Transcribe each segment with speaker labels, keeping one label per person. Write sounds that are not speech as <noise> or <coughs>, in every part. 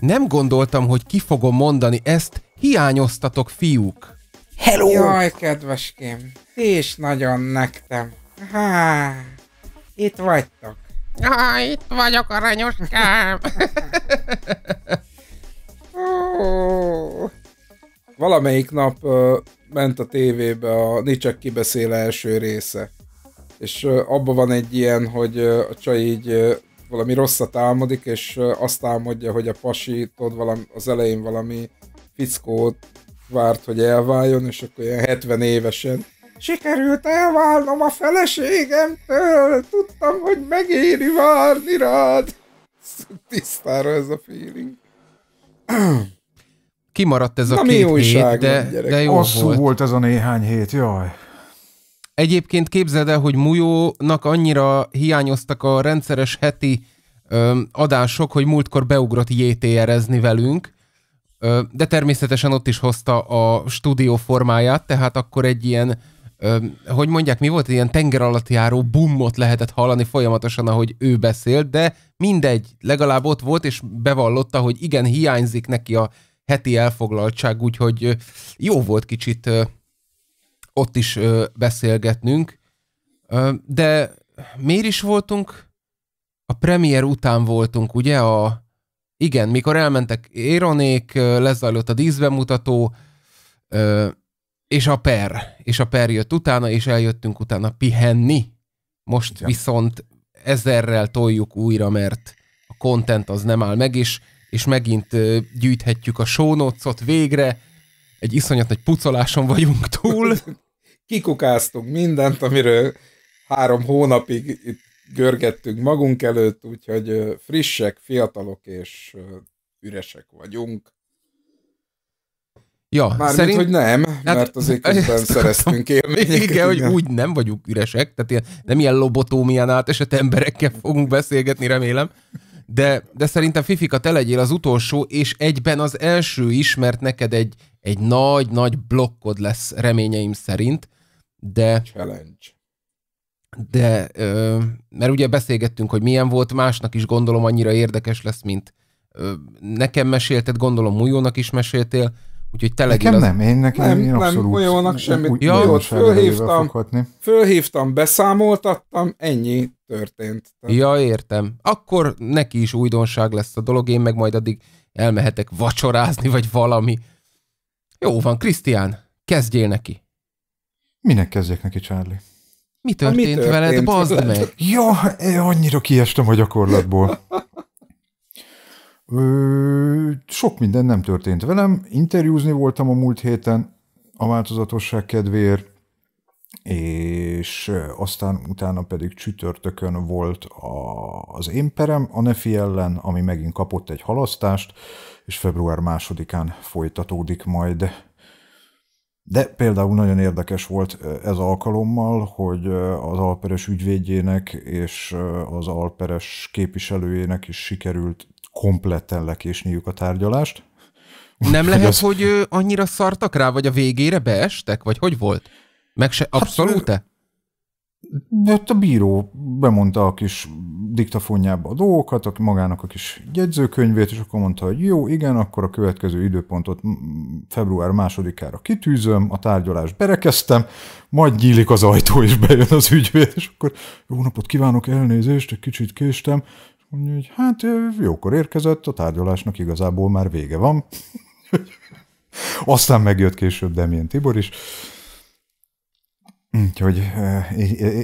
Speaker 1: Nem gondoltam, hogy ki fogom mondani ezt, hiányoztatok fiúk.
Speaker 2: Hello! Jaj, kedveském, És nagyon nektem. Há, itt vagytok.
Speaker 1: Ah, itt vagyok, aranyoskám!
Speaker 2: oh. Valamelyik nap uh, ment a tévébe a Nicsak kibeszél első része. És uh, abban van egy ilyen, hogy uh, a csaj így uh, valami rosszat álmodik, és uh, azt álmodja, hogy a pasi, tudod, valami, az elején valami fickót várt, hogy elváljon, és akkor ilyen 70 évesen Sikerült elválnom a feleségemtől, tudtam, hogy megéri várni rád. Tisztára ez a feeling.
Speaker 1: Kimaradt ez a Na, két hét, de, de jó Asszú volt. volt ez a néhány hét, jaj. Egyébként képzeld el, hogy Mujónak annyira hiányoztak a rendszeres heti ö, adások, hogy múltkor beugrott JTR-ezni velünk, ö, de természetesen ott is hozta a stúdió formáját, tehát akkor egy ilyen hogy mondják, mi volt, ilyen tenger alatt járó bummot lehetett hallani folyamatosan, ahogy ő beszélt, de mindegy, legalább ott volt, és bevallotta, hogy igen, hiányzik neki a heti elfoglaltság, úgyhogy jó volt kicsit ott is beszélgetnünk. de miért is voltunk? A premier után voltunk, ugye? A... Igen, mikor elmentek Éronék, lezajlott a díszbemutató, és a per, és a per jött utána, és eljöttünk utána pihenni. Most Igen. viszont ezerrel toljuk újra, mert a content az nem áll meg, és, és megint gyűjthetjük a sónócot végre. Egy iszonyat nagy pucoláson
Speaker 2: vagyunk túl. <laughs> Kikukáztunk mindent, amiről három hónapig itt görgettünk magunk előtt, úgyhogy frissek, fiatalok és üresek vagyunk.
Speaker 1: Ja, Mármint, szerint... hogy nem, hát, mert azért közben <laughs> szereztünk élményeket. Igen, hogy úgy nem vagyunk üresek, tehát ilyen, nem ilyen lobotómián átesett emberekkel fogunk beszélgetni, remélem. De, de szerintem Fifika, te legyél az utolsó, és egyben az első is, mert neked egy, egy nagy-nagy blokkod lesz reményeim szerint, de... Challenge. De, ö, mert ugye beszélgettünk, hogy milyen volt, másnak is gondolom annyira érdekes lesz, mint ö, nekem mesélted, gondolom Mújónak is meséltél, Úgyhogy te legyél nekem az... nem, én nekem nem, én abszolút... Nem olyanak semmit. Úgy, ja, ott fölhívtam,
Speaker 2: fölhívtam, beszámoltattam, ennyi történt. Tehát...
Speaker 1: Ja, értem. Akkor neki is újdonság lesz a dolog, én meg majd addig elmehetek vacsorázni, vagy valami. Jó van, Krisztián, kezdjél
Speaker 3: neki. Minek kezdjek neki, Charlie?
Speaker 1: Mi történt, hát mi történt veled? Bazd meg!
Speaker 3: Ja, annyira kiestem a gyakorlatból. Ö, sok minden nem történt velem. Interjúzni voltam a múlt héten a változatosság kedvéért, és aztán utána pedig csütörtökön volt a, az én perem a Nefi ellen, ami megint kapott egy halasztást, és február másodikán folytatódik majd. De például nagyon érdekes volt ez alkalommal, hogy az Alperes ügyvédjének és az Alperes képviselőjének is sikerült kompletten lekésniük a tárgyalást. Nem lehet, az... hogy annyira szartak rá, vagy a végére beestek, vagy hogy volt? Meg se, hát, abszolút -e? De ott a bíró bemondta a kis diktafonjába a dolgokat, a, magának a kis jegyzőkönyvét, és akkor mondta, hogy jó, igen, akkor a következő időpontot február másodikára kitűzöm, a tárgyalást berekeztem, majd nyílik az ajtó, és bejön az ügyvéd, és akkor jó napot kívánok, elnézést, egy kicsit késtem, Mondja, hogy hát jókor érkezett, a tárgyalásnak igazából már vége van. <laughs> Aztán megjött később Demién Tibor is. Úgyhogy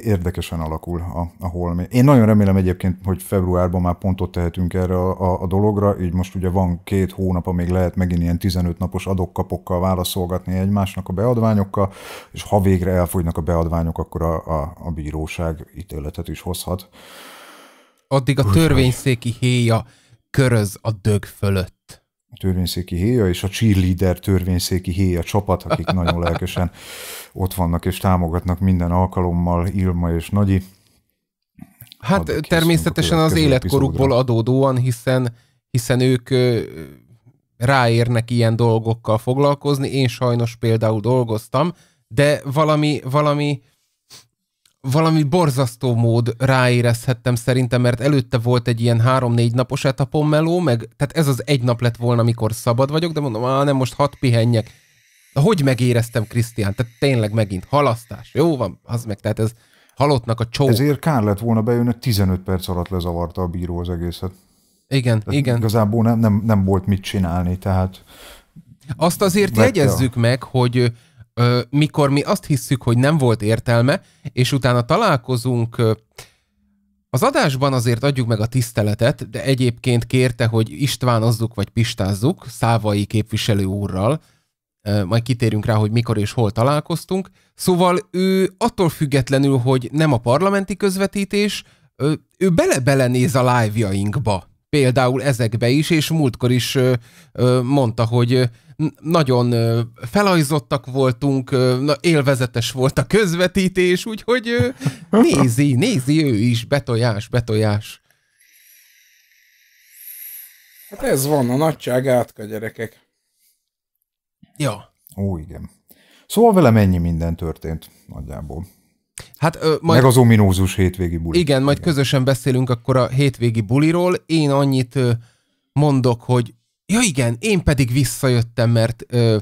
Speaker 3: érdekesen alakul a, a holmi. Én nagyon remélem egyébként, hogy februárban már pontot tehetünk erre a, a, a dologra, így most ugye van két hónap, amíg lehet megint ilyen 15 napos adokkapokkal válaszolgatni egymásnak a beadványokkal, és ha végre elfogynak a beadványok, akkor a, a, a bíróság ítéletet is hozhat addig a törvényszéki héja köröz a dög fölött. Törvényszéki héja és a cheerleader törvényszéki héja csapat, akik <laughs> nagyon lelkesen ott vannak és támogatnak minden alkalommal Ilma és Nagyi.
Speaker 1: Hát Addig természetesen az életkorukból
Speaker 3: adódóan, hiszen, hiszen ők
Speaker 1: ráérnek ilyen dolgokkal foglalkozni. Én sajnos például dolgoztam, de valami, valami valami borzasztó mód ráérezhettem szerintem, mert előtte volt egy ilyen három-négy napos etapom meló, meg tehát ez az egy nap lett volna, amikor szabad vagyok, de mondom, ah nem most hat pihenjek. Hogy megéreztem Krisztián? Tehát tényleg megint halasztás. Jó van, az meg, tehát ez halottnak a csók. Ezért
Speaker 3: kár lett volna bejönni, 15 perc alatt lezavarta a bíró az egészet. Igen, tehát igen. Igazából nem, nem, nem volt mit csinálni, tehát...
Speaker 1: Azt azért jegyezzük a... meg, hogy mikor mi azt hisszük, hogy nem volt értelme, és utána találkozunk az adásban azért adjuk meg a tiszteletet, de egyébként kérte, hogy Istvánozzuk vagy Pistázzuk Szávai képviselő úrral, majd kitérünk rá, hogy mikor és hol találkoztunk. Szóval ő attól függetlenül, hogy nem a parlamenti közvetítés, ő bele-bele néz a live-jainkba. Például ezekbe is, és múltkor is mondta, hogy nagyon felajzottak voltunk, élvezetes volt a közvetítés, úgyhogy <laughs> nézi, nézi ő is, betojás, betojás.
Speaker 2: Hát ez van, a nagyság átka, gyerekek.
Speaker 3: Ja. Ó, igen. Szóval vele mennyi minden történt nagyjából. Hát, ö, majd, Meg az ominózus hétvégi buli. Igen,
Speaker 1: majd igen. közösen beszélünk akkor a hétvégi buliról. Én annyit ö, mondok, hogy Ja igen, én pedig visszajöttem, mert ö,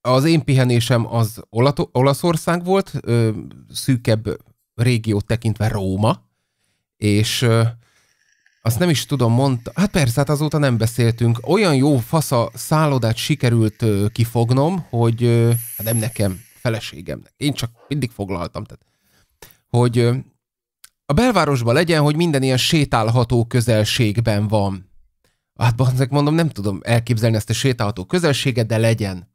Speaker 1: az én pihenésem az Olat- Olaszország volt, ö, szűkebb régiót tekintve Róma, és ö, azt nem is tudom, mondta, hát persze, hát azóta nem beszéltünk. Olyan jó fasza szállodát sikerült ö, kifognom, hogy ö, hát nem nekem, feleségemnek. Én csak mindig foglaltam, tehát, hogy ö, a belvárosban legyen, hogy minden ilyen sétálható közelségben van. Hát bazdmeg mondom, nem tudom elképzelni ezt a sétálható közelséget, de legyen.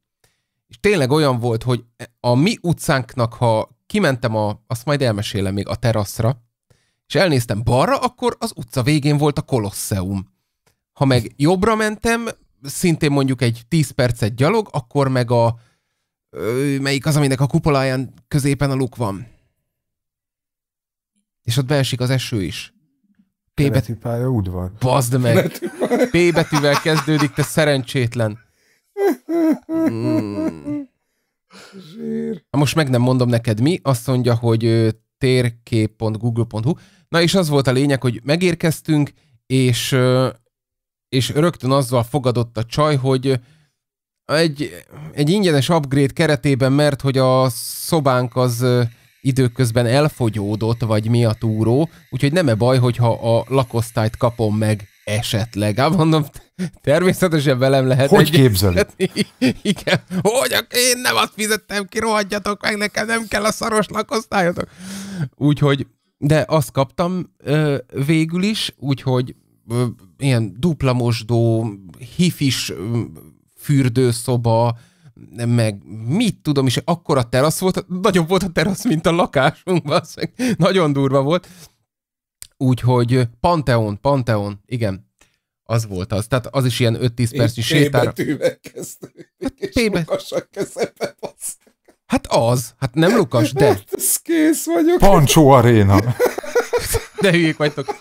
Speaker 1: És tényleg olyan volt, hogy a mi utcánknak, ha kimentem a, azt majd elmesélem még, a teraszra, és elnéztem balra, akkor az utca végén volt a kolosszeum. Ha meg jobbra mentem, szintén mondjuk egy 10 percet gyalog, akkor meg a melyik az, aminek a kupoláján középen a luk van. És ott beesik az eső is. P
Speaker 3: betűpálya udvar.
Speaker 1: Bazd meg! P betűvel kezdődik, te szerencsétlen. Mm. Most meg nem mondom neked mi, azt mondja, hogy térkép.google.hu. Na és az volt a lényeg, hogy megérkeztünk, és, és rögtön azzal fogadott a csaj, hogy egy, egy ingyenes upgrade keretében, mert hogy a szobánk az időközben elfogyódott, vagy mi a túró, úgyhogy nem-e baj, hogyha a lakosztályt kapom meg esetleg. Ám mondom, természetesen velem lehet Hogy képzeled? <laughs> Igen. Hogy én nem azt fizettem ki, rohadjatok meg, nekem nem kell a szaros lakosztályotok. Úgyhogy, de azt kaptam ö, végül is, úgyhogy ö, ilyen dupla mosdó, hifis ö, fürdőszoba, meg mit tudom is, a terasz volt, nagyobb volt a terasz, mint a lakásunk, basszeg. nagyon durva volt. Úgyhogy Panteon, Panteon, igen, az volt az. Tehát az is ilyen 5-10 percnyi sétára. kezdtünk, hát és Hát az, hát nem Lukas, de. Hát kész vagyok. Pancsó aréna. De hülyék vagytok.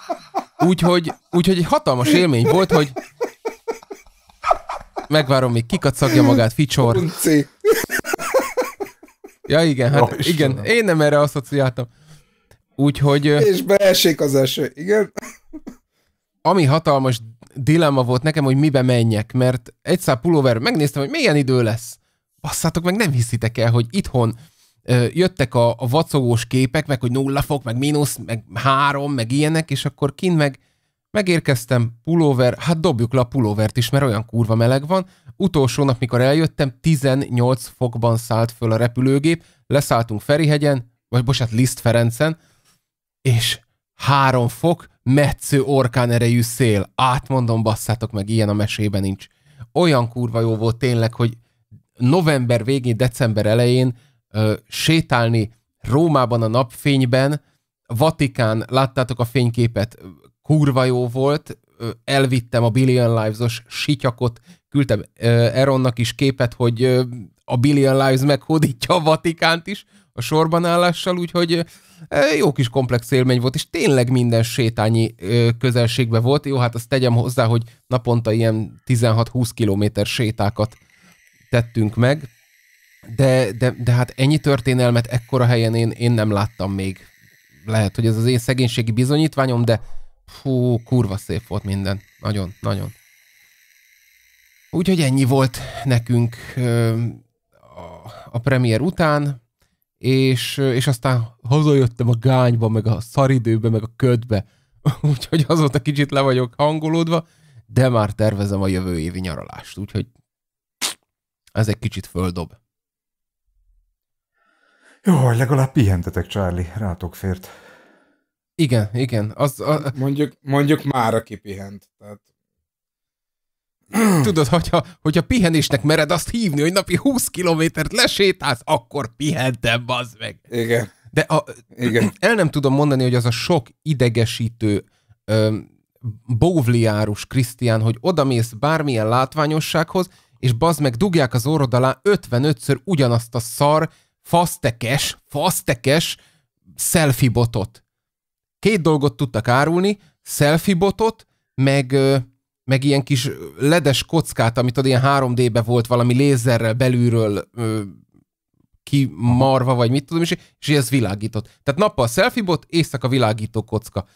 Speaker 1: Úgyhogy, úgyhogy egy hatalmas élmény volt, hogy megvárom, még kikacagja magát, ficsor. Unci. <laughs> Ja igen, hát oh, igen, Istenem. én nem erre asszociáltam. Úgyhogy... És
Speaker 2: beesik az eső, igen.
Speaker 1: Ami hatalmas dilemma volt nekem, hogy mibe menjek, mert egy szál pulóver, megnéztem, hogy milyen idő lesz. Basszátok meg, nem hiszitek el, hogy itthon ö, jöttek a, a vacogós képek, meg hogy nulla fok, meg mínusz, meg három, meg ilyenek, és akkor kint meg Megérkeztem, pulóver, hát dobjuk le a pulóvert is, mert olyan kurva meleg van. Utolsó nap, mikor eljöttem, 18 fokban szállt föl a repülőgép, leszálltunk Ferihegyen, vagy bocsánat, Liszt Ferencen, és három fok, metsző orkán erejű szél. Átmondom, basszátok meg, ilyen a mesében nincs. Olyan kurva jó volt tényleg, hogy november végén, december elején ö, sétálni Rómában a napfényben, Vatikán, láttátok a fényképet, kurva jó volt, elvittem a Billion Lives-os sityakot, küldtem Eronnak is képet, hogy a Billion Lives meghódítja a Vatikánt is a sorbanállással, úgyhogy jó kis komplex élmény volt, és tényleg minden sétányi közelségbe volt. Jó, hát azt tegyem hozzá, hogy naponta ilyen 16-20 kilométer sétákat tettünk meg, de, de, de hát ennyi történelmet ekkora helyen én, én nem láttam még. Lehet, hogy ez az én szegénységi bizonyítványom, de Fú, kurva szép volt minden. Nagyon, nagyon. Úgyhogy ennyi volt nekünk a premier után, és, és aztán hazajöttem a gányba, meg a szaridőbe, meg a ködbe, <laughs> úgyhogy azóta kicsit le vagyok hangolódva, de már tervezem a jövő évi
Speaker 3: nyaralást, úgyhogy ez egy kicsit földob. Jó, legalább pihentetek, Charlie, rátok fért.
Speaker 2: Igen, igen. Az, a... mondjuk, mondjuk mára kipihent. Tehát...
Speaker 1: Tudod, hogyha, hogyha pihenésnek mered azt hívni, hogy napi 20 kilométert lesétálsz, akkor
Speaker 2: pihentem, bazd meg. Igen.
Speaker 1: De a, igen. el nem tudom mondani, hogy az a sok idegesítő bóvliárus Krisztián, hogy odamész bármilyen látványossághoz, és bazd meg dugják az orrod alá 55-ször ugyanazt a szar, fasztekes, fasztekes selfie botot. Két dolgot tudtak árulni, selfie botot, meg, meg ilyen kis ledes kockát, amit ott ilyen 3D-be volt valami lézerrel belülről kimarva, vagy mit tudom is, és ez világított. Tehát nappal selfie bot, éjszaka világító kocka.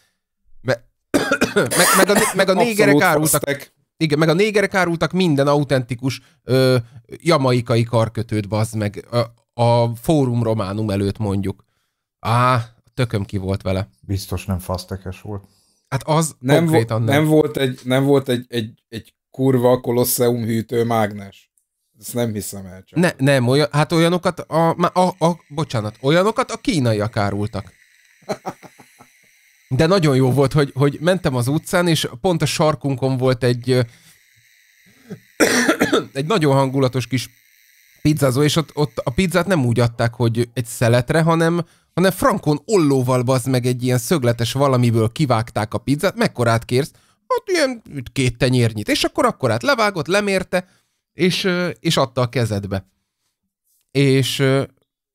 Speaker 1: Be- <coughs> meg, meg, a, meg a négerek árultak. Fasztek. Igen, meg a négerek árultak minden autentikus ö, jamaikai karkötőt, bazd meg, a, a fórum románum előtt mondjuk. Á, tököm ki volt vele. Biztos nem fasztekes
Speaker 2: volt. Hát az nem volt vo- nem. nem. volt egy, nem volt egy, egy, egy kurva kolosseum hűtő mágnes. Ezt nem hiszem el
Speaker 1: csak. Ne, nem, olyan, hát olyanokat, a, a, a, bocsánat, olyanokat a kínaiak árultak. De nagyon jó volt, hogy, hogy mentem az utcán, és pont a sarkunkon volt egy <coughs> egy nagyon hangulatos kis pizzázó, és ott, ott a pizzát nem úgy adták, hogy egy szeletre, hanem hanem frankon ollóval bazd meg egy ilyen szögletes valamiből kivágták a pizzát, mekkorát kérsz? Hát ilyen két tenyérnyit. És akkor akkorát levágott, lemérte, és, és adta a kezedbe. És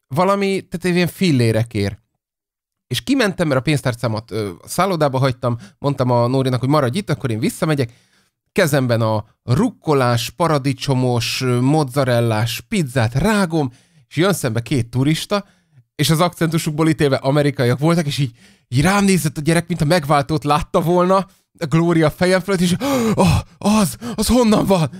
Speaker 1: valami, tehát ilyen fillére kér. És kimentem, mert a pénztárcámat a szállodába hagytam, mondtam a Nórinak, hogy maradj itt, akkor én visszamegyek. Kezemben a rukkolás, paradicsomos, mozzarellás pizzát rágom, és jön szembe két turista, és az akcentusukból ítélve amerikaiak voltak, és így, így rám nézett a gyerek, mint a megváltót látta volna, a Glória fejem fölött, és oh, az, az honnan van?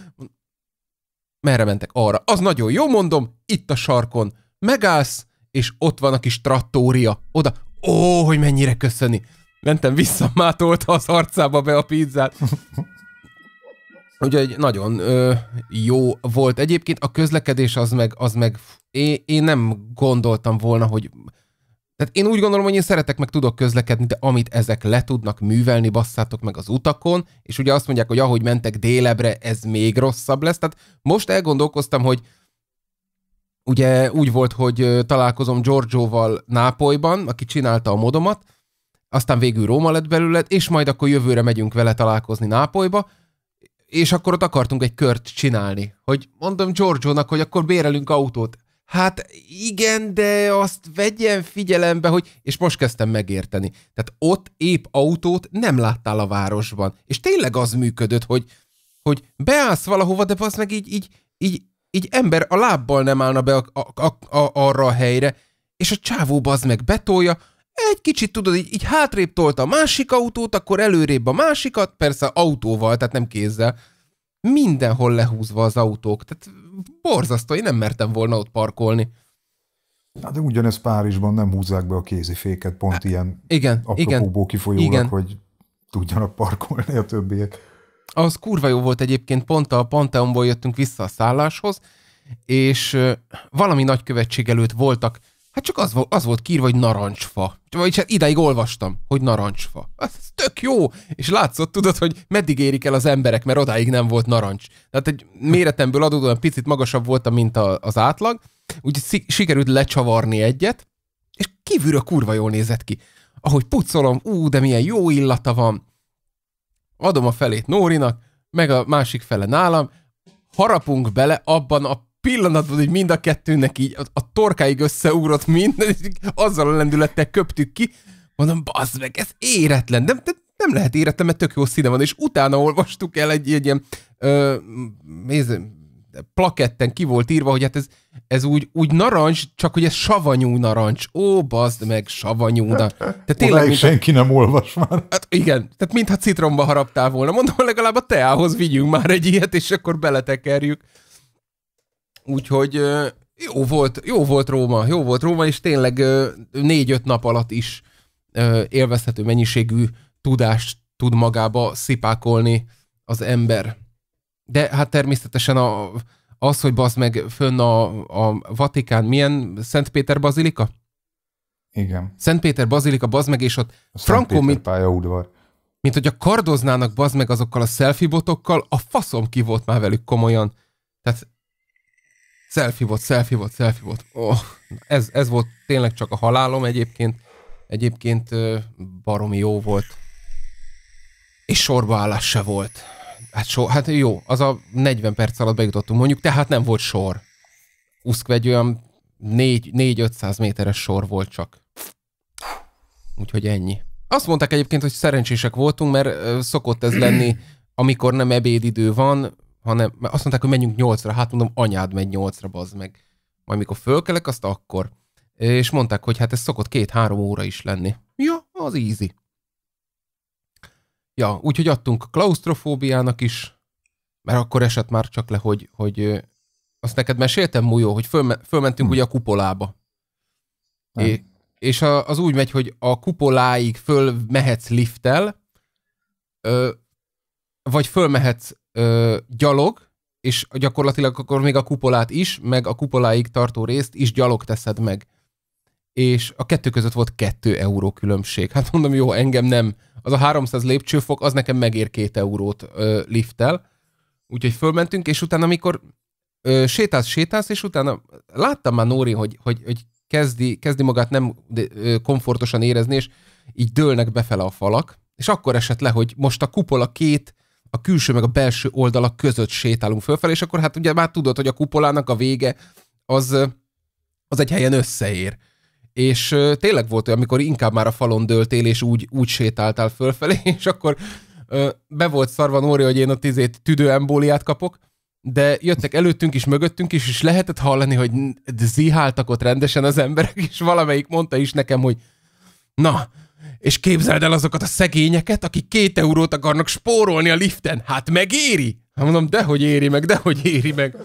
Speaker 1: Merre mentek? Arra. Az nagyon jó, mondom, itt a sarkon. Megállsz, és ott van a kis trattória. Oda, ó, hogy mennyire köszöni. Mentem vissza, mátolta az arcába be a pizzát. Ugye egy nagyon ö, jó volt. Egyébként a közlekedés az meg, az meg én, én nem gondoltam volna, hogy... Tehát én úgy gondolom, hogy én szeretek, meg tudok közlekedni, de amit ezek le tudnak művelni, basszátok meg az utakon, és ugye azt mondják, hogy ahogy mentek délebre, ez még rosszabb lesz. Tehát most elgondolkoztam, hogy ugye úgy volt, hogy találkozom Giorgioval Nápolyban, aki csinálta a modomat, aztán végül Róma lett belőle, és majd akkor jövőre megyünk vele találkozni Nápolyba, és akkor ott akartunk egy kört csinálni, hogy mondom Giorgionak, hogy akkor bérelünk autót hát igen, de azt vegyen figyelembe, hogy, és most kezdtem megérteni. Tehát ott épp autót nem láttál a városban. És tényleg az működött, hogy, hogy beállsz valahova, de az meg így, így, így, így ember a lábbal nem állna be a, a, a, a, arra a helyre, és a csávó az meg betolja, egy kicsit tudod, így, így hátrébb tolta a másik autót, akkor előrébb a másikat, persze autóval, tehát nem kézzel, mindenhol lehúzva az autók, tehát borzasztó, én nem mertem volna ott parkolni.
Speaker 3: Hát de ugyanez Párizsban nem húzzák be a kéziféket, pont hát, ilyen igen, igen, kifolyólag, igen. hogy tudjanak parkolni a többiek.
Speaker 1: Az kurva jó volt egyébként, pont a Panteonból jöttünk vissza a szálláshoz, és valami nagykövetség előtt voltak Hát csak az, az volt kír, hogy narancsfa. Vagyis hát ideig olvastam, hogy narancsfa. Ez tök jó! És látszott, tudod, hogy meddig érik el az emberek, mert odáig nem volt narancs. Tehát egy méretemből adódóan picit magasabb voltam, mint a, az átlag, úgyhogy sikerült lecsavarni egyet, és kívülről kurva jól nézett ki. Ahogy pucolom, ú, de milyen jó illata van. Adom a felét Nórinak, meg a másik fele nálam, harapunk bele abban a pillanatban, hogy mind a kettőnek így a, a torkáig összeugrott minden, és azzal a lendülettel köptük ki, mondom, bazd meg, ez éretlen, de, de nem lehet éretlen, mert tök jó színe van, és utána olvastuk el egy, egy ilyen ö, nézd, plaketten ki volt írva, hogy hát ez, ez úgy, úgy narancs, csak hogy ez savanyú narancs. Ó, bazd meg, savanyú narancs. Tehát tényleg, mint, senki
Speaker 3: nem olvas már. Hát
Speaker 1: igen, tehát mintha citromba haraptál volna. Mondom, legalább a teához vigyünk már egy ilyet, és akkor beletekerjük. Úgyhogy jó volt, jó volt Róma, jó volt Róma, és tényleg négy-öt nap alatt is élvezhető mennyiségű tudást tud magába szipákolni az ember. De hát természetesen a, az, hogy bazd meg fönn a, a Vatikán, milyen Szent Péter Bazilika? Igen. Szent Péter Bazilika, bazd meg, és ott a Franco, mint, pályaudvar. mint hogy a kardoznának bazd meg azokkal a selfie botokkal, a faszom ki volt már velük komolyan. Tehát Selfie volt, selfie volt, selfie volt. Oh, ez, ez volt tényleg csak a halálom egyébként. Egyébként baromi jó volt. És sorbaállás se volt. Hát, so, hát jó, az a 40 perc alatt bejutottunk mondjuk, tehát nem volt sor. Uszkve egy olyan 4-500 méteres sor volt csak. Úgyhogy ennyi. Azt mondták egyébként, hogy szerencsések voltunk, mert szokott ez lenni, amikor nem ebédidő van, hanem mert azt mondták, hogy menjünk nyolcra, hát mondom, anyád megy nyolcra, bazd meg. Majd mikor fölkelek, azt akkor. És mondták, hogy hát ez szokott két-három óra is lenni. Ja, az easy. Ja, úgyhogy adtunk klaustrofóbiának is, mert akkor esett már csak le, hogy, hogy azt neked meséltem, Mujó, hogy fölme, fölmentünk hm. ugye a kupolába. É, és a, az úgy megy, hogy a kupoláig fölmehetsz lifttel, ö, vagy fölmehetsz ö, gyalog, és gyakorlatilag akkor még a kupolát is, meg a kupoláig tartó részt is gyalog teszed meg. És a kettő között volt kettő euró különbség. Hát mondom, jó, engem nem. Az a 300 lépcsőfok, az nekem megér két eurót ö, lifttel. Úgyhogy fölmentünk, és utána, amikor ö, sétálsz, sétálsz, és utána láttam már Nóri, hogy, hogy, hogy kezdi, kezdi magát nem ö, komfortosan érezni, és így dőlnek befele a falak, és akkor esett le, hogy most a kupola két a külső meg a belső oldalak között sétálunk fölfelé, és akkor hát ugye már tudod, hogy a kupolának a vége az, az egy helyen összeér. És tényleg volt olyan, amikor inkább már a falon döltél, és úgy, úgy sétáltál fölfelé, <laughs> és akkor be volt szarva Nóri, hogy én a tizét tüdőembóliát kapok, de jöttek előttünk is, mögöttünk is, és lehetett hallani, hogy ziháltak ott rendesen az emberek, <laughs> és valamelyik mondta is nekem, hogy na, és képzeld el azokat a szegényeket, akik két eurót akarnak spórolni a liften. Hát megéri? Hát mondom, dehogy éri meg, dehogy éri meg.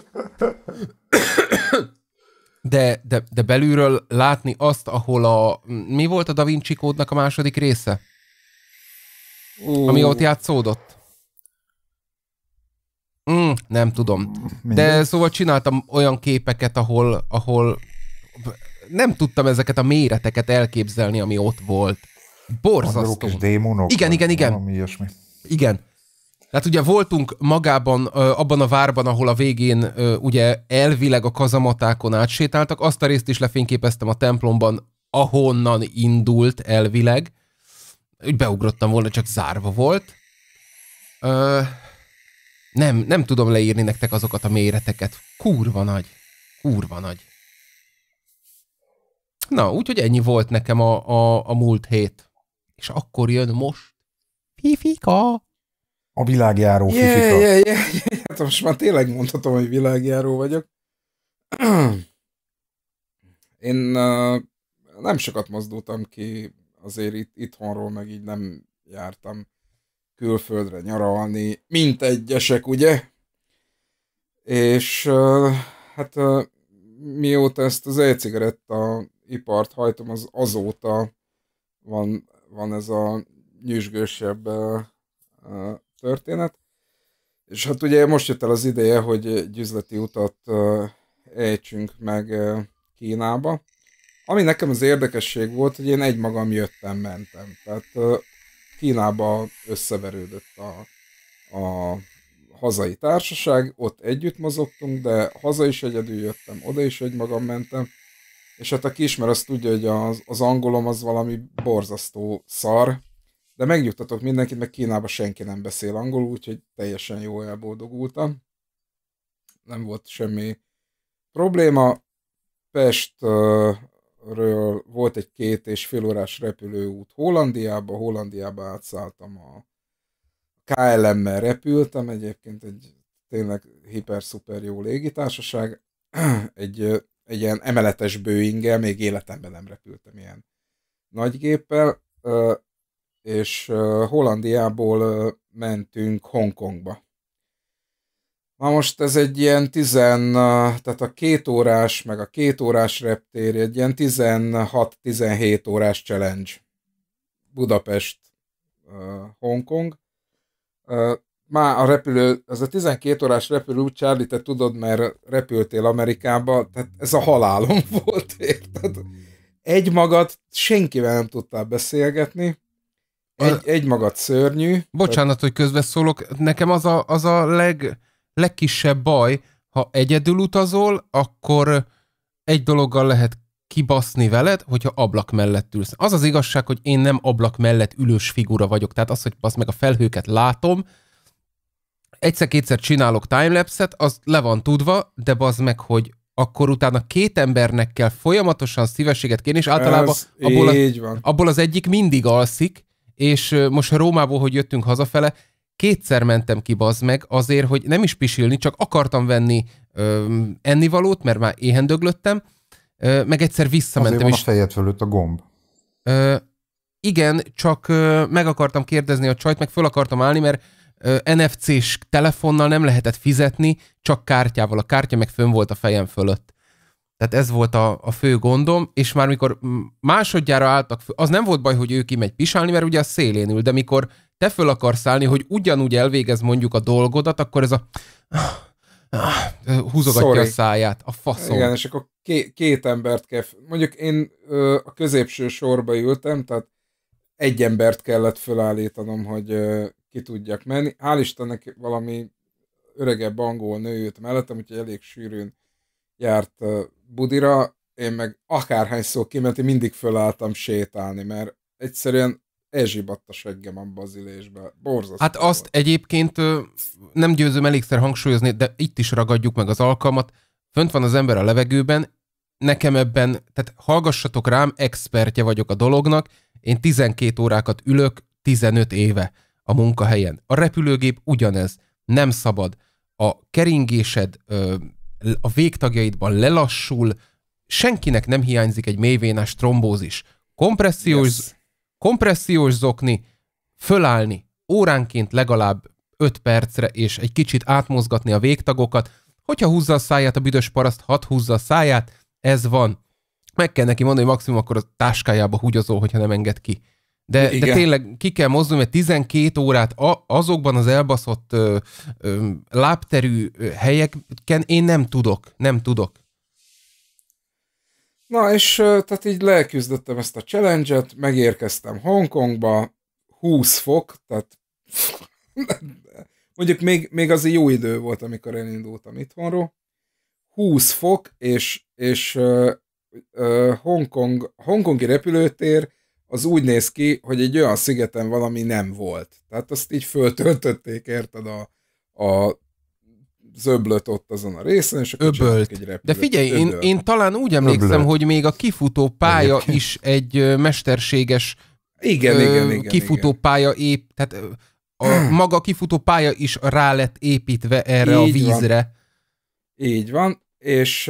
Speaker 1: De, de, de belülről látni azt, ahol a... Mi volt a Da Vinci kódnak a második része? Uh. Ami ott játszódott? Mm, nem tudom. Mindegy. De szóval csináltam olyan képeket, ahol, ahol nem tudtam ezeket a méreteket elképzelni, ami ott volt. Borzasztó. És démonok. Igen, igen, igen. Valami ilyesmi. Igen. Tehát ugye voltunk magában, abban a várban, ahol a végén ugye elvileg a kazamatákon átsétáltak, azt a részt is lefényképeztem a templomban, ahonnan indult elvileg. Úgy beugrottam volna, csak zárva volt. Ö, nem, nem tudom leírni nektek azokat a méreteket. Kurva nagy. Kurva nagy. Na, úgyhogy ennyi volt nekem a, a, a múlt hét és akkor jön most
Speaker 3: Fifika. A világjáró yeah, Fifika. Yeah, yeah, yeah.
Speaker 2: yeah. Hát most már tényleg mondhatom, hogy világjáró vagyok. <clears throat> Én uh, nem sokat mozdultam ki, azért itt, itthonról meg így nem jártam külföldre nyaralni, mint egyesek, ugye? És uh, hát uh, mióta ezt az e-cigaretta ipart hajtom, az azóta van van ez a nyűsgősebb történet. És hát ugye most jött el az ideje, hogy egy üzleti utat ejtsünk meg Kínába. Ami nekem az érdekesség volt, hogy én egymagam jöttem, mentem. Tehát Kínába összeverődött a, a hazai társaság, ott együtt mozogtunk, de haza is egyedül jöttem, oda is egymagam mentem és hát aki ismer, azt tudja, hogy az, az angolom az valami borzasztó szar, de megnyugtatok mindenkit, meg Kínában senki nem beszél angolul, úgyhogy teljesen jó elboldogultam. Nem volt semmi probléma. Pestről volt egy két és fél órás repülőút Hollandiába, Hollandiába átszálltam a KLM-mel repültem, egyébként egy tényleg hiper-szuper jó légitársaság, egy egy ilyen emeletes boeing még életemben nem repültem ilyen nagy géppel, és Hollandiából mentünk Hongkongba. Na most ez egy ilyen tizen, tehát a két órás, meg a két órás reptér, egy ilyen 16-17 órás challenge. Budapest, Hongkong már a repülő, az a 12 órás repülő úgy, Charlie, te tudod, mert repültél Amerikába, tehát ez a halálom <laughs> volt, érted? Egy magad senkivel nem tudtál beszélgetni, egy, egy magad szörnyű. Bocsánat,
Speaker 1: tehát... hogy közbeszólok, nekem az a, az a leg, legkisebb baj, ha egyedül utazol, akkor egy dologgal lehet kibaszni veled, hogyha ablak mellett ülsz. Az az igazság, hogy én nem ablak mellett ülős figura vagyok. Tehát az, hogy basz meg a felhőket látom, egyszer-kétszer csinálok timelapse-et, az le van tudva, de az meg, hogy akkor utána két embernek kell folyamatosan szívességet kérni, és általában abból, a, van. abból az egyik mindig alszik, és most Rómából, hogy jöttünk hazafele, kétszer mentem ki bazd meg azért, hogy nem is pisilni, csak akartam venni ö, ennivalót, mert már éhen döglöttem, ö, meg egyszer visszamentem. Azért van és, a
Speaker 3: fejed fölött a gomb.
Speaker 1: Ö, igen, csak ö, meg akartam kérdezni a csajt, meg föl akartam állni, mert NFC-s telefonnal nem lehetett fizetni, csak kártyával. A kártya meg fönn volt a fejem fölött. Tehát ez volt a, a fő gondom, és már mikor másodjára álltak, az nem volt baj, hogy ő kimegy pisálni, mert ugye a szélén ül, de mikor te föl akarsz állni, hogy ugyanúgy elvégez mondjuk a dolgodat, akkor ez a húzogatja Sorry. a száját, a faszom. Igen, és
Speaker 2: akkor ké- két embert kell, mondjuk én ö, a középső sorba ültem, tehát egy embert kellett fölállítanom, hogy ö, ki tudjak menni. Hál' Istennek valami öregebb angol nő jött mellettem, úgyhogy elég sűrűn járt Budira, én meg akárhány szó kiment, én mindig fölálltam sétálni, mert egyszerűen elzsibadt a seggem abba az ülésbe. Borzasztó. Hát azt
Speaker 1: volt. egyébként nem győzöm elégszer hangsúlyozni, de itt is ragadjuk meg az alkalmat. Fönt van az ember a levegőben, nekem ebben, tehát hallgassatok rám, expertje vagyok a dolognak, én 12 órákat ülök 15 éve a munkahelyen. A repülőgép ugyanez. Nem szabad. A keringésed a végtagjaidban lelassul, senkinek nem hiányzik egy mélyvénás trombózis. Kompressziós, yes. kompressziós zokni, fölállni, óránként legalább 5 percre, és egy kicsit átmozgatni a végtagokat. Hogyha húzza a száját a büdös paraszt, hat húzza a száját, ez van. Meg kell neki mondani, hogy maximum akkor a táskájába húgyozol, hogyha nem enged ki. De, de tényleg ki kell mozdulni, mert 12 órát a, azokban az elbaszott ö, ö, lábterű helyeken én nem tudok, nem tudok.
Speaker 2: Na, és tehát így leküzdöttem ezt a challenge-et, megérkeztem Hongkongba, 20 fok, tehát <laughs> mondjuk még, még az jó idő volt, amikor elindultam itthonról, 20 fok, és, és uh, uh, Hongkong, hongkongi repülőtér az úgy néz ki, hogy egy olyan szigeten valami nem volt. Tehát azt így föltöltötték, érted, a, a zöblöt ott azon a részen, és akkor Öbölt. egy repülőt. De figyelj, én, én talán úgy emlékszem, Öblölt.
Speaker 1: hogy még a kifutó pálya Egyébként. is egy mesterséges igen, ö, igen, igen, kifutó igen. pálya épp, tehát a <clears throat> maga kifutó pálya is rá lett építve erre Így a vízre.
Speaker 2: Van. Így van, és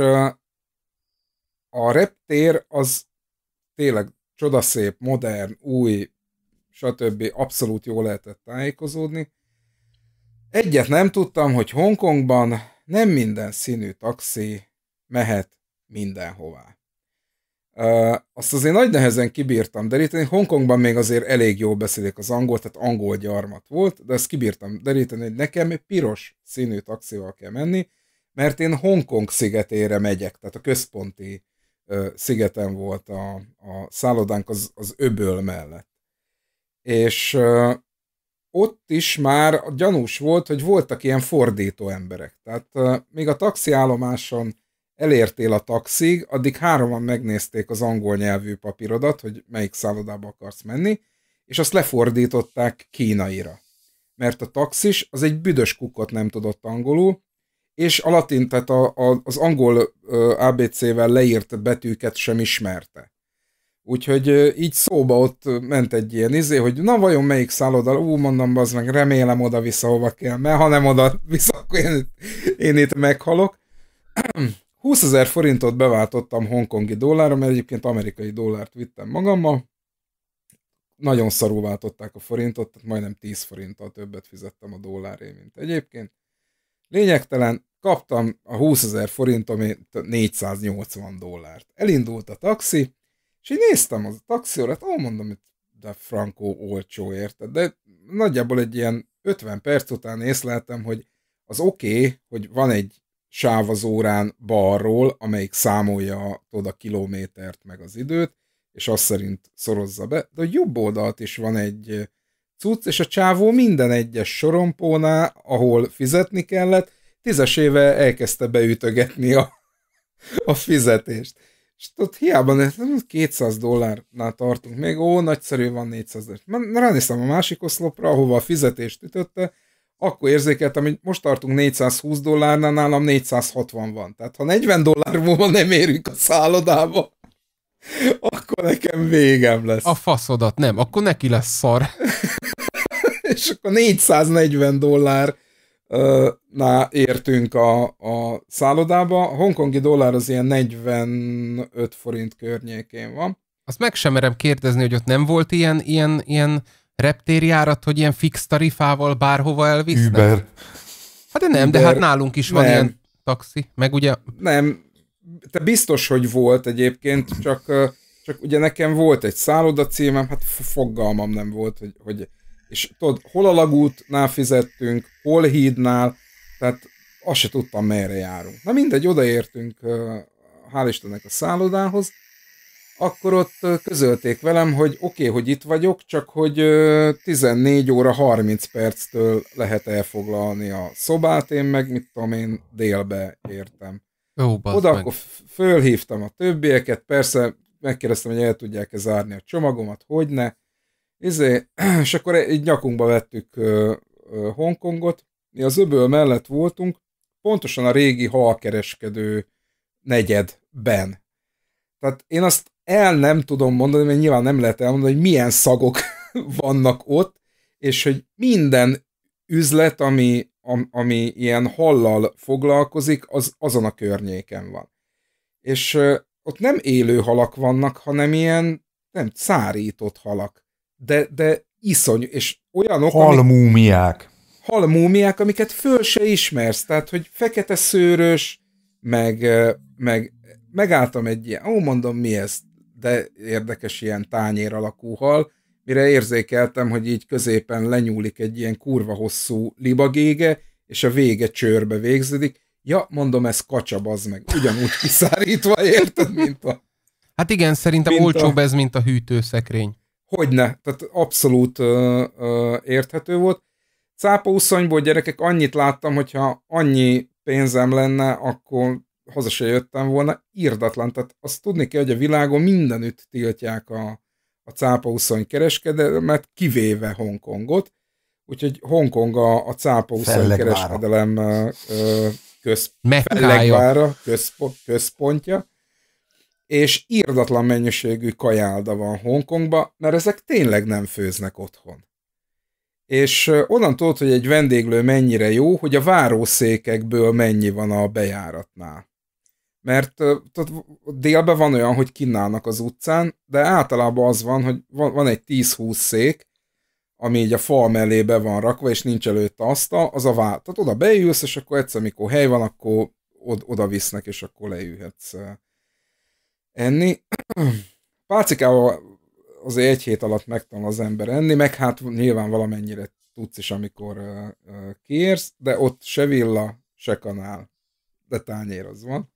Speaker 2: a reptér az tényleg csodaszép, modern, új, stb. abszolút jól lehetett tájékozódni. Egyet nem tudtam, hogy Hongkongban nem minden színű taxi mehet mindenhová. Uh, azt azért nagy nehezen kibírtam deríteni. Hongkongban még azért elég jól beszélik az angol, tehát angol gyarmat volt, de ezt kibírtam deríteni, hogy nekem piros színű taxival kell menni, mert én Hongkong szigetére megyek, tehát a központi szigeten volt a, a szállodánk az, az öböl mellett. És ott is már gyanús volt, hogy voltak ilyen fordító emberek. Tehát még a taxiállomáson elértél a taxig, addig hároman megnézték az angol nyelvű papírodat, hogy melyik szállodába akarsz menni, és azt lefordították kínaira. Mert a taxis az egy büdös kukot nem tudott angolul, és a latin, tehát a, a, az angol ABC-vel leírt betűket sem ismerte. Úgyhogy így szóba ott ment egy ilyen izé, hogy na vajon melyik szállodal, ú, mondom, az meg remélem oda-vissza, hova kell, mert ha nem oda-vissza, akkor én, én itt meghalok. 20 <clears throat> ezer forintot beváltottam hongkongi dollárra, mert egyébként amerikai dollárt vittem magammal. Nagyon szarú váltották a forintot, tehát majdnem 10 forinttal többet fizettem a dollárért, mint egyébként. Lényegtelen, kaptam a 20 ezer forintomért 480 dollárt. Elindult a taxi, és én néztem az a taxiórát, ó, mondom, hogy de frankó olcsó, érted? De nagyjából egy ilyen 50 perc után észleltem, hogy az oké, okay, hogy van egy sáv az órán balról, amelyik számolja tudod a kilométert meg az időt, és azt szerint szorozza be, de a jobb oldalt is van egy cucc, és a csávó minden egyes sorompónál, ahol fizetni kellett, tízesével elkezdte beütögetni a, a fizetést. És ott hiába 200 dollárnál tartunk még, ó, nagyszerű van 400 dollár. Ránéztem a másik oszlopra, ahova a fizetést ütötte, akkor érzékeltem, hogy most tartunk 420 dollárnál, nálam 460 van. Tehát ha 40 dollár múlva nem érünk a szállodába, akkor nekem végem lesz. A faszodat nem, akkor neki lesz szar. <laughs> és akkor 440 dollár na értünk a, a szállodába. A hongkongi dollár az ilyen 45 forint környékén van.
Speaker 1: Azt meg sem merem kérdezni, hogy ott nem volt ilyen, ilyen, ilyen reptérjárat, hogy ilyen fix tarifával bárhova elvisznek? Uber. Hát de nem, Uber. de hát nálunk is van nem. ilyen
Speaker 2: taxi, meg ugye... Nem, te biztos, hogy volt egyébként, csak, csak ugye nekem volt egy szálloda címem, hát fogalmam nem volt, hogy, hogy és tudod, hol a lagútnál fizettünk, hol hídnál, tehát azt se tudtam, merre járunk. Na mindegy, odaértünk, hál' Istennek a szállodához, akkor ott közölték velem, hogy oké, okay, hogy itt vagyok, csak hogy 14 óra 30 perctől lehet elfoglalni a szobát, én meg mit tudom én, délbe értem. Jó, Oda meg. akkor fölhívtam a többieket, persze megkérdeztem, hogy el tudják-e zárni a csomagomat, hogy ne. Izé, <clears throat> és akkor egy nyakunkba vettük Hongkongot, mi az öböl mellett voltunk, pontosan a régi halkereskedő negyedben. Tehát én azt el nem tudom mondani, mert nyilván nem lehet elmondani, hogy milyen szagok <laughs> vannak ott, és hogy minden üzlet, ami, ami ilyen hallal foglalkozik, az azon a környéken van. És ott nem élő halak vannak, hanem ilyen nem szárított halak de, de iszony, és olyanok, Halmúmiák. Amik, halmúmiák, amiket föl se ismersz, tehát, hogy fekete szőrös, meg, meg megálltam egy ilyen, ó, mondom, mi ez, de érdekes ilyen tányér alakú hal, mire érzékeltem, hogy így középen lenyúlik egy ilyen kurva hosszú libagége, és a vége csőrbe végződik. Ja, mondom, ez kacsa, az meg. Ugyanúgy kiszárítva, érted, mint a... Hát igen, szerintem olcsóbb a... ez,
Speaker 1: mint a hűtőszekrény
Speaker 2: hogyne, tehát abszolút ö, ö, érthető volt. Cápa uszonyból gyerekek annyit láttam, hogyha annyi pénzem lenne, akkor haza se jöttem volna. Írdatlan, tehát azt tudni kell, hogy a világon mindenütt tiltják a, a cápa uszony kereskedelmet, kivéve Hongkongot. Úgyhogy Hongkong a, a cápa uszony kereskedelem köz, központja és írdatlan mennyiségű kajálda van Hongkongba, mert ezek tényleg nem főznek otthon. És onnan tudod, hogy egy vendéglő mennyire jó, hogy a várószékekből mennyi van a bejáratnál. Mert tehát, délben van olyan, hogy kinnálnak az utcán, de általában az van, hogy van, egy 10-20 szék, ami így a fal mellébe van rakva, és nincs előtt asztal, az a vár. Tehát oda beülsz, és akkor egyszer, mikor hely van, akkor oda visznek, és akkor leülhetsz enni. <clears throat> Pálcikával azért egy hét alatt megtanul az ember enni, meg hát nyilván valamennyire tudsz is, amikor uh, uh, de ott se villa, se kanál, de tányér az van.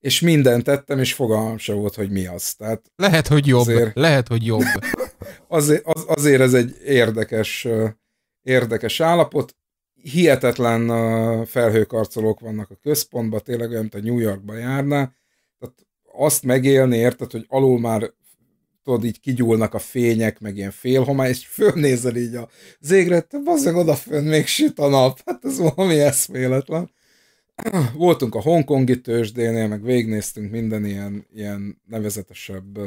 Speaker 2: És mindent tettem, és fogalmam se volt, hogy mi az. Tehát lehet, hogy jobb. Azért, lehet, hogy jobb. <laughs> azért, az, azért ez egy érdekes, érdekes állapot. Hihetetlen felhőkarcolók vannak a központban, tényleg olyan, mint a New Yorkba járnál azt megélni, érted, hogy alul már tudod, így kigyúlnak a fények, meg ilyen félhomály, és fölnézel így a zégre, te bazzeg odafönn még süt a nap, hát ez valami eszméletlen. Voltunk a hongkongi tőzsdénél, meg végignéztünk minden ilyen, ilyen nevezetesebb uh,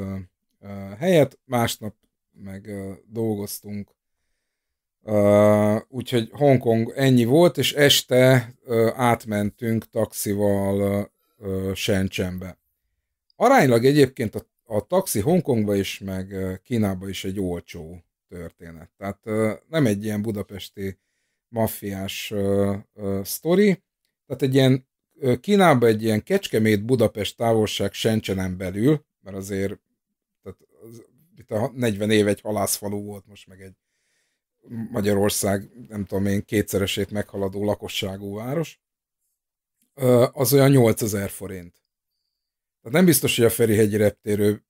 Speaker 2: uh, helyet, másnap meg uh, dolgoztunk. Uh, úgyhogy Hongkong ennyi volt, és este uh, átmentünk taxival uh, Shenzhenbe. Aránylag egyébként a, a taxi Hongkongba is, meg Kínába is egy olcsó történet. Tehát nem egy ilyen budapesti maffiás sztori, tehát egy ilyen Kínában egy ilyen kecskemét Budapest távolság Shenzhenen belül, mert azért tehát az, itt a 40 év egy halászfalú volt, most meg egy Magyarország, nem tudom én, kétszeresét meghaladó lakosságú város, az olyan 8000 forint. Tehát nem biztos, hogy a Ferihegyi reptérő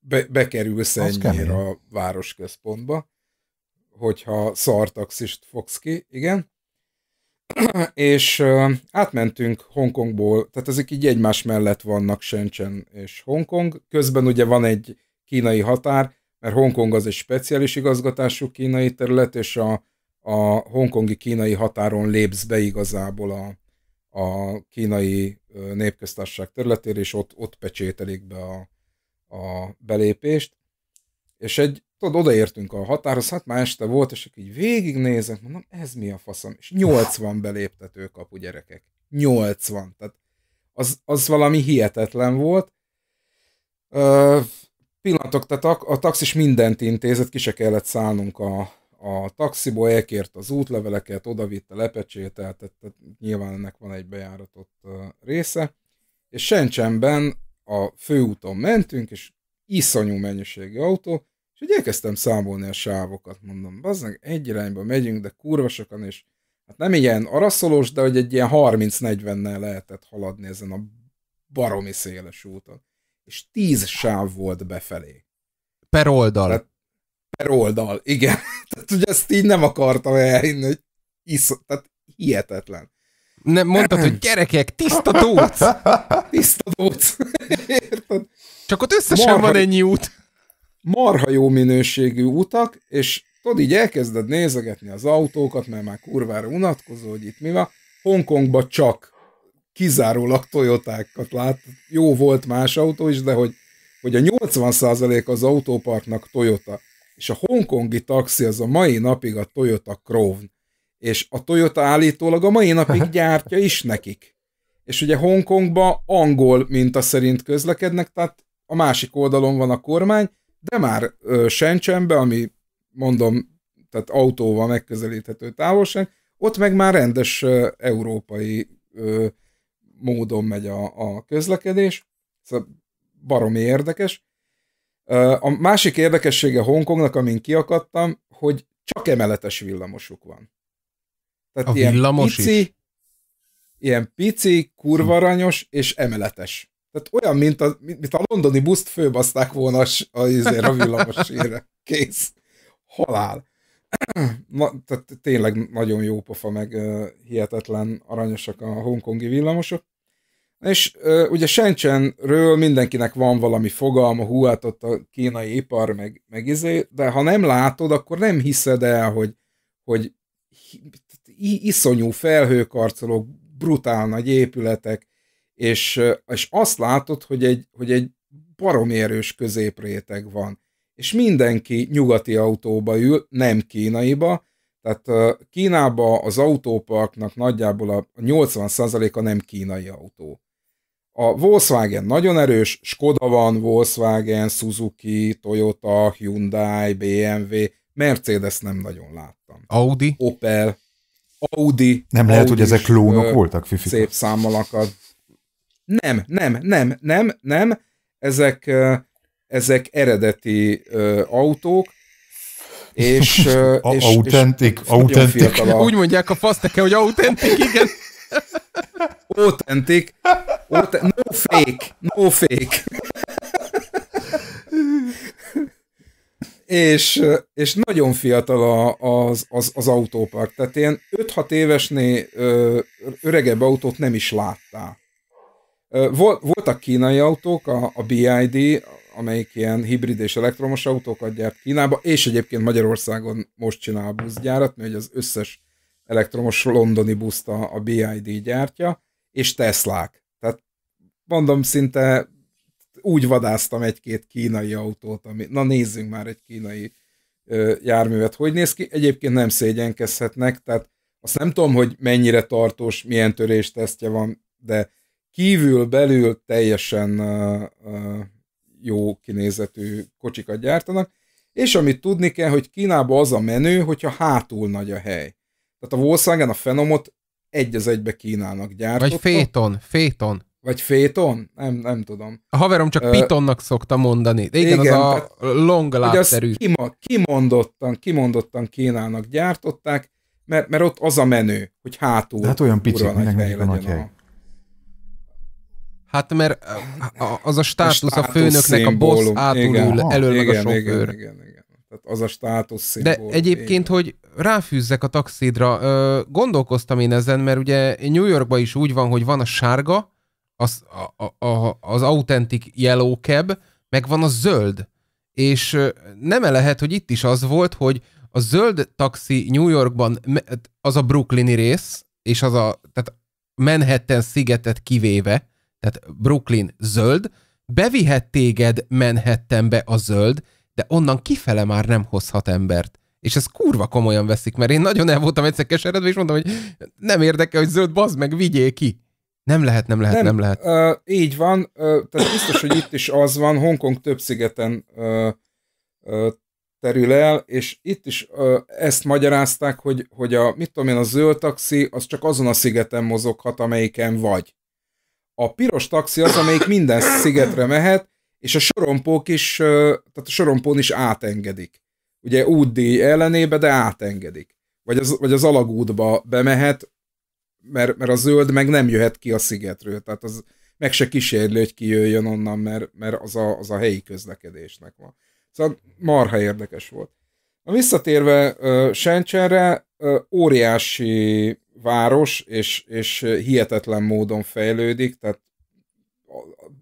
Speaker 2: be, bekerülsz ennyire a városközpontba, hogyha szartaxist fogsz ki, igen. <clears throat> és uh, átmentünk Hongkongból, tehát ezek így egymás mellett vannak Shenzhen és Hongkong. Közben ugye van egy kínai határ, mert Hongkong az egy speciális igazgatású kínai terület, és a, a hongkongi kínai határon lépsz be igazából a, a kínai népköztársaság területére, és ott, ott pecsételik be a, a belépést. És egy, tudod, odaértünk a határhoz, hát már este volt, és így végignézek, mondom, ez mi a faszom? És 80 beléptető kapu gyerekek. 80. Tehát az, az valami hihetetlen volt. Ö, pillanatok, tehát a, a taxis mindent intézett, ki se kellett szállnunk a, a taxiból elkért az útleveleket, odavitte, lepecsételt, tehát, tehát nyilván ennek van egy bejáratott része, és Sencsenben a főúton mentünk, és iszonyú mennyiségű autó, és hogy elkezdtem számolni a sávokat, mondom, bazdmeg, egy irányba megyünk, de kurva sokan, és hát nem ilyen araszolós, de hogy egy ilyen 30-40-nel lehetett haladni ezen a baromi széles úton. És 10 sáv volt befelé. Per oldal. Tehát per oldal, igen. <laughs> Tehát ugye ezt így nem akartam elhinni, hogy isz, tehát hihetetlen. Nem, mondtad, hogy gyerekek, tiszta tóc! <laughs> Tiszta tóc.
Speaker 3: Érted? Csak ott összesen marha, van ennyi
Speaker 2: út. Marha jó minőségű utak, és tudod, így elkezded nézegetni az autókat, mert már kurvára unatkozó, hogy itt mi van. Hongkongba csak kizárólag Toyotákat lát. Jó volt más autó is, de hogy, hogy a 80% az autóparknak Toyota és a hongkongi taxi az a mai napig a Toyota Crown, és a Toyota állítólag a mai napig <laughs> gyártja is nekik. És ugye Hongkongba angol minta szerint közlekednek, tehát a másik oldalon van a kormány, de már Shenzhenbe, ami mondom, tehát autóval megközelíthető távolság, ott meg már rendes európai módon megy a, a közlekedés. Ez szóval baromi érdekes. A másik érdekessége Hongkongnak, amin kiakadtam, hogy csak emeletes villamosuk van. Tehát a ilyen villamos pici, is? ilyen pici, kurvaranyos és emeletes. Tehát olyan, mint a, mint a londoni buszt főbaszták volna a, a villamos ére. Kész. Halál. Na, tehát tényleg nagyon jó pofa, meg uh, hihetetlen aranyosak a hongkongi villamosok. És ö, ugye Shenzhenről mindenkinek van valami fogalma, hú, hát ott a kínai ipar, meg, meg izé, de ha nem látod, akkor nem hiszed el, hogy, hogy iszonyú felhőkarcolók, brutál nagy épületek, és, és azt látod, hogy egy, hogy egy baromérős középréteg van. És mindenki nyugati autóba ül, nem kínaiba, tehát Kínába az autóparknak nagyjából a 80%-a nem kínai autó. A Volkswagen nagyon erős, Skoda van, Volkswagen, Suzuki, Toyota, Hyundai, BMW, Mercedes nem nagyon láttam. Audi? Opel, Audi. Nem Audi lehet, hogy ezek klónok voltak, Fifi? Szép számmal Nem, nem, nem, nem, nem. Ezek, ezek eredeti autók, és, és, autentik, és autentik. Úgy mondják a faszteke, hogy autentik, igen. Authentic. <laughs> Authentic. no fake. No fake.
Speaker 3: <laughs>
Speaker 2: és, és nagyon fiatal a, az, az, az autópark. Tehát ilyen 5-6 évesnél öregebb autót nem is láttál. voltak kínai autók, a, a BID, amelyik ilyen hibrid és elektromos autókat gyárt Kínába, és egyébként Magyarországon most csinál a buszgyárat, mert az összes elektromos londoni buszt a, a BID gyártja, és Teslák. Tehát mondom, szinte úgy vadáztam egy-két kínai autót, ami, na nézzünk már egy kínai ö, járművet, hogy néz ki, egyébként nem szégyenkezhetnek, tehát azt nem tudom, hogy mennyire tartós, milyen töréstesztje van, de kívül, belül teljesen ö, ö, jó kinézetű kocsikat gyártanak, és amit tudni kell, hogy Kínában az a menő, hogyha hátul nagy a hely. Tehát a Volkswagen a Fenomot egy az egybe kínálnak gyártottak Vagy Féton,
Speaker 1: Féton.
Speaker 2: Vagy Féton? Nem, nem tudom.
Speaker 1: A haverom csak uh, Pitonnak szokta mondani. De igen, igen az a long látterű. Kima,
Speaker 2: kimondottan, kimondottan Kínának gyártották, mert, mert ott az a menő, hogy hátul. De hát olyan picit, minek meg a nagy hely. A... Hát mert az a státusz a, státusz a főnöknek, szimbólum. a boss átulul igen, elől igen, meg a sofőr. Igen, igen, igen. Tehát az a státusz De egyébként,
Speaker 1: én. hogy ráfűzzek a taxidra, gondolkoztam én ezen, mert ugye New Yorkban is úgy van, hogy van a sárga, az, a, a, az authentic yellow cab, meg van a zöld. És nem -e lehet, hogy itt is az volt, hogy a zöld taxi New Yorkban az a brooklyni rész, és az a tehát Manhattan szigetet kivéve, tehát Brooklyn zöld, bevihet téged Manhattanbe a zöld, de onnan kifele már nem hozhat embert. És ez kurva komolyan veszik, mert én nagyon el voltam egyszer keseredve, és mondtam, hogy nem érdekel, hogy zöld bazd meg, vigyél ki. Nem lehet, nem lehet, nem, nem lehet.
Speaker 2: Ö, így van, ö, tehát biztos, hogy itt is az van, Hongkong több szigeten ö, ö, terül el, és itt is ö, ezt magyarázták, hogy, hogy a, mit tudom én, a zöld taxi az csak azon a szigeten mozoghat, amelyiken vagy. A piros taxi az, amelyik minden szigetre mehet, és a sorompók is, tehát a sorompón is átengedik. Ugye útdíj ellenébe, de átengedik. Vagy az, vagy az alagútba bemehet, mert, mert a zöld meg nem jöhet ki a szigetről, tehát az meg se kísérli, hogy kijöjjön onnan, mert, mert az, a, az a helyi közlekedésnek van. Szóval marha érdekes volt. Na, visszatérve uh, Shenzhenre, uh, óriási város, és, és hihetetlen módon fejlődik, tehát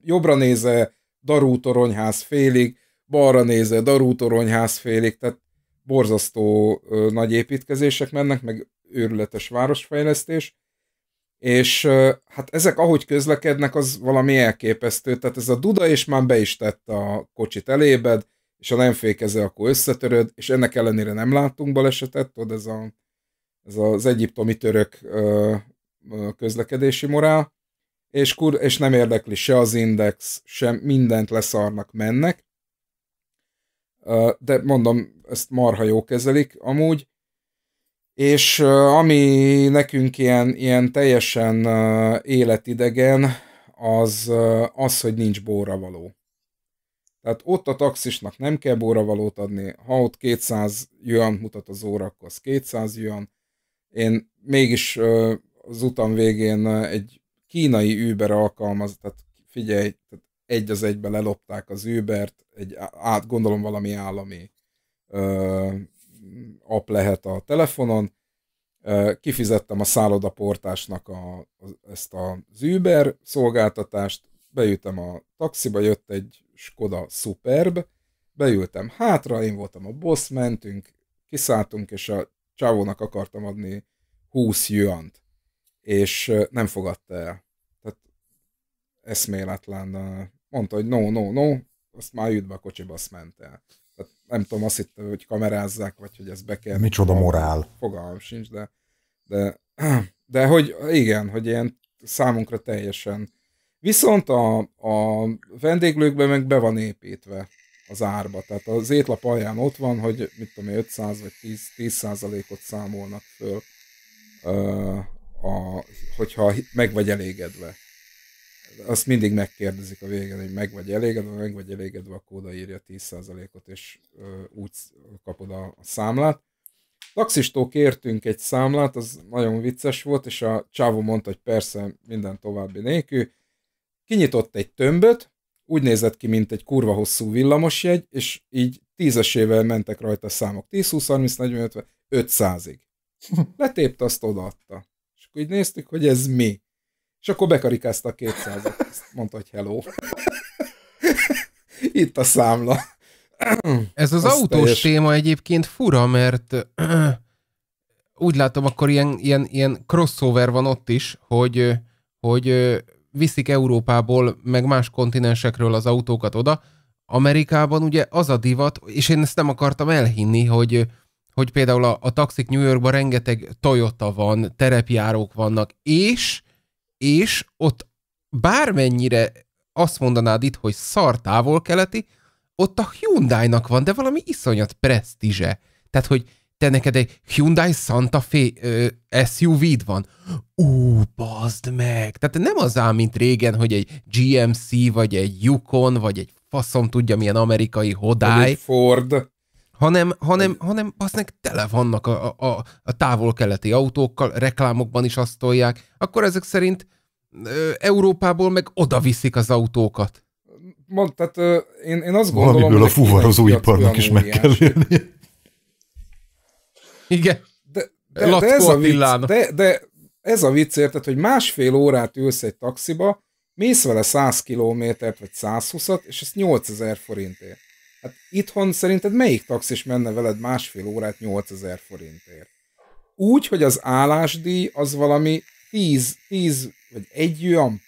Speaker 2: jobbra nézve darútoronyház félig, balra nézve darútoronyház félig, tehát borzasztó ö, nagy építkezések mennek, meg őrületes városfejlesztés, és ö, hát ezek ahogy közlekednek, az valami elképesztő, tehát ez a Duda és már be is tette a kocsit elébed, és ha nem fékezel, akkor összetöröd, és ennek ellenére nem láttunk balesetet, tudod, ez, a, ez az egyiptomi török ö, közlekedési morál, és, kur- és nem érdekli se az index, sem mindent leszarnak, mennek. De mondom, ezt marha jó kezelik amúgy. És ami nekünk ilyen, ilyen teljesen életidegen, az az, hogy nincs bóravaló. Tehát ott a taxisnak nem kell bóravalót adni, ha ott 200 jön mutat az óra, akkor az 200 jön. Én mégis az utam végén egy kínai Uber alkalmazott, tehát figyelj, tehát egy az egybe lelopták az Ubert, egy, át, gondolom valami állami ö, app lehet a telefonon, ö, kifizettem a szállodaportásnak a, a, ezt az Uber szolgáltatást, beültem a taxiba, jött egy Skoda Superb, beültem hátra, én voltam a boss, mentünk, kiszálltunk, és a csávónak akartam adni 20 jönt és nem fogadta el. Tehát eszméletlen. Mondta, hogy no, no, no, azt már ült a kocsiba, azt ment el. Tehát nem tudom, azt hitte, hogy kamerázzák, vagy hogy ez be kell. Micsoda morál. Fogalmam sincs, de, de, <clears throat> de hogy igen, hogy ilyen számunkra teljesen. Viszont a, a vendéglőkben meg be van építve az árba. Tehát az étlap alján ott van, hogy mit tudom én, 500 vagy 10, 10 ot számolnak föl a, hogyha meg vagy elégedve. Azt mindig megkérdezik a végén, hogy meg vagy elégedve, meg vagy elégedve, a kóda írja 10%-ot, és ö, úgy kapod a, a számlát. Taxistól kértünk egy számlát, az nagyon vicces volt, és a csávó mondta, hogy persze minden további nélkül. Kinyitott egy tömböt, úgy nézett ki, mint egy kurva hosszú villamosjegy, és így tízesével mentek rajta a számok. 10, 20, 30, 40, 50, 500-ig. Letépte, azt odaadta akkor így néztük, hogy ez mi. És akkor bekarikázta a 200 mondta, hogy hello. <laughs> Itt a számla. <clears throat> Ez az Azt autós teljes...
Speaker 1: téma egyébként fura, mert <clears throat> úgy látom, akkor ilyen, ilyen, ilyen crossover van ott is, hogy, hogy viszik Európából, meg más kontinensekről az autókat oda. Amerikában ugye az a divat, és én ezt nem akartam elhinni, hogy, hogy például a, a taxik New Yorkban rengeteg Toyota van, terepjárók vannak, és, és ott bármennyire azt mondanád itt, hogy szar távol-keleti, ott a Hyundai-nak van, de valami iszonyat presztízse. Tehát, hogy te neked egy Hyundai Santa Fe ö, SUV-d van. Ú, bazd meg! Tehát nem az ám, mint régen, hogy egy GMC, vagy egy Yukon, vagy egy faszom tudja milyen amerikai hodály. Vagy egy Ford hanem, hanem, hanem aznek tele vannak a, a, a távol-keleti autókkal, reklámokban is azt tolják, akkor ezek szerint ö, Európából meg oda viszik az autókat.
Speaker 2: Mond, tehát ö, én, én azt gondolom, Valamiből a fuvarozóiparnak is meg kell jönni. Igen. De, de, de, ez a vicc, de, de ez a vicc, érted, hogy másfél órát ülsz egy taxiba, mész vele 100 kilométert vagy 120-at, és ezt 8000 forintért. Hát itthon szerinted melyik taxis menne veled másfél órát 8000 forintért? Úgy, hogy az állásdíj az valami 10, 10 vagy egy olyan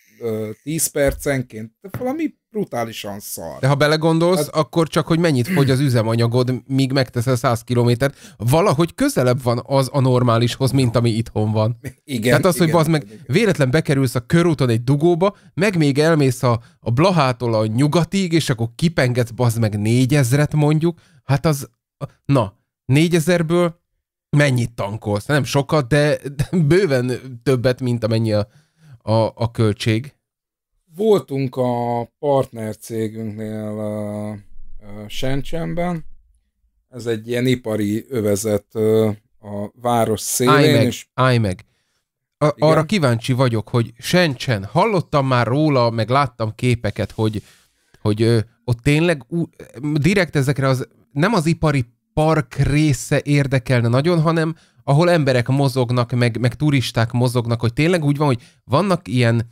Speaker 2: 10 percenként, de valami brutálisan szar. De ha
Speaker 1: belegondolsz, hát... akkor csak, hogy mennyit fogy az üzemanyagod, míg megteszel 100 kilométert, valahogy közelebb van az a normálishoz, mint ami itthon van. Igen. Tehát az, igen, hogy bazd meg, igen. véletlen bekerülsz a körúton egy dugóba, meg még elmész a, a Blahától a nyugatig, és akkor kipengetsz bazd meg négyezret mondjuk, hát az, na, négyezerből mennyit tankolsz? Nem sokat, de bőven többet, mint amennyi a a, a költség?
Speaker 2: Voltunk a partnercégünknél a, a ez egy ilyen ipari övezet a város szélén. Állj meg, és...
Speaker 1: állj meg. A, arra kíváncsi vagyok, hogy Sencsen, hallottam már róla, meg láttam képeket, hogy, hogy ö, ott tényleg ú, direkt ezekre az, nem az ipari park része érdekelne nagyon, hanem ahol emberek mozognak, meg, meg turisták mozognak, hogy tényleg úgy van, hogy vannak ilyen,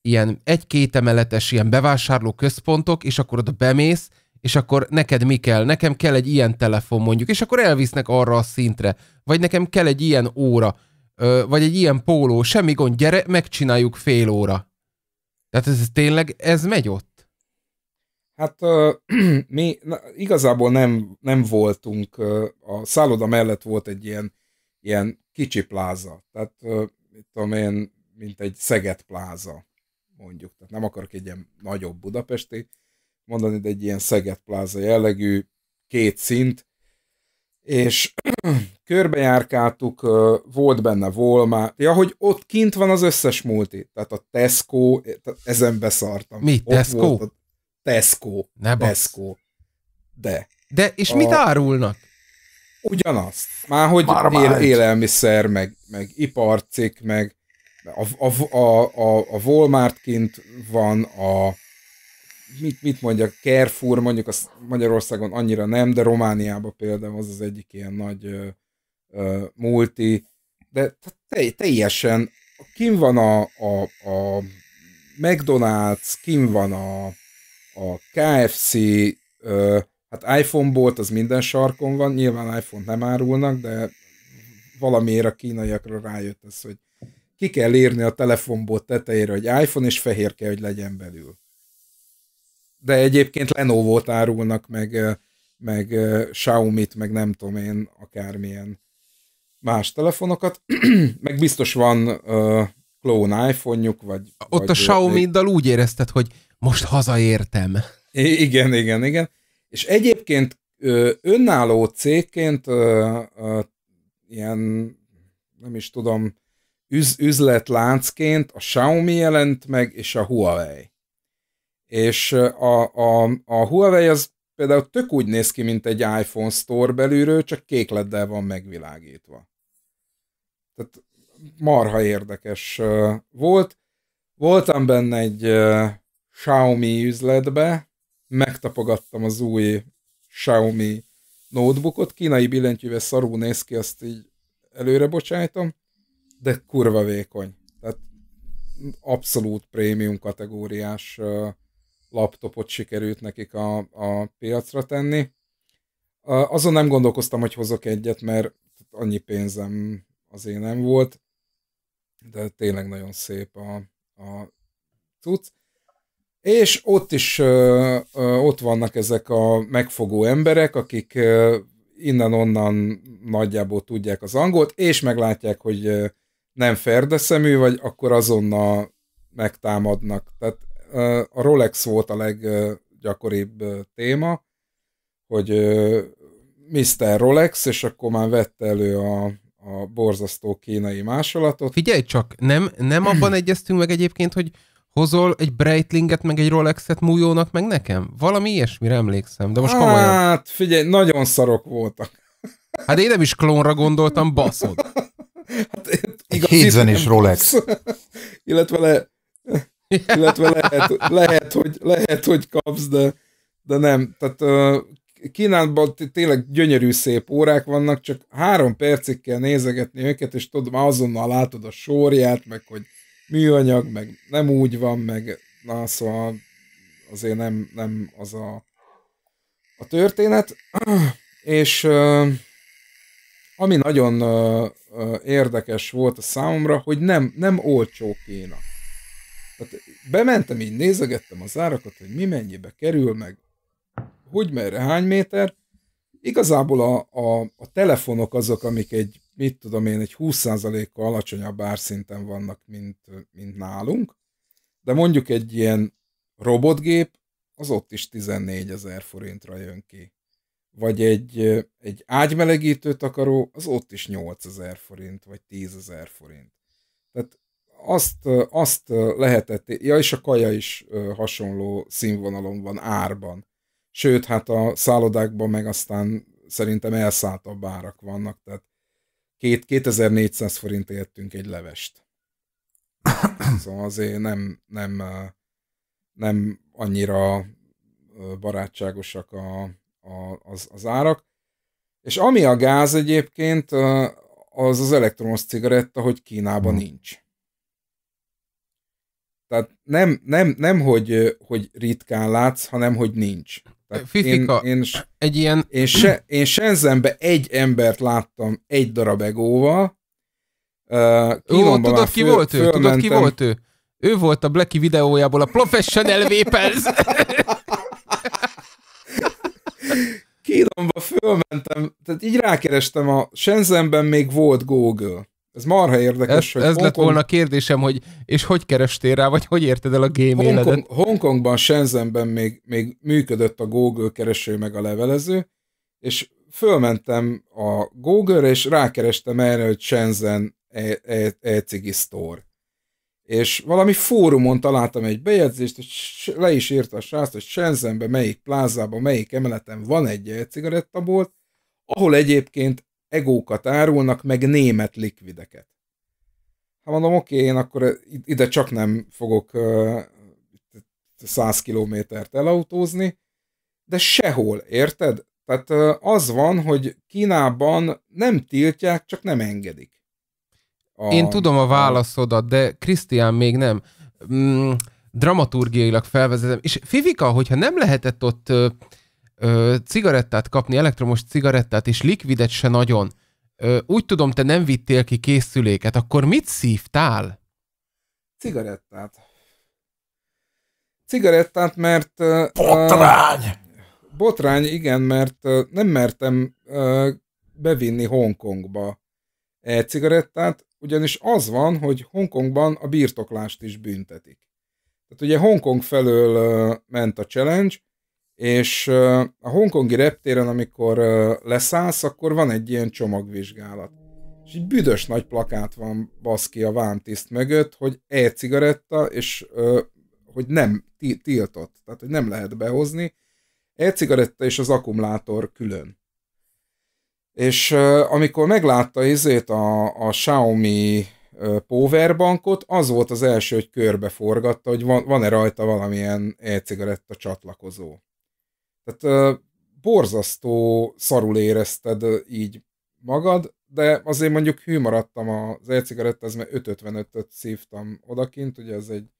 Speaker 1: ilyen egy-két emeletes ilyen bevásárló központok, és akkor oda bemész, és akkor neked mi kell? Nekem kell egy ilyen telefon mondjuk, és akkor elvisznek arra a szintre. Vagy nekem kell egy ilyen óra, vagy egy ilyen póló, semmi gond, gyere, megcsináljuk fél óra. Tehát ez,
Speaker 2: tényleg, ez megy ott. Hát uh, <clears throat> mi na, igazából nem, nem voltunk, uh, a szálloda mellett volt egy ilyen, ilyen kicsi pláza, tehát uh, mit tudom én, mint egy Szeged pláza, mondjuk. Tehát nem akarok egy ilyen nagyobb budapesti mondani, de egy ilyen Szeged pláza jellegű, két szint, és <clears throat> körbejárkáltuk, volt benne Volma, ja, hogy ott kint van az összes multi, tehát a Tesco, ezen beszartam. Mi, ott Tesco? Volt a, Tesco. Ne Tesco. De. De, és a... mit árulnak? Ugyanazt. Már hogy él, élelmiszer, meg, meg iparcik, meg a, a, a, a, a Walmart kint van, a mit, mit mondjak, Carrefour, mondjuk az Magyarországon annyira nem, de Romániában például az az egyik ilyen nagy ö, ö, multi, de te, teljesen kim van a, a, a McDonald's, kim van a a KFC, ö, hát iPhone bolt az minden sarkon van, nyilván iphone nem árulnak, de valamiért a kínaiakra rájött az, hogy ki kell írni a telefonból tetejére, hogy iPhone, és fehér kell, hogy legyen belül. De egyébként Lenovo-t árulnak, meg, meg Xiaomi-t, meg nem tudom én, akármilyen más telefonokat, <clears throat> meg biztos van uh, klón iPhone-juk, vagy... Ott vagy a Xiaomi-dal
Speaker 1: úgy érezted, hogy most hazaértem.
Speaker 2: igen, igen, igen. És egyébként önálló cégként ilyen, nem is tudom, üz, üzletláncként a Xiaomi jelent meg, és a Huawei. És a, a, a Huawei az például tök úgy néz ki, mint egy iPhone Store belülről, csak kékleddel van megvilágítva. Tehát marha érdekes volt. Voltam benne egy Xiaomi üzletbe, megtapogattam az új Xiaomi notebookot, kínai billentyűvel szarú néz ki, azt így előre bocsájtom, de kurva vékony. Tehát abszolút prémium kategóriás laptopot sikerült nekik a, a piacra tenni. Azon nem gondolkoztam, hogy hozok egyet, mert annyi pénzem azért nem volt, de tényleg nagyon szép a, a cucc. És ott is ott vannak ezek a megfogó emberek, akik innen-onnan nagyjából tudják az angolt, és meglátják, hogy nem nem ferdeszemű vagy, akkor azonnal megtámadnak. Tehát a Rolex volt a leggyakoribb téma, hogy Mr. Rolex, és akkor már vette elő a, a borzasztó kínai másolatot. Figyelj csak, nem, nem abban egyeztünk meg egyébként,
Speaker 1: hogy hozol egy Breitlinget, meg egy Rolexet múljónak, meg nekem? Valami ilyesmire
Speaker 2: emlékszem, de most hát, komolyan. Hát figyelj, nagyon szarok voltak. Hát én nem is klónra gondoltam, baszod.
Speaker 3: Hát, hát igaz, is Rolex.
Speaker 2: Basz. <laughs> Illetve le, illetve lehet, lehet, hogy, lehet, hogy kapsz, de, de nem. Tehát uh, Kínában tényleg gyönyörű szép órák vannak, csak három percig kell nézegetni őket, és tudod, már azonnal látod a sorját, meg hogy műanyag, meg nem úgy van, meg na szóval azért nem, nem az a, a történet. <clears throat> És ami nagyon érdekes volt a számomra, hogy nem, nem olcsó kéna. Tehát bementem, így nézegettem az árakat, hogy mi mennyibe kerül, meg hogy merre, hány méter. Igazából a, a, a telefonok azok, amik egy mit tudom én, egy 20%-kal alacsonyabb árszinten vannak, mint, mint nálunk, de mondjuk egy ilyen robotgép, az ott is 14 ezer forintra jön ki. Vagy egy, egy ágymelegítő takaró, az ott is 8 ezer forint, vagy 10 ezer forint. Tehát azt, azt lehetett, ja és a kaja is hasonló színvonalon van árban. Sőt, hát a szállodákban meg aztán szerintem elszálltabb árak vannak, tehát két, 2400 forint értünk egy levest. Szóval azért nem, nem, nem annyira barátságosak a, a, az, az árak. És ami a gáz egyébként, az az elektromos cigaretta, hogy Kínában hmm. nincs. Tehát nem, nem, nem hogy, hogy ritkán látsz, hanem hogy nincs. Fifika, én, én, egy ilyen... Én, se, én Shenzhenben egy embert láttam egy darab egóval. Uh, Ó, tudod, ki föl, volt ő? Fölmentem. Tudod, ki volt ő? Ő volt a Blacky videójából a Professional Vapers. <laughs> Kínomba fölmentem, tehát így rákerestem, a Shenzhenben még volt Google. Ez marha érdekes. Ez, hogy ez Hongkong... lett volna a
Speaker 1: kérdésem, hogy és hogy kerestél rá, vagy hogy érted el a game Hongkong, életet?
Speaker 2: Hongkongban, Shenzhenben még, még működött a Google kereső meg a levelező, és fölmentem a Google-re, és rákerestem erre, hogy Shenzhen e-cigi e- e- store. És valami fórumon találtam egy bejegyzést, és le is írta a srác, hogy Shenzhenben melyik plázában, melyik emeleten van egy e-cigarettabolt, ahol egyébként egókat árulnak, meg német likvideket. Hát mondom, oké, én akkor ide csak nem fogok 100 kilométert elautózni, de sehol, érted? Tehát az van, hogy Kínában nem tiltják, csak nem engedik. A, Én tudom a
Speaker 1: válaszodat, de Krisztián még nem. Mm, dramaturgiailag felvezetem. És Fivika, hogyha nem lehetett ott ö, cigarettát kapni, elektromos cigarettát és likvidet se nagyon, ö, úgy tudom, te nem vittél ki készüléket, akkor mit szívtál?
Speaker 2: Cigarettát. Cigarettát, mert... botrány! Uh, botrány, igen, mert uh, nem mertem uh, bevinni Hongkongba egy cigarettát ugyanis az van, hogy Hongkongban a birtoklást is büntetik. Tehát ugye Hongkong felől uh, ment a challenge, és a hongkongi reptéren, amikor leszállsz, akkor van egy ilyen csomagvizsgálat. És egy büdös nagy plakát van baszki a vántiszt mögött, hogy e-cigaretta, és hogy nem tiltott, tehát hogy nem lehet behozni. E-cigaretta és az akkumulátor külön. És amikor meglátta izét a, a Xiaomi powerbankot, az volt az első, hogy körbeforgatta, hogy van, van-e rajta valamilyen e-cigaretta csatlakozó. Tehát borzasztó szarul érezted így magad, de azért mondjuk hű maradtam az e-cigarettáz, mert 555-öt szívtam odakint, ugye ez egy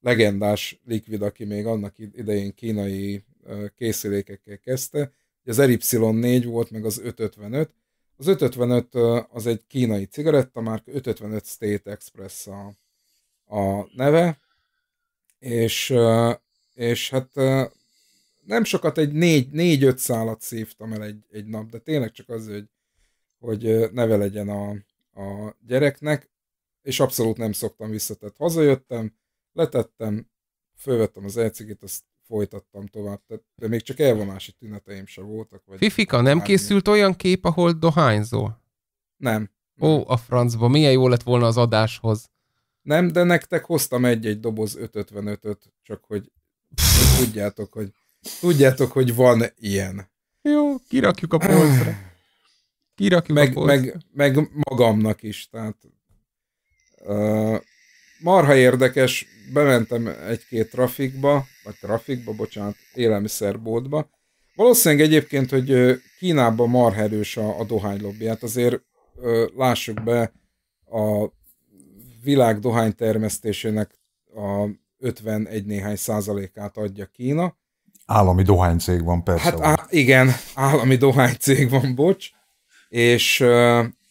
Speaker 2: legendás likvid, aki még annak idején kínai készülékekkel kezdte, az RY4 volt, meg az 555, az 555 az egy kínai cigaretta, már 555 State Express a, a neve, és, és hát nem sokat, egy négy, négy-öt szálat szívtam el egy, egy nap, de tényleg csak az, hogy, hogy neve legyen a, a gyereknek, és abszolút nem szoktam vissza, tehát hazajöttem, letettem, fölvettem az elcigit, azt folytattam tovább, tehát, de még csak elvonási tüneteim sem voltak. Vagy Fifika, nem bármi. készült
Speaker 1: olyan kép, ahol Dohányzó. Nem. Ó, a francba, milyen jó lett volna az adáshoz.
Speaker 2: Nem, de nektek hoztam egy-egy doboz 555-öt, csak hogy tudjátok, hogy Tudjátok, hogy van ilyen.
Speaker 1: Jó, kirakjuk a polcra. Kirakjuk meg, a polcra.
Speaker 2: Meg, meg magamnak is, tehát uh, marha érdekes, bementem egy-két trafikba, vagy trafikba, bocsánat, élelmiszerbódba. Valószínűleg egyébként, hogy Kínában marha erős a, a dohánylobbi, hát azért uh, lássuk be, a világ dohánytermesztésének a 51 néhány százalékát adja Kína,
Speaker 3: Állami dohánycég van, persze. Hát van.
Speaker 2: Á, igen, állami dohánycég van, bocs. És,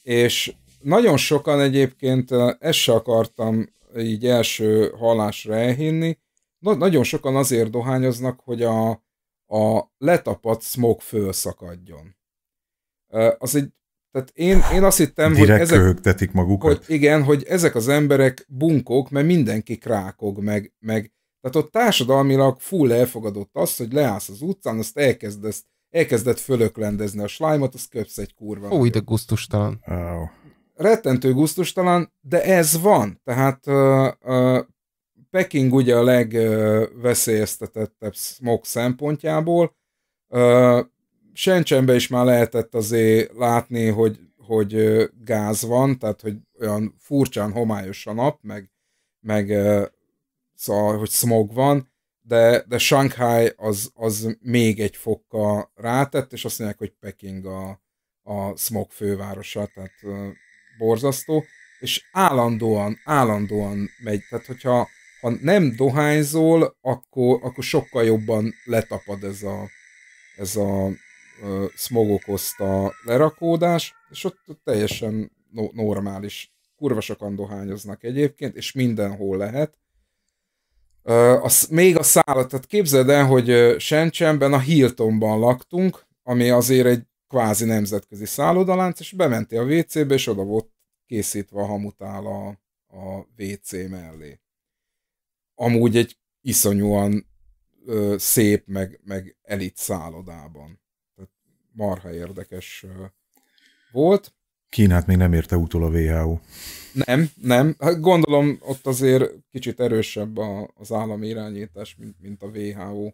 Speaker 2: és nagyon sokan egyébként ezt se akartam így első hallásra elhinni. Na, nagyon sokan azért dohányoznak, hogy a, a letapadt smog fölszakadjon. Az egy, tehát én, én azt hittem, Direkt hogy ezek, köhögtetik magukat. Hogy igen, hogy ezek az emberek bunkók, mert mindenki krákog, meg, meg tehát ott társadalmilag full elfogadott az, hogy leállsz az utcán, azt elkezdesz, elkezdett fölöklendezni a slájmot, azt köpsz egy kurva. Ó, de guztustalan. Oh. Rettentő guztustalan, de ez van. Tehát uh, uh, Peking ugye a legveszélyeztetettebb smog szempontjából. Uh, Sencsenbe is már lehetett azért látni, hogy, hogy uh, gáz van, tehát hogy olyan furcsán homályos a nap, meg, meg uh, szóval, hogy smog van, de, de Shanghai az, az még egy fokkal rátett, és azt mondják, hogy Peking a, a smog fővárosa, tehát uh, borzasztó, és állandóan, állandóan megy, tehát hogyha ha nem dohányzol, akkor, akkor sokkal jobban letapad ez a, ez a uh, smog okozta lerakódás, és ott, ott teljesen no, normális. Kurva sokan dohányoznak egyébként, és mindenhol lehet az, még a szállat, tehát képzeld el, hogy Sencsenben a Hiltonban laktunk, ami azért egy kvázi nemzetközi szállodalánc, és bementi a WC-be, és oda volt készítve a hamutál a, a WC mellé. Amúgy egy iszonyúan ö, szép, meg, meg elit szállodában. Tehát marha érdekes ö, volt.
Speaker 3: Kínát még nem érte utol a WHO.
Speaker 2: Nem, nem. Hát gondolom ott azért kicsit erősebb a, az állami irányítás, mint, mint a WHO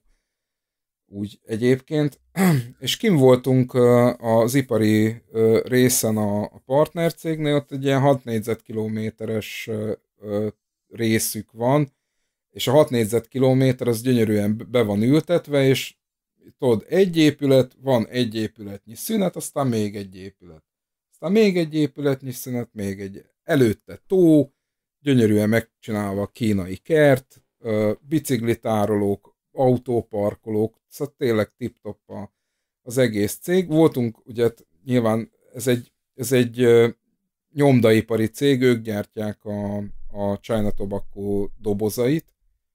Speaker 2: úgy egyébként. <clears throat> És kim voltunk az ipari részen a partnercégnél, ott egy ilyen 6 négyzetkilométeres részük van, és a 6 négyzetkilométer az gyönyörűen be van ültetve, és tudod, egy épület, van egy épületnyi szünet, aztán még egy épület. Aztán még egy épületnyi szünet, még egy előtte tó, gyönyörűen megcsinálva a kínai kert, biciklitárolók, autóparkolók, szóval tényleg tip az egész cég. Voltunk, ugye hát nyilván ez egy, ez egy nyomdaipari cég, ők gyártják a, a China Tobacco dobozait,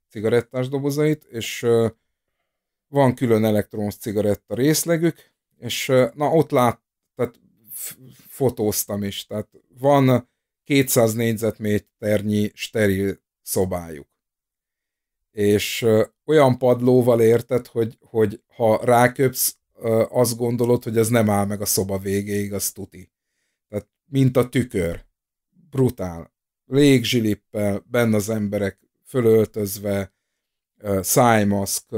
Speaker 2: cigarettás dobozait, és van külön elektronos cigaretta részlegük, és na ott lát, tehát fotóztam is, tehát van 200 négyzetméternyi steril szobájuk. És olyan padlóval érted, hogy, hogy ha ráköpsz, azt gondolod, hogy ez nem áll meg a szoba végéig, az tuti. Tehát mint a tükör. Brutál. Légzsilippel, benne az emberek fölöltözve, szájmaszk,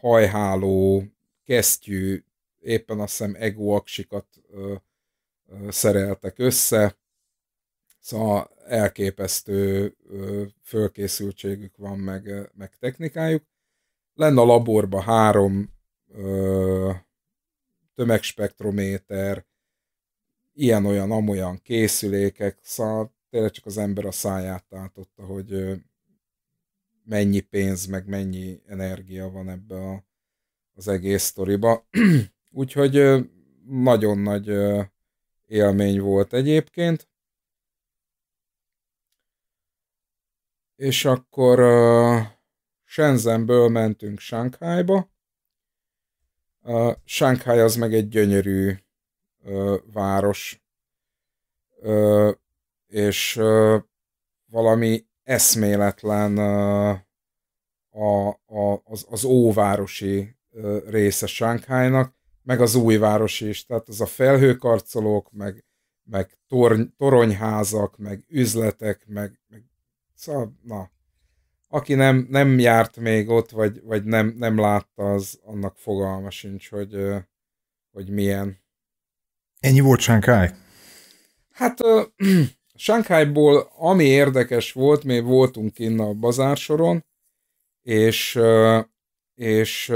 Speaker 2: hajháló, kesztyű, éppen azt hiszem egoaksikat szereltek össze, szóval elképesztő fölkészültségük van, meg, meg technikájuk. Lenne a laborban három ö, tömegspektrométer, ilyen-olyan, amolyan készülékek, szóval tényleg csak az ember a száját tátotta, hogy mennyi pénz, meg mennyi energia van ebbe a, az egész sztoriba. <clears throat> Úgyhogy nagyon nagy élmény volt egyébként. És akkor uh, Shenzhenből mentünk Shanghaiba. Uh, Shanghai az meg egy gyönyörű uh, város, uh, és uh, valami eszméletlen uh, a, a, az, az óvárosi uh, része Sánkhájnak meg az város is, tehát az a felhőkarcolók, meg, meg torny, toronyházak, meg üzletek, meg, meg szóval, na, aki nem, nem járt még ott, vagy, vagy nem, nem látta, az annak fogalma sincs, hogy, hogy milyen.
Speaker 3: Ennyi volt Sánkáj?
Speaker 2: Hát uh, <clears throat> ami érdekes volt, mi voltunk innen a bazársoron, és, és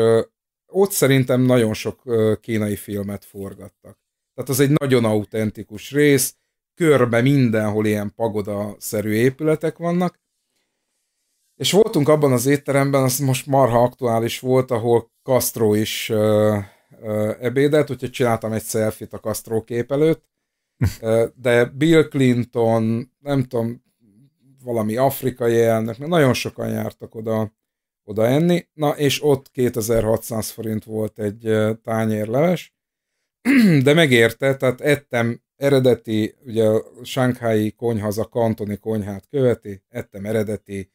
Speaker 2: ott szerintem nagyon sok kínai filmet forgattak. Tehát az egy nagyon autentikus rész, körbe mindenhol ilyen pagoda-szerű épületek vannak, és voltunk abban az étteremben, az most marha aktuális volt, ahol Castro is ö, ö, ebédelt, úgyhogy csináltam egy selfit a Castro kép előtt, de Bill Clinton, nem tudom, valami afrikai elnök, nagyon sokan jártak oda, oda enni. Na, és ott 2600 forint volt egy tányérleves, <clears throat> de megérte, tehát ettem eredeti, ugye a sánkhái konyha, a kantoni konyhát követi, ettem eredeti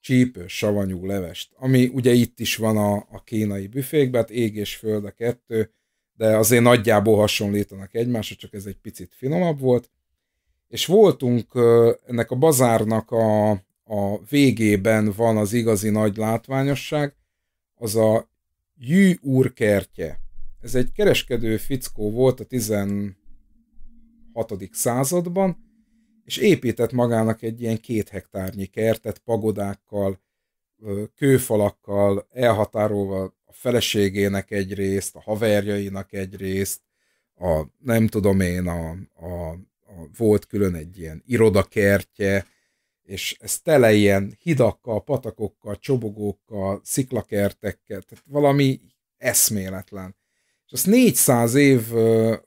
Speaker 2: csípős savanyú levest, ami ugye itt is van a, a kínai büfékben, hát ég és föld a kettő, de azért nagyjából hasonlítanak egymásra, csak ez egy picit finomabb volt. És voltunk ennek a bazárnak a a végében van az igazi nagy látványosság, az a Jű úr kertje. Ez egy kereskedő fickó volt a 16. században, és épített magának egy ilyen két hektárnyi kertet pagodákkal, kőfalakkal, elhatárolva a feleségének egy részt, a haverjainak egy részt, a nem tudom én, a, a, a volt külön egy ilyen irodakertje, és ez tele ilyen hidakkal, patakokkal, csobogókkal, sziklakertekkel, tehát valami eszméletlen. És azt 400 év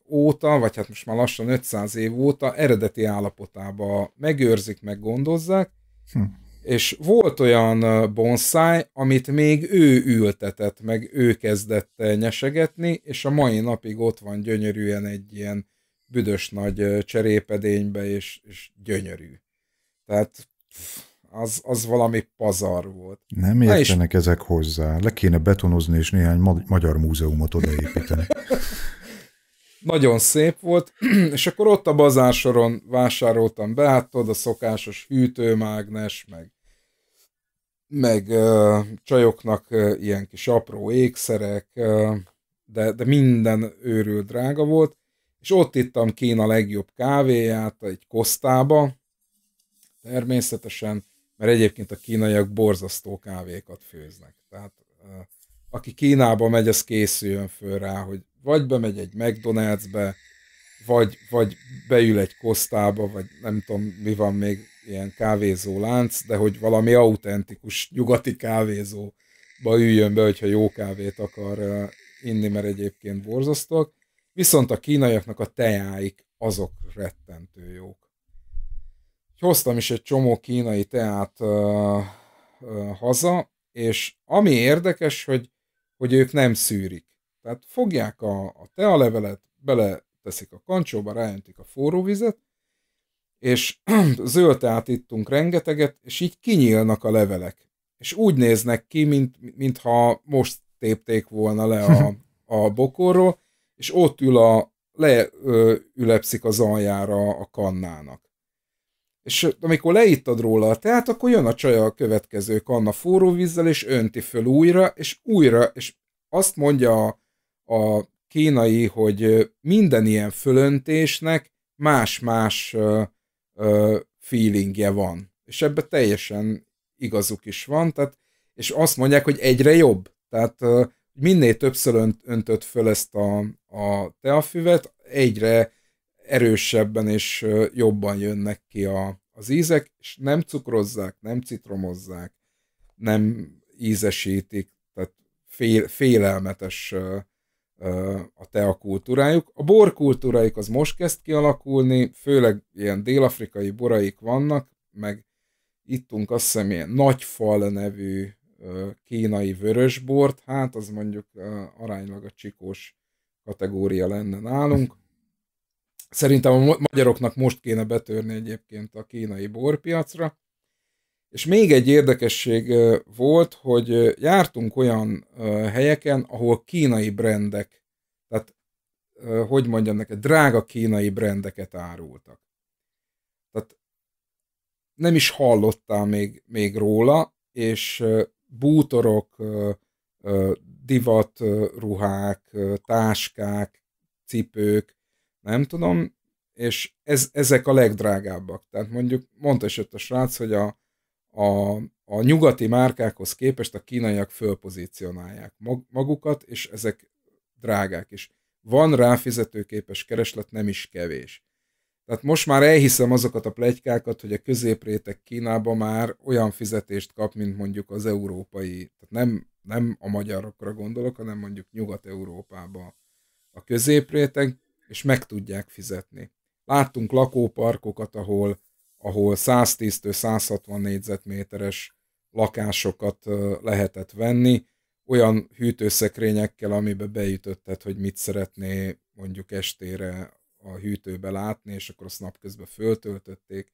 Speaker 2: óta, vagy hát most már lassan 500 év óta eredeti állapotába megőrzik, meg gondozzák, hm. és volt olyan bonszáj, amit még ő ültetett, meg ő kezdett nyesegetni, és a mai napig ott van gyönyörűen egy ilyen büdös nagy cserépedénybe, és, és gyönyörű. Tehát az, az valami pazar
Speaker 3: volt. Nem értenek és... ezek hozzá. Le kéne betonozni, és néhány ma- magyar múzeumot odaépíteni. <laughs>
Speaker 2: Nagyon szép volt, <clears throat> és akkor ott a bazársoron vásároltam be, hát a szokásos hűtőmágnes, meg meg ö, csajoknak ö, ilyen kis apró ékszerek, ö, de, de minden őrül drága volt, és ott ittam Kína legjobb kávéját egy kosztába, természetesen, mert egyébként a kínaiak borzasztó kávékat főznek. Tehát aki Kínába megy, az készüljön föl rá, hogy vagy bemegy egy McDonald'sbe, vagy, vagy beül egy kosztába, vagy nem tudom, mi van még ilyen kávézó lánc, de hogy valami autentikus nyugati kávézóba üljön be, hogyha jó kávét akar inni, mert egyébként borzasztok. Viszont a kínaiaknak a teáik azok rettentő jók hoztam is egy csomó kínai teát ö, ö, haza, és ami érdekes, hogy, hogy ők nem szűrik. Tehát fogják a, a tealevelet, bele teszik a kancsóba, ráöntik a forró vizet, és <clears throat> zöld teát ittunk rengeteget, és így kinyílnak a levelek. És úgy néznek ki, mint, mintha most tépték volna le a, <laughs> a bokorról, és ott ül a, leülepszik az aljára a kannának. És amikor leíttad róla a teát, akkor jön a csaja a következő kanna forró vízzel, és önti föl újra, és újra, és azt mondja a, a kínai, hogy minden ilyen fölöntésnek más-más feelingje van. És ebbe teljesen igazuk is van, tehát, és azt mondják, hogy egyre jobb. Tehát ö, minél többször önt, öntött föl ezt a, a teafüvet, egyre erősebben és jobban jönnek ki a, az ízek, és nem cukrozzák, nem citromozzák, nem ízesítik, tehát fél, félelmetes a tea kultúrájuk. A bor kultúráik az most kezd kialakulni, főleg ilyen délafrikai boraik vannak, meg ittunk azt hiszem ilyen nagyfal nevű kínai vörösbort, hát az mondjuk aránylag a csikós kategória lenne nálunk. Szerintem a magyaroknak most kéne betörni egyébként a kínai borpiacra. És még egy érdekesség volt, hogy jártunk olyan helyeken, ahol kínai brendek, tehát hogy mondjam neked, drága kínai brendeket árultak. Tehát nem is hallottál még, még róla, és bútorok, divatruhák, táskák, cipők, nem tudom, és ez, ezek a legdrágábbak. Tehát mondjuk mondta is ott a srác, hogy a, a, a nyugati márkákhoz képest a kínaiak fölpozícionálják magukat, és ezek drágák is. Van ráfizetőképes kereslet, nem is kevés. Tehát most már elhiszem azokat a plegykákat, hogy a középrétek Kínába már olyan fizetést kap, mint mondjuk az európai, tehát nem, nem a magyarokra gondolok, hanem mondjuk Nyugat-Európába a középrétek, és meg tudják fizetni. Láttunk lakóparkokat, ahol, ahol 110-160 négyzetméteres lakásokat lehetett venni, olyan hűtőszekrényekkel, amibe beütötted, hogy mit szeretné mondjuk estére a hűtőbe látni, és akkor azt napközben föltöltötték,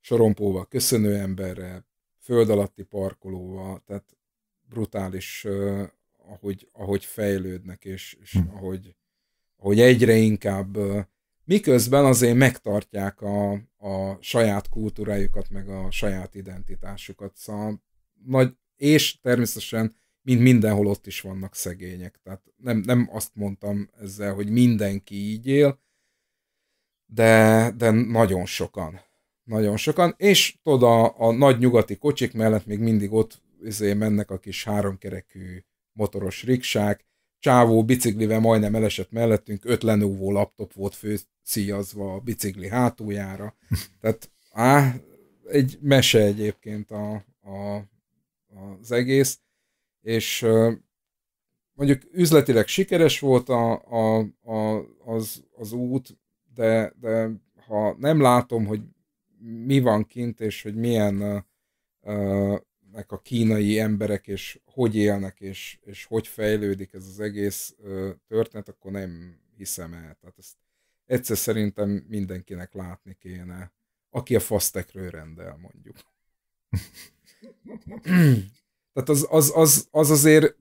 Speaker 2: sorompóval, köszönő emberre, föld alatti parkolóval, tehát brutális, ahogy, ahogy fejlődnek, és, és hm. ahogy hogy egyre inkább miközben azért megtartják a, a saját kultúrájukat, meg a saját identitásukat. Szóval nagy, és természetesen mint mindenhol ott is vannak szegények. Tehát nem, nem azt mondtam ezzel, hogy mindenki így él, de, de nagyon sokan. Nagyon sokan, és tudod, a, a nagy nyugati kocsik mellett még mindig ott izé, mennek a kis háromkerekű motoros riksák, csávó biciklivel majdnem elesett mellettünk, öt Lenovo laptop volt főszíjazva a bicikli hátuljára. <laughs> Tehát á, egy mese egyébként a, a, az egész, és mondjuk üzletileg sikeres volt a, a, a, az, az út, de, de ha nem látom, hogy mi van kint, és hogy milyen uh, élnek a kínai emberek, és hogy élnek, és, és hogy fejlődik ez az egész történet, akkor nem hiszem el. Tehát ezt egyszer szerintem mindenkinek látni kéne, aki a fasztekről rendel, mondjuk. <clears throat> tehát az, az, az, az azért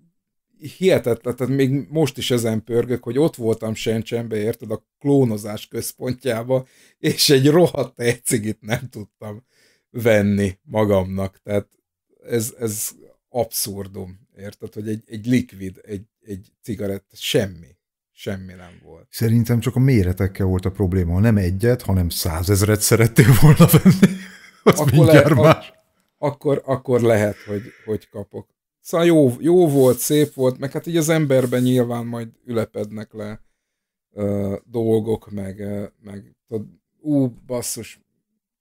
Speaker 2: hihetetlen, tehát még most is ezen pörgök, hogy ott voltam Sencsenbe, érted, a klónozás központjába, és egy rohadt egy cigit nem tudtam venni magamnak, tehát ez, ez abszurdum, érted, hogy egy, egy likvid, egy, egy cigarett, semmi semmi nem
Speaker 3: volt. Szerintem csak a méretekkel volt a probléma, ha nem egyet, hanem százezret szerettél volna venni, <laughs> az akkor mindjárt le, más.
Speaker 2: akkor, akkor lehet, hogy, hogy kapok. Szóval jó, jó volt, szép volt, meg hát így az emberben nyilván majd ülepednek le ö, dolgok, meg, meg tudod, ú, basszus,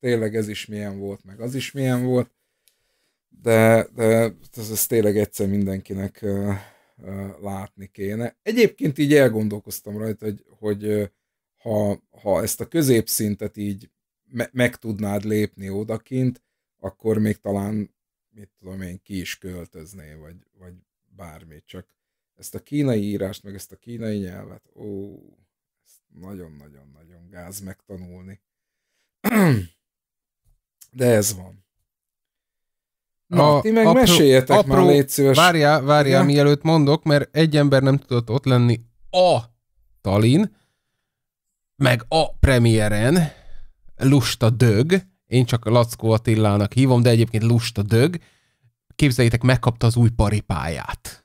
Speaker 2: tényleg ez is milyen volt, meg az is milyen volt de, de ez, ez tényleg egyszer mindenkinek uh, uh, látni kéne. Egyébként így elgondolkoztam rajta, hogy, hogy uh, ha, ha ezt a középszintet így me- meg tudnád lépni odakint, akkor még talán, mit tudom én, ki is költözné, vagy, vagy bármi, csak ezt a kínai írást, meg ezt a kínai nyelvet, ó, ezt nagyon-nagyon-nagyon gáz megtanulni. <clears throat> De ez van. Na, a, ti meg apró,
Speaker 1: meséljetek apró, már, légy szíves. Várjál, várjál, ja. mielőtt mondok, mert egy ember nem tudott ott lenni a Talin, meg a premieren, Lusta Dög, én csak Lackó Attilának hívom, de egyébként Lusta Dög, képzeljétek, megkapta az új paripáját.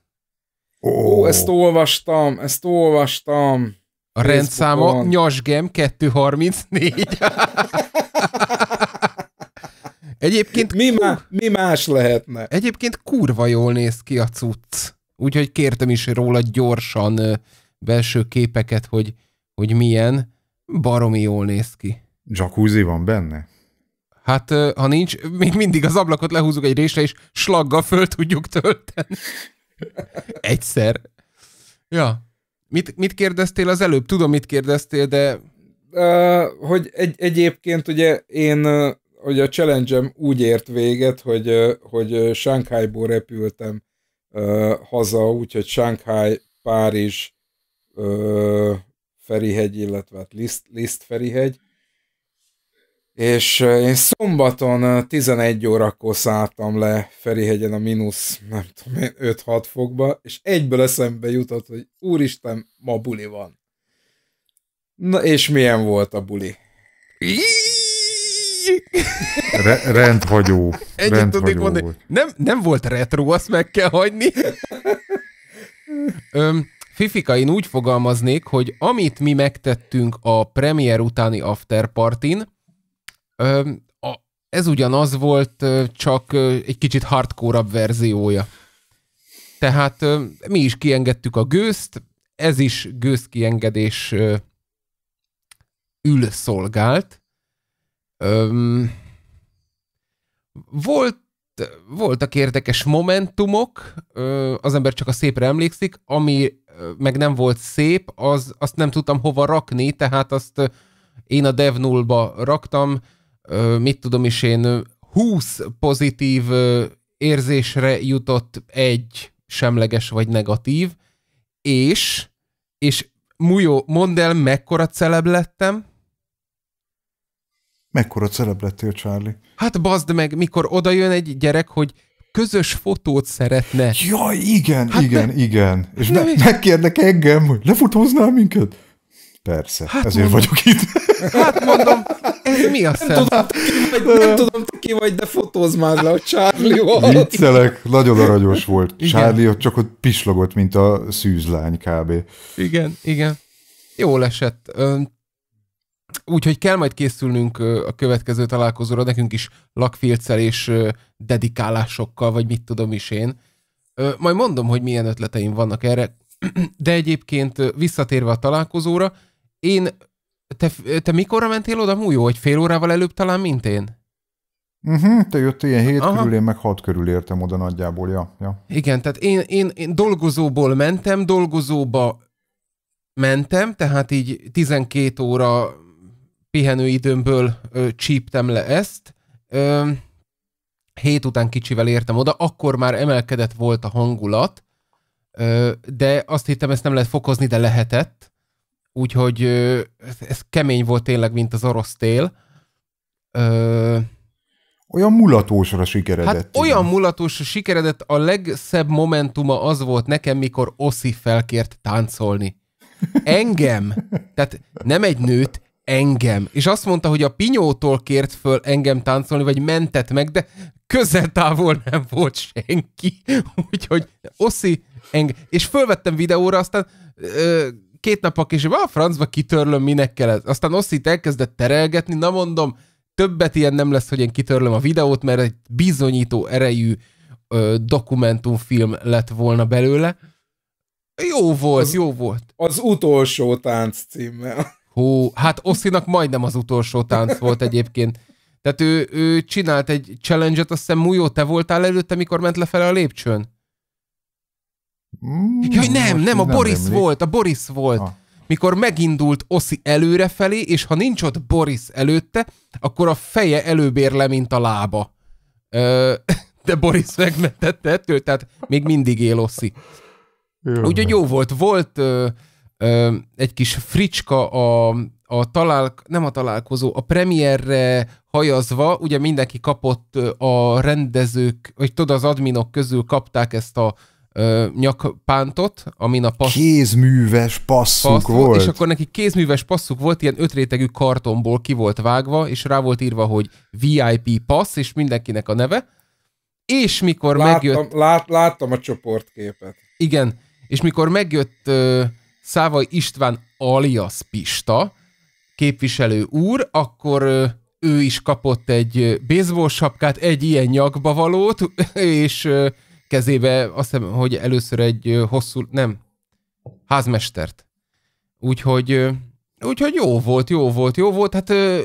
Speaker 2: Ó, oh. ezt olvastam, ezt olvastam. A rendszáma Nyasgem 234.
Speaker 1: <laughs> Egyébként... Mi, má, mi más lehetne? Egyébként kurva jól néz ki a cucc. Úgyhogy kértem is róla gyorsan ö, belső képeket, hogy, hogy milyen. Baromi jól néz ki.
Speaker 3: Jacuzzi van benne?
Speaker 1: Hát, ö, ha nincs, még mindig az ablakot lehúzunk egy részre és slaggal föl tudjuk tölteni. Egyszer. Ja. Mit,
Speaker 2: mit kérdeztél az előbb?
Speaker 1: Tudom, mit kérdeztél, de...
Speaker 2: Uh, hogy egy, egyébként ugye én hogy a challenge úgy ért véget, hogy, hogy Sánkhájból repültem haza, úgyhogy Sánkháj, Párizs, Ferihegy, illetve hát Liszt, Liszt Ferihegy, és én szombaton 11 órakor szálltam le Ferihegyen a mínusz, nem tudom én, 5-6 fokba, és egyből eszembe jutott, hogy úristen, ma buli van. Na és milyen volt a buli? Re-
Speaker 3: rendhagyó. Egyet rendhagyó tudnék mondani. Volt.
Speaker 2: Nem, nem volt
Speaker 1: retro, azt meg kell hagyni. Öm, Fifika, én úgy fogalmaznék, hogy amit mi megtettünk a premier utáni afterpartin, ez ugyanaz volt, csak egy kicsit hardcore verziója. Tehát mi is kiengedtük a gőzt, ez is gőzkiengedés ül szolgált, Öm, volt, voltak érdekes momentumok, az ember csak a szépre emlékszik, ami meg nem volt szép, az, azt nem tudtam hova rakni, tehát azt én a Dev ba raktam, mit tudom is én, 20 pozitív érzésre jutott egy semleges vagy negatív, és, és Mujó, mondd el, mekkora celeb lettem?
Speaker 3: Mekkora celeb lettél, Charlie?
Speaker 1: Hát bazd meg, mikor oda jön egy gyerek, hogy közös fotót szeretne. Jaj, igen,
Speaker 3: hát igen, ne, igen. És ne, ne, megkérnek engem, hogy lefotóznál minket? Persze, hát ezért mondom, vagyok itt. Hát mondom, ez mi a szem? Nem tudom, ki vagy, nem tudom,
Speaker 2: te ki vagy, de fotóz már le a Charlie-val. Viccelek,
Speaker 3: nagyon aranyos volt. Igen. Charlie ott csak ott pislogott, mint a szűzlány kb.
Speaker 1: Igen, igen. Jól esett. Úgyhogy kell majd készülnünk a következő találkozóra, nekünk is lakfilccel és dedikálásokkal, vagy mit tudom is én. Majd mondom, hogy milyen ötleteim vannak erre, <clears throat> de egyébként visszatérve a találkozóra, én, te, te mikorra mentél oda, Mújó, hogy fél órával előbb talán, mint én?
Speaker 3: Uh-huh, te jöttél ilyen hét Aha. körül, én meg hat körül értem oda nagyjából, ja. ja.
Speaker 1: Igen, tehát én, én, én dolgozóból mentem, dolgozóba mentem, tehát így 12 óra pihenőidőmből ö, csíptem le ezt. Ö, hét után kicsivel értem oda, akkor már emelkedett volt a hangulat, ö, de azt hittem, ezt nem lehet fokozni, de lehetett. Úgyhogy ö, ez, ez kemény volt tényleg, mint az orosz tél.
Speaker 3: Ö, olyan mulatósra sikeredett. Hát
Speaker 1: olyan mulatósra sikeredett, a legszebb momentuma az volt nekem, mikor Oszi felkért táncolni. Engem, tehát nem egy nőt, engem. És azt mondta, hogy a pinyótól kért föl engem táncolni, vagy mentett meg, de közel távol nem volt senki. <laughs> Úgyhogy oszi engem. És fölvettem videóra, aztán ö, két nap a később, a ah, francba kitörlöm, minek kell ez. Aztán oszit elkezdett terelgetni, na mondom, többet ilyen nem lesz, hogy én kitörlöm a videót, mert egy bizonyító erejű ö, dokumentumfilm lett volna belőle. Jó volt, az, jó
Speaker 2: volt. Az utolsó tánc címmel.
Speaker 1: Hú, hát Oszinak majdnem az utolsó tánc volt egyébként. Tehát ő, ő csinált egy challenge-et, azt hiszem Mujó, te voltál előtte, mikor ment lefele a lépcsőn?
Speaker 3: Mm, Jaj, nem, nem, a nem Boris emlék. volt, a Boris volt. Ha. Ah.
Speaker 1: Mikor megindult Oszi előrefelé, és ha nincs ott Boris előtte, akkor a feje előbb ér le, mint a lába. Ö, <laughs> de Boris megmentette ettől, tehát még mindig él Oszi. Úgyhogy jó volt. Volt... Ö, ö, egy kis fricska a, a talál, nem a találkozó, a premierre hajazva, ugye mindenki kapott a rendezők, vagy tudod, az adminok közül kapták ezt a ö, nyakpántot, amin a passz... Kézműves
Speaker 3: passzuk passz volt. volt. És
Speaker 1: akkor neki kézműves passzuk volt, ilyen ötrétegű kartonból ki volt vágva, és rá volt írva, hogy VIP passz, és mindenkinek a neve. És mikor láttam, megjött...
Speaker 2: Lát, láttam a csoportképet.
Speaker 1: Igen, és mikor megjött... Ö, Szávai István alias Pista képviselő úr, akkor ő is kapott egy baseball sapkát, egy ilyen nyakba valót, <laughs> és kezébe azt hiszem, hogy először egy hosszú, nem, házmestert. Úgyhogy, úgyhogy jó volt, jó volt, jó volt. Hát ö,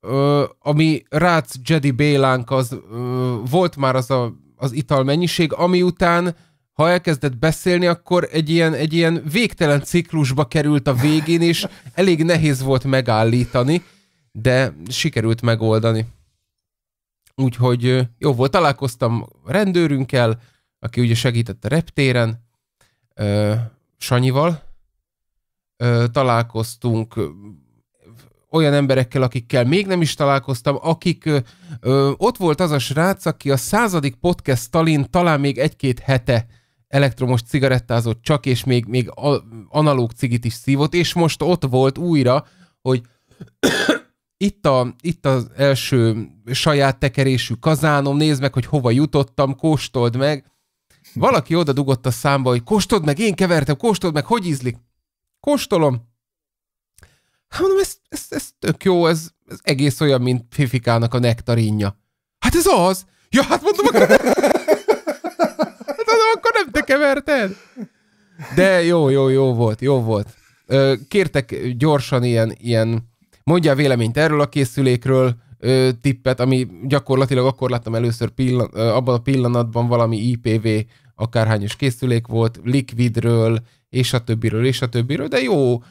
Speaker 1: ö, ami Rácz Jedi Bélánk, az ö, volt már az a, az ital mennyiség, ami után ha elkezdett beszélni, akkor egy ilyen, egy ilyen végtelen ciklusba került a végén, és elég nehéz volt megállítani, de sikerült megoldani. Úgyhogy jó volt, találkoztam rendőrünkkel, aki ugye segített a reptéren, Sanyival, találkoztunk olyan emberekkel, akikkel még nem is találkoztam, akik ott volt az a srác, aki a századik podcast Stalin talán még egy-két hete elektromos cigarettázott csak, és még, még analóg cigit is szívott, és most ott volt újra, hogy <coughs> itt, a, itt az első saját tekerésű kazánom, nézd meg, hogy hova jutottam, kóstold meg. Valaki oda dugott a számba, hogy kóstold meg, én kevertem, kóstold meg, hogy ízlik? Kóstolom. Hát mondom, ez, ez, ez tök jó, ez, ez egész olyan, mint Fifikának a nektarinja. Hát ez az! Ja, hát mondom, akkor nem te keverted? De jó, jó, jó volt, jó volt. Kértek gyorsan ilyen, ilyen mondja a véleményt erről a készülékről, tippet, ami gyakorlatilag akkor láttam először pillan- abban a pillanatban valami IPV akárhányos készülék volt, Liquidről, és a többiről, és a többiről, de jó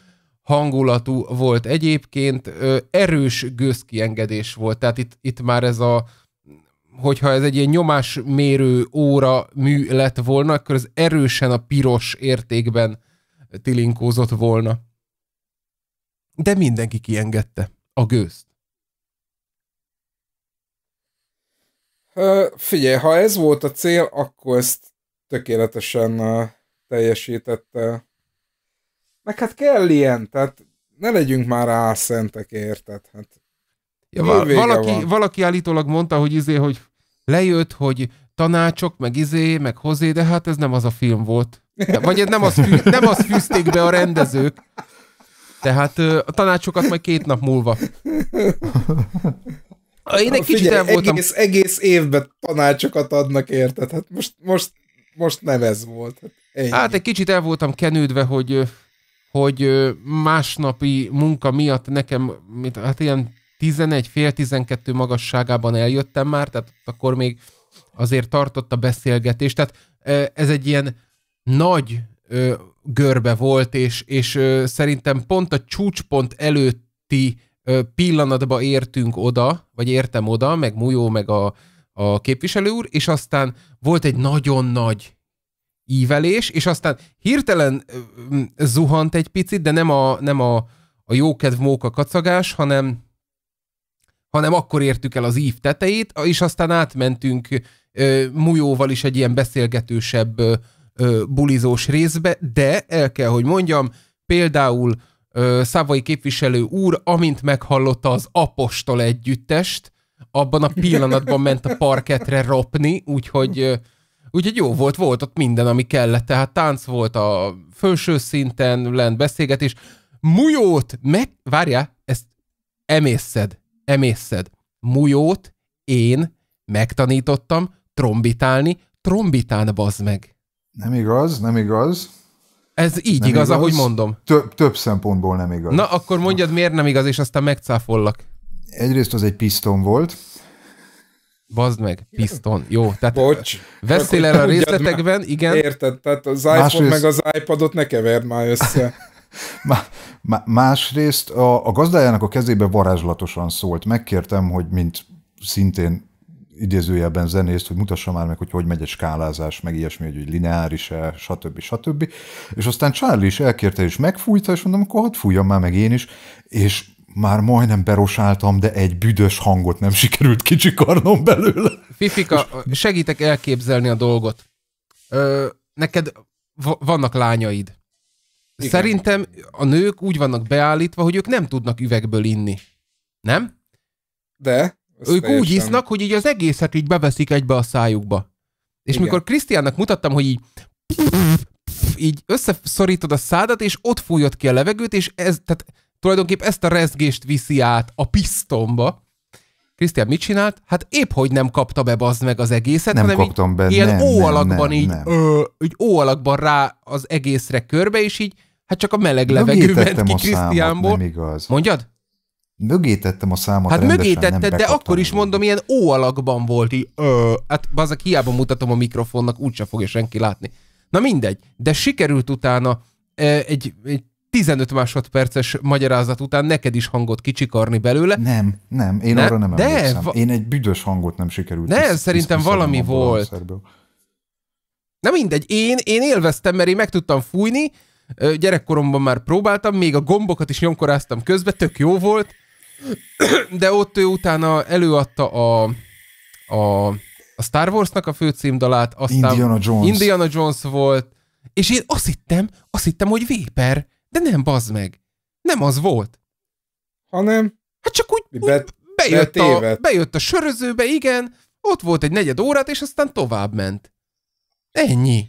Speaker 1: hangulatú volt egyébként, erős gőzkiengedés volt, tehát itt, itt már ez a hogyha ez egy ilyen nyomásmérő óra mű lett volna, akkor ez erősen a piros értékben tilinkózott volna. De mindenki kiengedte a gőzt.
Speaker 2: Figyelj, ha ez volt a cél, akkor ezt tökéletesen teljesítette. Meg hát kell ilyen, tehát ne legyünk már álszentek, érted? Hát Ja, valaki,
Speaker 1: valaki állítólag mondta, hogy izé, hogy lejött, hogy tanácsok, meg izé, meg hozé, de hát ez nem az a film volt. Vagy nem az, fű, <laughs> nem az fűzték be a rendezők. Tehát a tanácsokat majd két nap múlva.
Speaker 2: Én egy kicsit figyelj, el voltam. Egész, egész évben tanácsokat adnak, érted? Hát most, most, most nem ez volt. Hát, hát egy
Speaker 1: kicsit el voltam kenődve, hogy hogy másnapi munka miatt nekem, hát ilyen 11 fél 12 magasságában eljöttem már, tehát akkor még azért tartott a beszélgetés, tehát ez egy ilyen nagy görbe volt, és, és szerintem pont a csúcspont előtti pillanatba értünk oda, vagy értem oda, meg Mujó, meg a, a képviselő úr, és aztán volt egy nagyon nagy ívelés, és aztán hirtelen zuhant egy picit, de nem a, nem a, a jókedv móka kacagás, hanem hanem akkor értük el az ív tetejét, és aztán átmentünk ö, Mujóval is egy ilyen beszélgetősebb ö, bulizós részbe, de el kell, hogy mondjam, például ö, Szávai képviselő úr, amint meghallotta az apostol együttest, abban a pillanatban ment a parketre ropni, úgyhogy Úgyhogy jó volt, volt ott minden, ami kellett. Tehát tánc volt a felső szinten, lent beszélgetés. Mujót meg... Várjál, ezt emészed emészed. Mujót én megtanítottam trombitálni, trombitán bazd meg.
Speaker 3: Nem igaz, nem igaz. Ez így igaz, igaz, ahogy mondom. Több, több szempontból nem igaz. Na,
Speaker 1: akkor mondjad, miért nem igaz, és aztán megcáfollak. Egyrészt az egy piszton volt. Bazd meg, piszton. Jó, tehát
Speaker 2: Bocs, veszél el a részletekben, igen. Érted, tehát az iPhone Másrészt... meg az iPadot ne keverd már össze.
Speaker 3: Másrészt a, a gazdájának a kezébe varázslatosan szólt. Megkértem, hogy mint szintén idézőjelben zenészt, hogy mutassa már meg, hogy hogy megy egy skálázás, meg ilyesmi, hogy, hogy lineáris-e, stb. stb. És aztán Charlie is elkérte, és megfújta, és mondom, akkor hadd fújjam már meg én is, és már majdnem berosáltam, de egy büdös hangot nem sikerült kicsikarnom belőle.
Speaker 1: Fifika, és... segítek elképzelni a dolgot. Ö, neked vannak lányaid. Igen. Szerintem a nők úgy vannak beállítva, hogy ők nem tudnak üvegből inni. Nem? De. Ők úgy úgy isznak, hogy így az egészet így beveszik egybe a szájukba. És Igen. mikor Krisztiánnak mutattam, hogy így így összeszorítod a szádat, és ott fújod ki a levegőt, és ez, tehát tulajdonképp ezt a rezgést viszi át a pisztomba, Krisztián mit csinált? Hát épp, hogy nem kapta be bazd meg az egészet, nem hanem kaptam így, be. ilyen nem, ó alakban nem, így, nem. Ö, így ó alakban rá az egészre körbe, és így hát csak a meleg levegő ment ki Krisztiánból.
Speaker 3: Mondjad? Mögé tettem a számot Hát mögé tetted, de akkor
Speaker 1: is mondom, ilyen ó alakban volt, így ö, hát bazak hiába mutatom a mikrofonnak, úgyse fogja senki látni. Na mindegy, de sikerült utána egy, egy 15 másodperces magyarázat után neked is hangot kicsikarni belőle. Nem, nem, én ne, arra nem de emlékszem. Va- én
Speaker 3: egy büdös hangot nem sikerült. Ne, kis, szerintem kis valami volt.
Speaker 1: Na mindegy, én, én élveztem, mert én meg tudtam fújni, gyerekkoromban már próbáltam, még a gombokat is nyomkoráztam közbe, tök jó volt, de ott ő utána előadta a, a, a Star Warsnak a főcímdalát, aztán Indiana Jones. Indiana Jones volt, és én azt hittem, azt hittem, hogy Véper, de nem, bazd meg. Nem az volt. Hanem? Hát csak úgy, be, úgy bejött, a, bejött a sörözőbe, igen, ott volt egy negyed órát, és aztán tovább ment. Ennyi.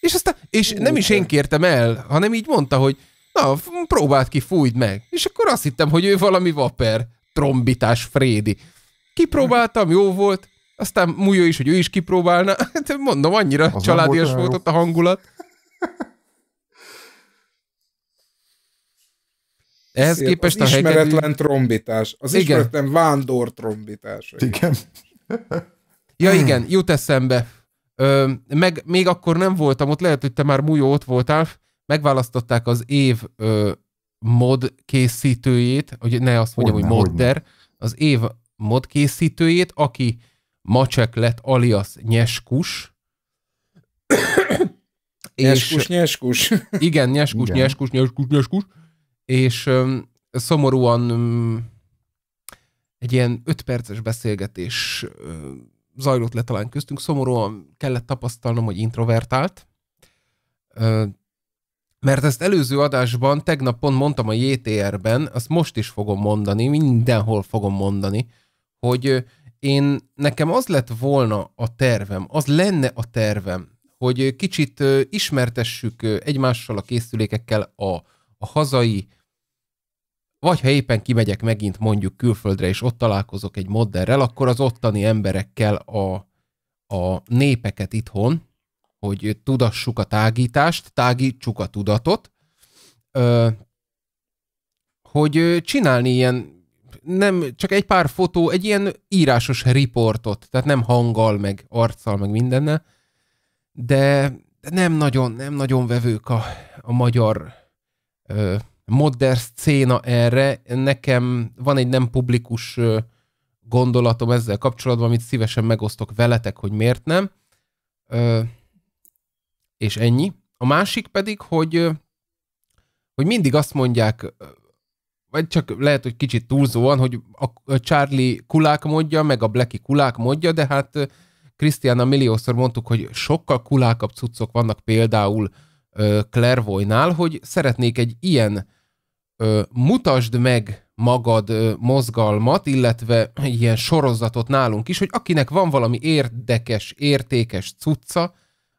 Speaker 1: És aztán, és Úgy, nem is én kértem el, hanem így mondta, hogy na, próbáld ki, fújd meg. És akkor azt hittem, hogy ő valami vaper, trombitás Frédi. Kipróbáltam, jó volt, aztán múlja is, hogy ő is kipróbálna. <laughs> Hát mondom, annyira családias volt, volt ott a hangulat. Ehhez Szép, képest az a ismeretlen hegedű... trombitás. Az igen. ismeretlen
Speaker 2: vándor trombitás. Igen.
Speaker 1: ja igen, jut eszembe. Ö, meg még akkor nem voltam ott, lehet, hogy te már mújó ott voltál, megválasztották az év ö, mod készítőjét, hogy ne azt mondjam, hogy, hogy modder, hogy az év mod készítőjét, aki Macsek lett alias Nyeskus. nyeskus, és, nyeskus. Igen, nyeskus, igen. nyeskus, nyeskus, nyeskus és öm, szomorúan öm, egy ilyen ötperces beszélgetés öm, zajlott le talán köztünk, szomorúan kellett tapasztalnom, hogy introvertált, öm, mert ezt előző adásban, tegnap pont mondtam a JTR-ben, azt most is fogom mondani, mindenhol fogom mondani, hogy én, nekem az lett volna a tervem, az lenne a tervem, hogy kicsit ismertessük egymással a készülékekkel a, a hazai vagy ha éppen kimegyek megint mondjuk külföldre, és ott találkozok egy modderrel, akkor az ottani emberekkel a, a népeket itthon, hogy tudassuk a tágítást, tágítsuk a tudatot, ö, hogy csinálni ilyen nem, csak egy pár fotó, egy ilyen írásos riportot, tehát nem hanggal, meg arccal, meg mindennel, de nem nagyon, nem nagyon vevők a, a magyar ö, modern széna erre. Nekem van egy nem publikus gondolatom ezzel kapcsolatban, amit szívesen megosztok veletek, hogy miért nem. és ennyi. A másik pedig, hogy, hogy mindig azt mondják, vagy csak lehet, hogy kicsit túlzóan, hogy a Charlie kulák mondja, meg a Blacky kulák mondja, de hát a milliószor mondtuk, hogy sokkal kulákabb cuccok vannak például Clairvoy-nál, hogy szeretnék egy ilyen ö, mutasd meg magad ö, mozgalmat, illetve ilyen sorozatot nálunk is, hogy akinek van valami érdekes, értékes cucca,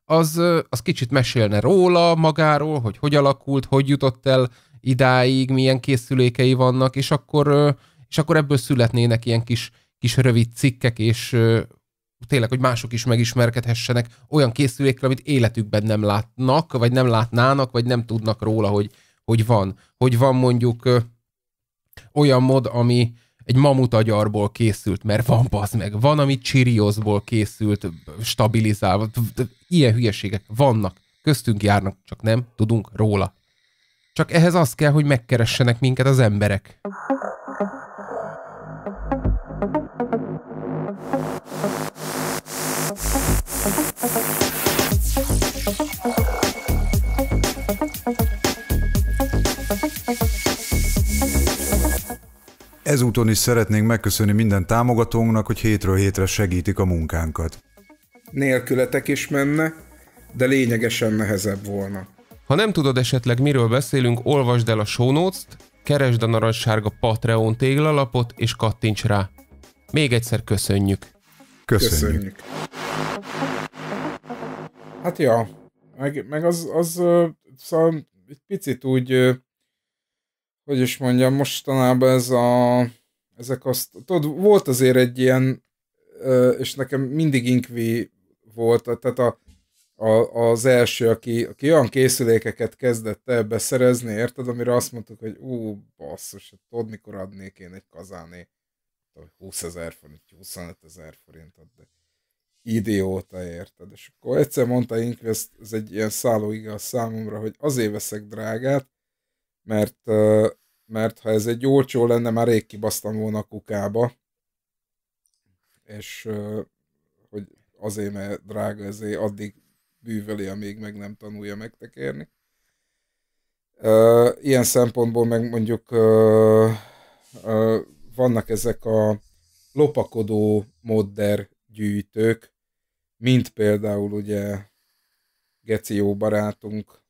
Speaker 1: az, ö, az kicsit mesélne róla magáról, hogy hogy alakult, hogy jutott el idáig, milyen készülékei vannak, és akkor, ö, és akkor ebből születnének ilyen kis, kis rövid cikkek, és ö, tényleg, hogy mások is megismerkedhessenek olyan készülékkel, amit életükben nem látnak, vagy nem látnának, vagy nem tudnak róla, hogy, hogy van. Hogy van mondjuk ö, olyan mod, ami egy mamut agyarból készült, mert van bazd meg, van, ami csiriózból készült, stabilizálva, ilyen hülyeségek vannak, köztünk járnak, csak nem tudunk róla. Csak ehhez az kell, hogy megkeressenek minket az emberek.
Speaker 3: Ezúton is szeretnénk megköszönni minden támogatónknak, hogy hétről hétre segítik a munkánkat.
Speaker 2: Nélkületek is menne, de lényegesen nehezebb volna.
Speaker 3: Ha nem tudod esetleg miről beszélünk, olvasd
Speaker 1: el a show notes-t, keresd a narancssárga Patreon téglalapot és kattints rá. Még egyszer köszönjük. Köszönjük.
Speaker 3: köszönjük.
Speaker 2: Hát ja, meg, meg az, az szóval egy picit úgy hogy is mondjam, mostanában ez a, ezek azt, tudod, volt azért egy ilyen, és nekem mindig inkvi volt, tehát a, a, az első, aki, aki olyan készülékeket kezdett el beszerezni, érted, amire azt mondtuk, hogy ú, basszus, hát tudod, mikor adnék én egy kazáné 20 ezer forint, 25 ezer forintot, hát de idióta, érted? És akkor egyszer mondta Inkvi, ez, ez egy ilyen szálló igaz számomra, hogy azért veszek drágát, mert, mert ha ez egy olcsó lenne, már rég kibasztam volna a kukába, és hogy azért, mert drága, ezért addig bűveli, amíg meg nem tanulja megtekérni. Ilyen szempontból meg mondjuk vannak ezek a lopakodó modder gyűjtők, mint például ugye Geció barátunk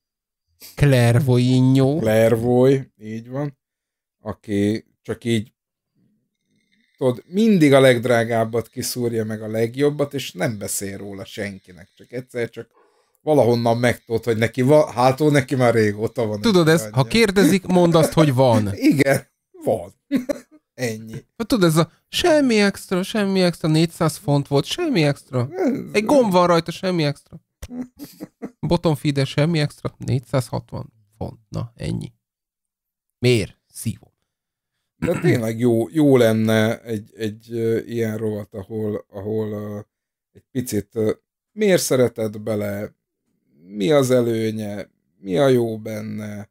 Speaker 2: Clairvoyinho. Clairvoy, így van. Aki csak így tudod, mindig a legdrágábbat kiszúrja meg a legjobbat, és nem beszél róla senkinek. Csak egyszer csak valahonnan megtudod, hogy neki van, hátul neki már régóta van. Tudod ez, ha kérdezik, mondd azt, hogy van. <laughs> Igen, van. <laughs>
Speaker 1: Ennyi. Tudod, ez a semmi extra, semmi extra, 400 font volt, semmi extra. Egy gomb van rajta, semmi extra. <laughs> bottom feed semmi extra, 460 font, na ennyi. Miért? Szívom.
Speaker 2: De tényleg jó, jó lenne egy, egy ilyen rovat, ahol, ahol uh, egy picit uh, miért szereted bele, mi az előnye, mi a jó benne,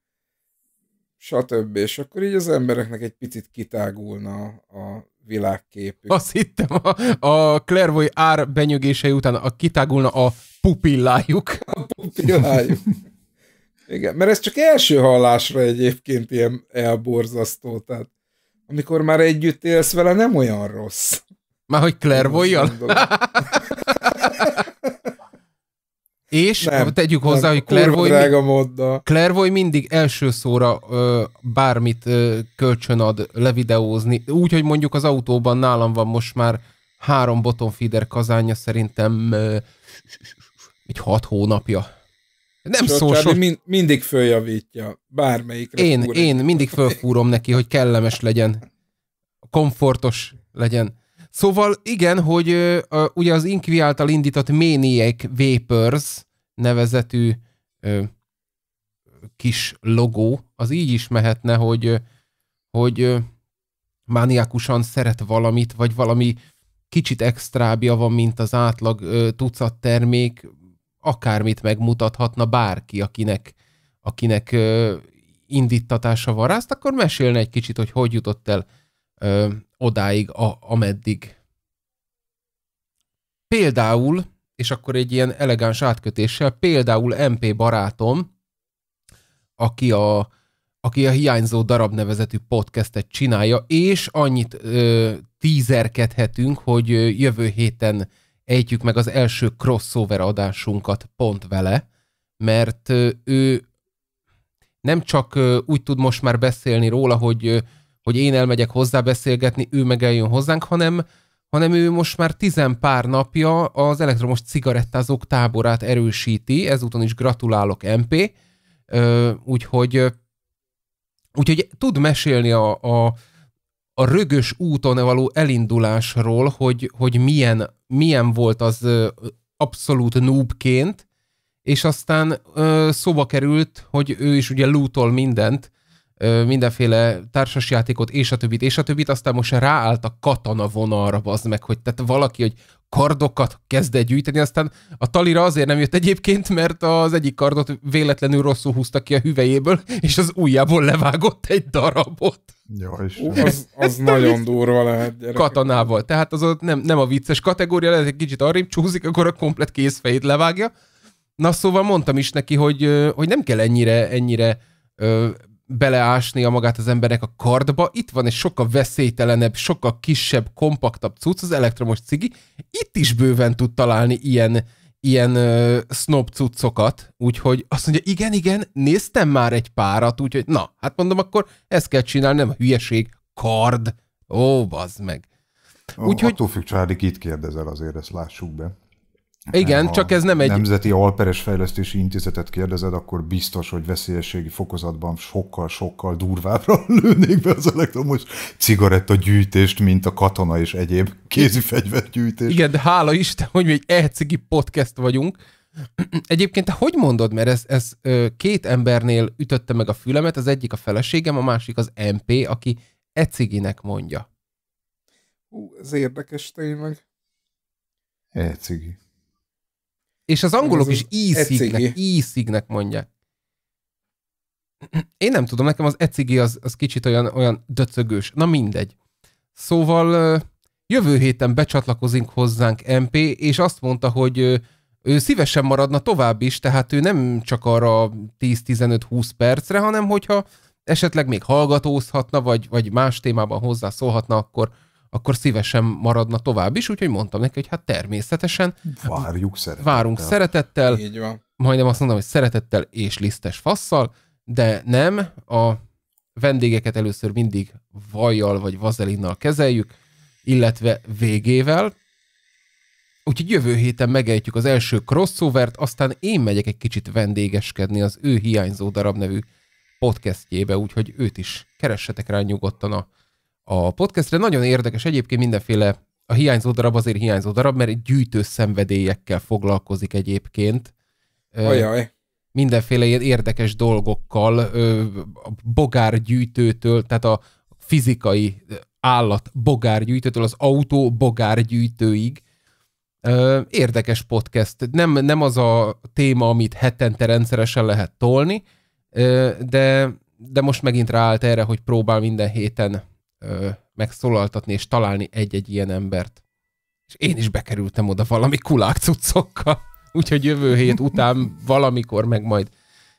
Speaker 2: stb. És akkor így az embereknek egy picit kitágulna a világképük.
Speaker 1: Azt hittem, a, a Clairvoy ár benyögései után a, kitágulna a pupillájuk.
Speaker 2: <laughs> A pupillájuk. Igen, mert ez csak első hallásra egyébként ilyen elborzasztó, tehát amikor már együtt élsz vele, nem olyan rossz. Már hogy Claire <laughs>
Speaker 1: És nem, tegyük hozzá, nem, hogy Clairvoy, Clairvoy mindig első szóra ö, bármit ö, kölcsönad levideózni. Úgy, hogy mondjuk az autóban nálam van most már három botonfider kazánya kazánja, szerintem ö, egy hat hónapja. Nem szó sos...
Speaker 2: min- mindig följavítja, bármelyikre. Én, én
Speaker 1: mindig fölfúrom neki, hogy kellemes legyen, komfortos legyen. Szóval igen, hogy ö, ugye az Inkvi által indított Maniac Vapors nevezetű ö, kis logó, az így is mehetne, hogy, hogy mániákusan szeret valamit, vagy valami kicsit extrábia van, mint az átlag ö, tucat termék, akármit megmutathatna bárki, akinek, akinek ö, indítatása van rá, azt akkor mesélne egy kicsit, hogy hogy jutott el ö, odáig, a, ameddig. Például, és akkor egy ilyen elegáns átkötéssel, például MP barátom, aki a, aki a hiányzó darab nevezetű podcastet csinálja, és annyit ö, tízerkedhetünk, hogy jövő héten ejtjük meg az első crossover adásunkat pont vele, mert ő nem csak úgy tud most már beszélni róla, hogy, hogy én elmegyek hozzá beszélgetni, ő meg eljön hozzánk, hanem, hanem ő most már tizen pár napja az elektromos cigarettázók táborát erősíti, ezúton is gratulálok MP, úgyhogy, úgyhogy tud mesélni a, a, a rögös úton való elindulásról, hogy, hogy milyen milyen volt az abszolút noobként, és aztán ö, szóba került, hogy ő is ugye lootol mindent, ö, mindenféle társasjátékot, és a többit, és a többit, aztán most ráállt a katana vonalra, az meg, hogy tehát valaki, hogy kardokat kezd el gyűjteni, aztán a talira azért nem jött egyébként, mert az egyik kardot véletlenül rosszul húzta ki a hüvejéből, és az ujjából levágott egy darabot. Jó, és Ú, az, az nagyon durva lehet. Gyerek. Katanával. Tehát az ott nem, nem a vicces kategória, lehet egy kicsit arrébb csúszik, akkor a komplet kézfejét levágja. Na szóval mondtam is neki, hogy, hogy nem kell ennyire, ennyire beleásni a magát az embernek a kardba, itt van egy sokkal veszélytelenebb, sokkal kisebb, kompaktabb cucc, az elektromos cigi, itt is bőven tud találni ilyen, ilyen ö, snob cuccokat, úgyhogy azt mondja, igen, igen, néztem már egy párat, úgyhogy na, hát mondom, akkor ezt kell csinálni, nem hülyeség, kard, ó, bazd meg. Úgyhogy...
Speaker 3: Attól függ, Csárik, itt kérdezel azért, ezt lássuk be. Igen, ha csak ez nem egy... Nemzeti Alperes Fejlesztési Intézetet kérdezed, akkor biztos, hogy veszélyességi fokozatban sokkal-sokkal durvábbra <laughs> lőnék be az elektromos cigarettagyűjtést, mint a katona és egyéb kézi fegyvergyűjtést. Igen,
Speaker 1: de hála Isten, hogy mi egy ecigi podcast vagyunk. <clears throat> Egyébként te hogy mondod, mert ez, ez két embernél ütötte meg a fülemet, az egyik a feleségem, a másik az MP, aki eciginek mondja.
Speaker 2: Ú, ez érdekes tényleg.
Speaker 1: Ecigi.
Speaker 2: És az angolok az is e-cignek,
Speaker 1: mondják. Én nem tudom, nekem az ecigi az, az kicsit olyan, olyan döcögős. Na mindegy. Szóval jövő héten becsatlakozik hozzánk MP, és azt mondta, hogy ő szívesen maradna tovább is, tehát ő nem csak arra 10-15-20 percre, hanem hogyha esetleg még hallgatózhatna, vagy, vagy más témában hozzászólhatna, akkor, akkor szívesen maradna tovább is, úgyhogy mondtam neki, hogy hát természetesen. Várjuk szeretettel. Várunk szeretettel. Így van. Majdnem azt mondom, hogy szeretettel és lisztes fasszal, de nem, a vendégeket először mindig vajjal vagy vazelinnal kezeljük, illetve végével. Úgyhogy jövő héten megejtjük az első crossovert, aztán én megyek egy kicsit vendégeskedni az ő hiányzó darab nevű podcastjébe, úgyhogy őt is keressetek rá nyugodtan a a podcastre. Nagyon érdekes egyébként mindenféle, a hiányzó darab azért hiányzó darab, mert gyűjtő szenvedélyekkel foglalkozik egyébként. Ajaj. Mindenféle ilyen érdekes dolgokkal, a bogárgyűjtőtől, tehát a fizikai állat bogárgyűjtőtől az autó bogárgyűjtőig. Érdekes podcast. Nem, nem az a téma, amit hetente rendszeresen lehet tolni, de, de most megint ráállt erre, hogy próbál minden héten ö, megszólaltatni, és találni egy-egy ilyen embert. És én is bekerültem oda valami kulák cuccokkal, <laughs> úgyhogy jövő hét után valamikor meg majd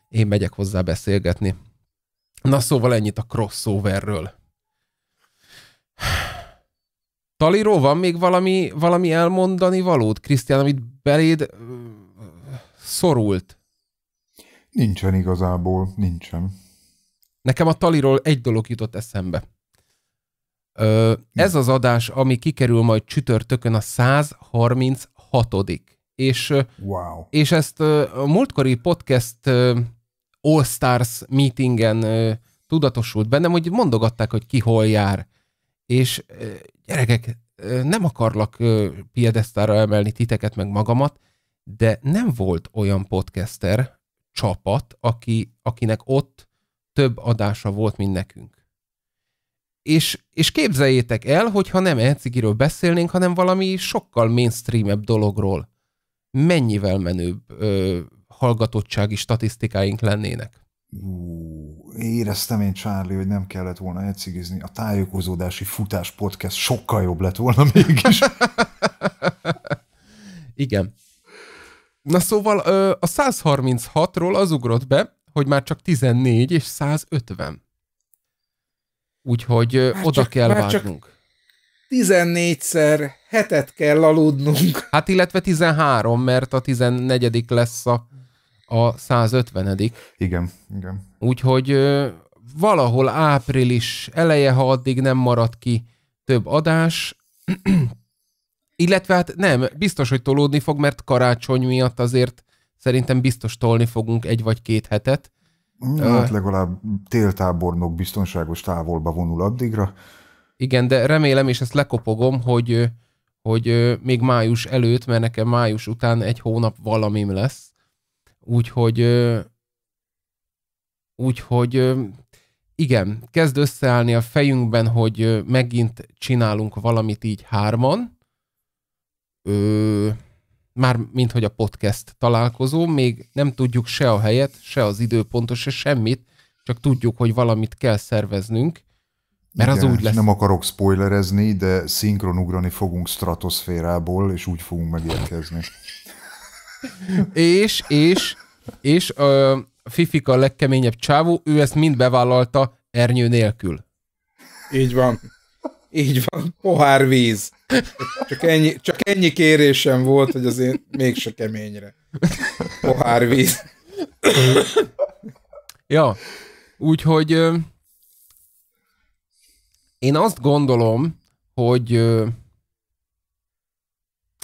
Speaker 1: én megyek hozzá beszélgetni. Na szóval ennyit a crossoverről. <sighs> Taliró, van még valami, valami elmondani valót, Krisztián, amit beléd szorult?
Speaker 3: Nincsen igazából, nincsen.
Speaker 1: Nekem a taliról egy dolog jutott eszembe. Ez az adás, ami kikerül majd csütörtökön a 136 és, wow. és ezt a múltkori podcast All Stars meetingen tudatosult bennem, hogy mondogatták, hogy ki hol jár. És gyerekek, nem akarlak piedesztára emelni titeket meg magamat, de nem volt olyan podcaster csapat, aki, akinek ott több adása volt, mint nekünk és, és képzeljétek el, hogyha nem ecigiről beszélnénk, hanem valami sokkal mainstreamebb dologról. Mennyivel menőbb ö, hallgatottsági statisztikáink lennének?
Speaker 3: Ú, éreztem én, Charlie, hogy nem kellett volna ecigizni. A tájékozódási futás podcast sokkal jobb lett volna <laughs> mégis. Igen. Na szóval
Speaker 1: a 136-ról az ugrott be, hogy már csak 14 és 150. Úgyhogy már oda csak, kell vágnunk.
Speaker 2: 14-szer hetet kell aludnunk.
Speaker 1: Hát illetve 13, mert a 14 lesz a, a 150 Igen, igen. Úgyhogy valahol április eleje, ha addig nem marad ki több adás, <clears throat> illetve hát nem, biztos, hogy tolódni fog, mert karácsony miatt azért szerintem biztos tolni fogunk egy vagy két hetet, Mm, hát
Speaker 3: legalább téltábornok
Speaker 1: biztonságos távolba vonul addigra. Igen, de remélem, és ezt lekopogom, hogy, hogy még május előtt, mert nekem május után egy hónap valamim lesz. Úgyhogy, úgyhogy igen, kezd összeállni a fejünkben, hogy megint csinálunk valamit így hárman. Ö, már mint hogy a podcast találkozó, még nem tudjuk se a helyet, se az időpontos, se semmit, csak tudjuk, hogy valamit kell szerveznünk, mert Igen, az úgy lesz.
Speaker 3: Nem akarok spoilerezni, de ugrani fogunk stratoszférából, és úgy fogunk megérkezni.
Speaker 1: és, és, és a Fifika a legkeményebb csávó, ő ezt mind bevállalta ernyő nélkül. Így van. Így van. Pohár víz.
Speaker 2: Csak ennyi, csak ennyi kérésem volt, hogy az én mégse keményre. Pohár víz. ja, úgyhogy ö,
Speaker 1: én azt gondolom, hogy ö,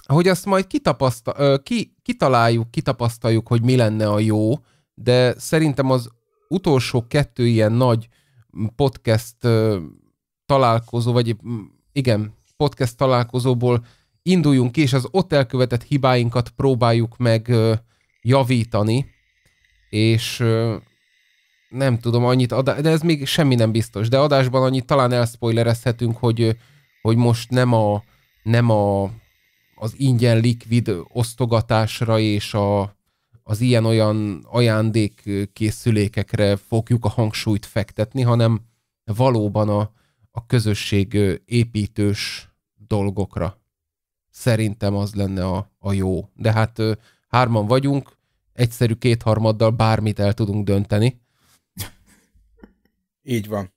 Speaker 1: hogy azt majd kitapaszta, ö, ki, kitaláljuk, kitapasztaljuk, hogy mi lenne a jó, de szerintem az utolsó kettő ilyen nagy podcast találkozó, vagy igen, podcast találkozóból induljunk ki, és az ott elkövetett hibáinkat próbáljuk meg javítani, és nem tudom annyit, adá- de ez még semmi nem biztos, de adásban annyit talán elszpoilerezhetünk, hogy, hogy most nem a, nem a az ingyen likvid osztogatásra és a, az ilyen-olyan ajándékkészülékekre fogjuk a hangsúlyt fektetni, hanem valóban a, a közösség építős dolgokra. Szerintem az lenne a, a jó. De hát ö, hárman vagyunk, egyszerű kétharmaddal bármit el tudunk dönteni. Így
Speaker 2: van.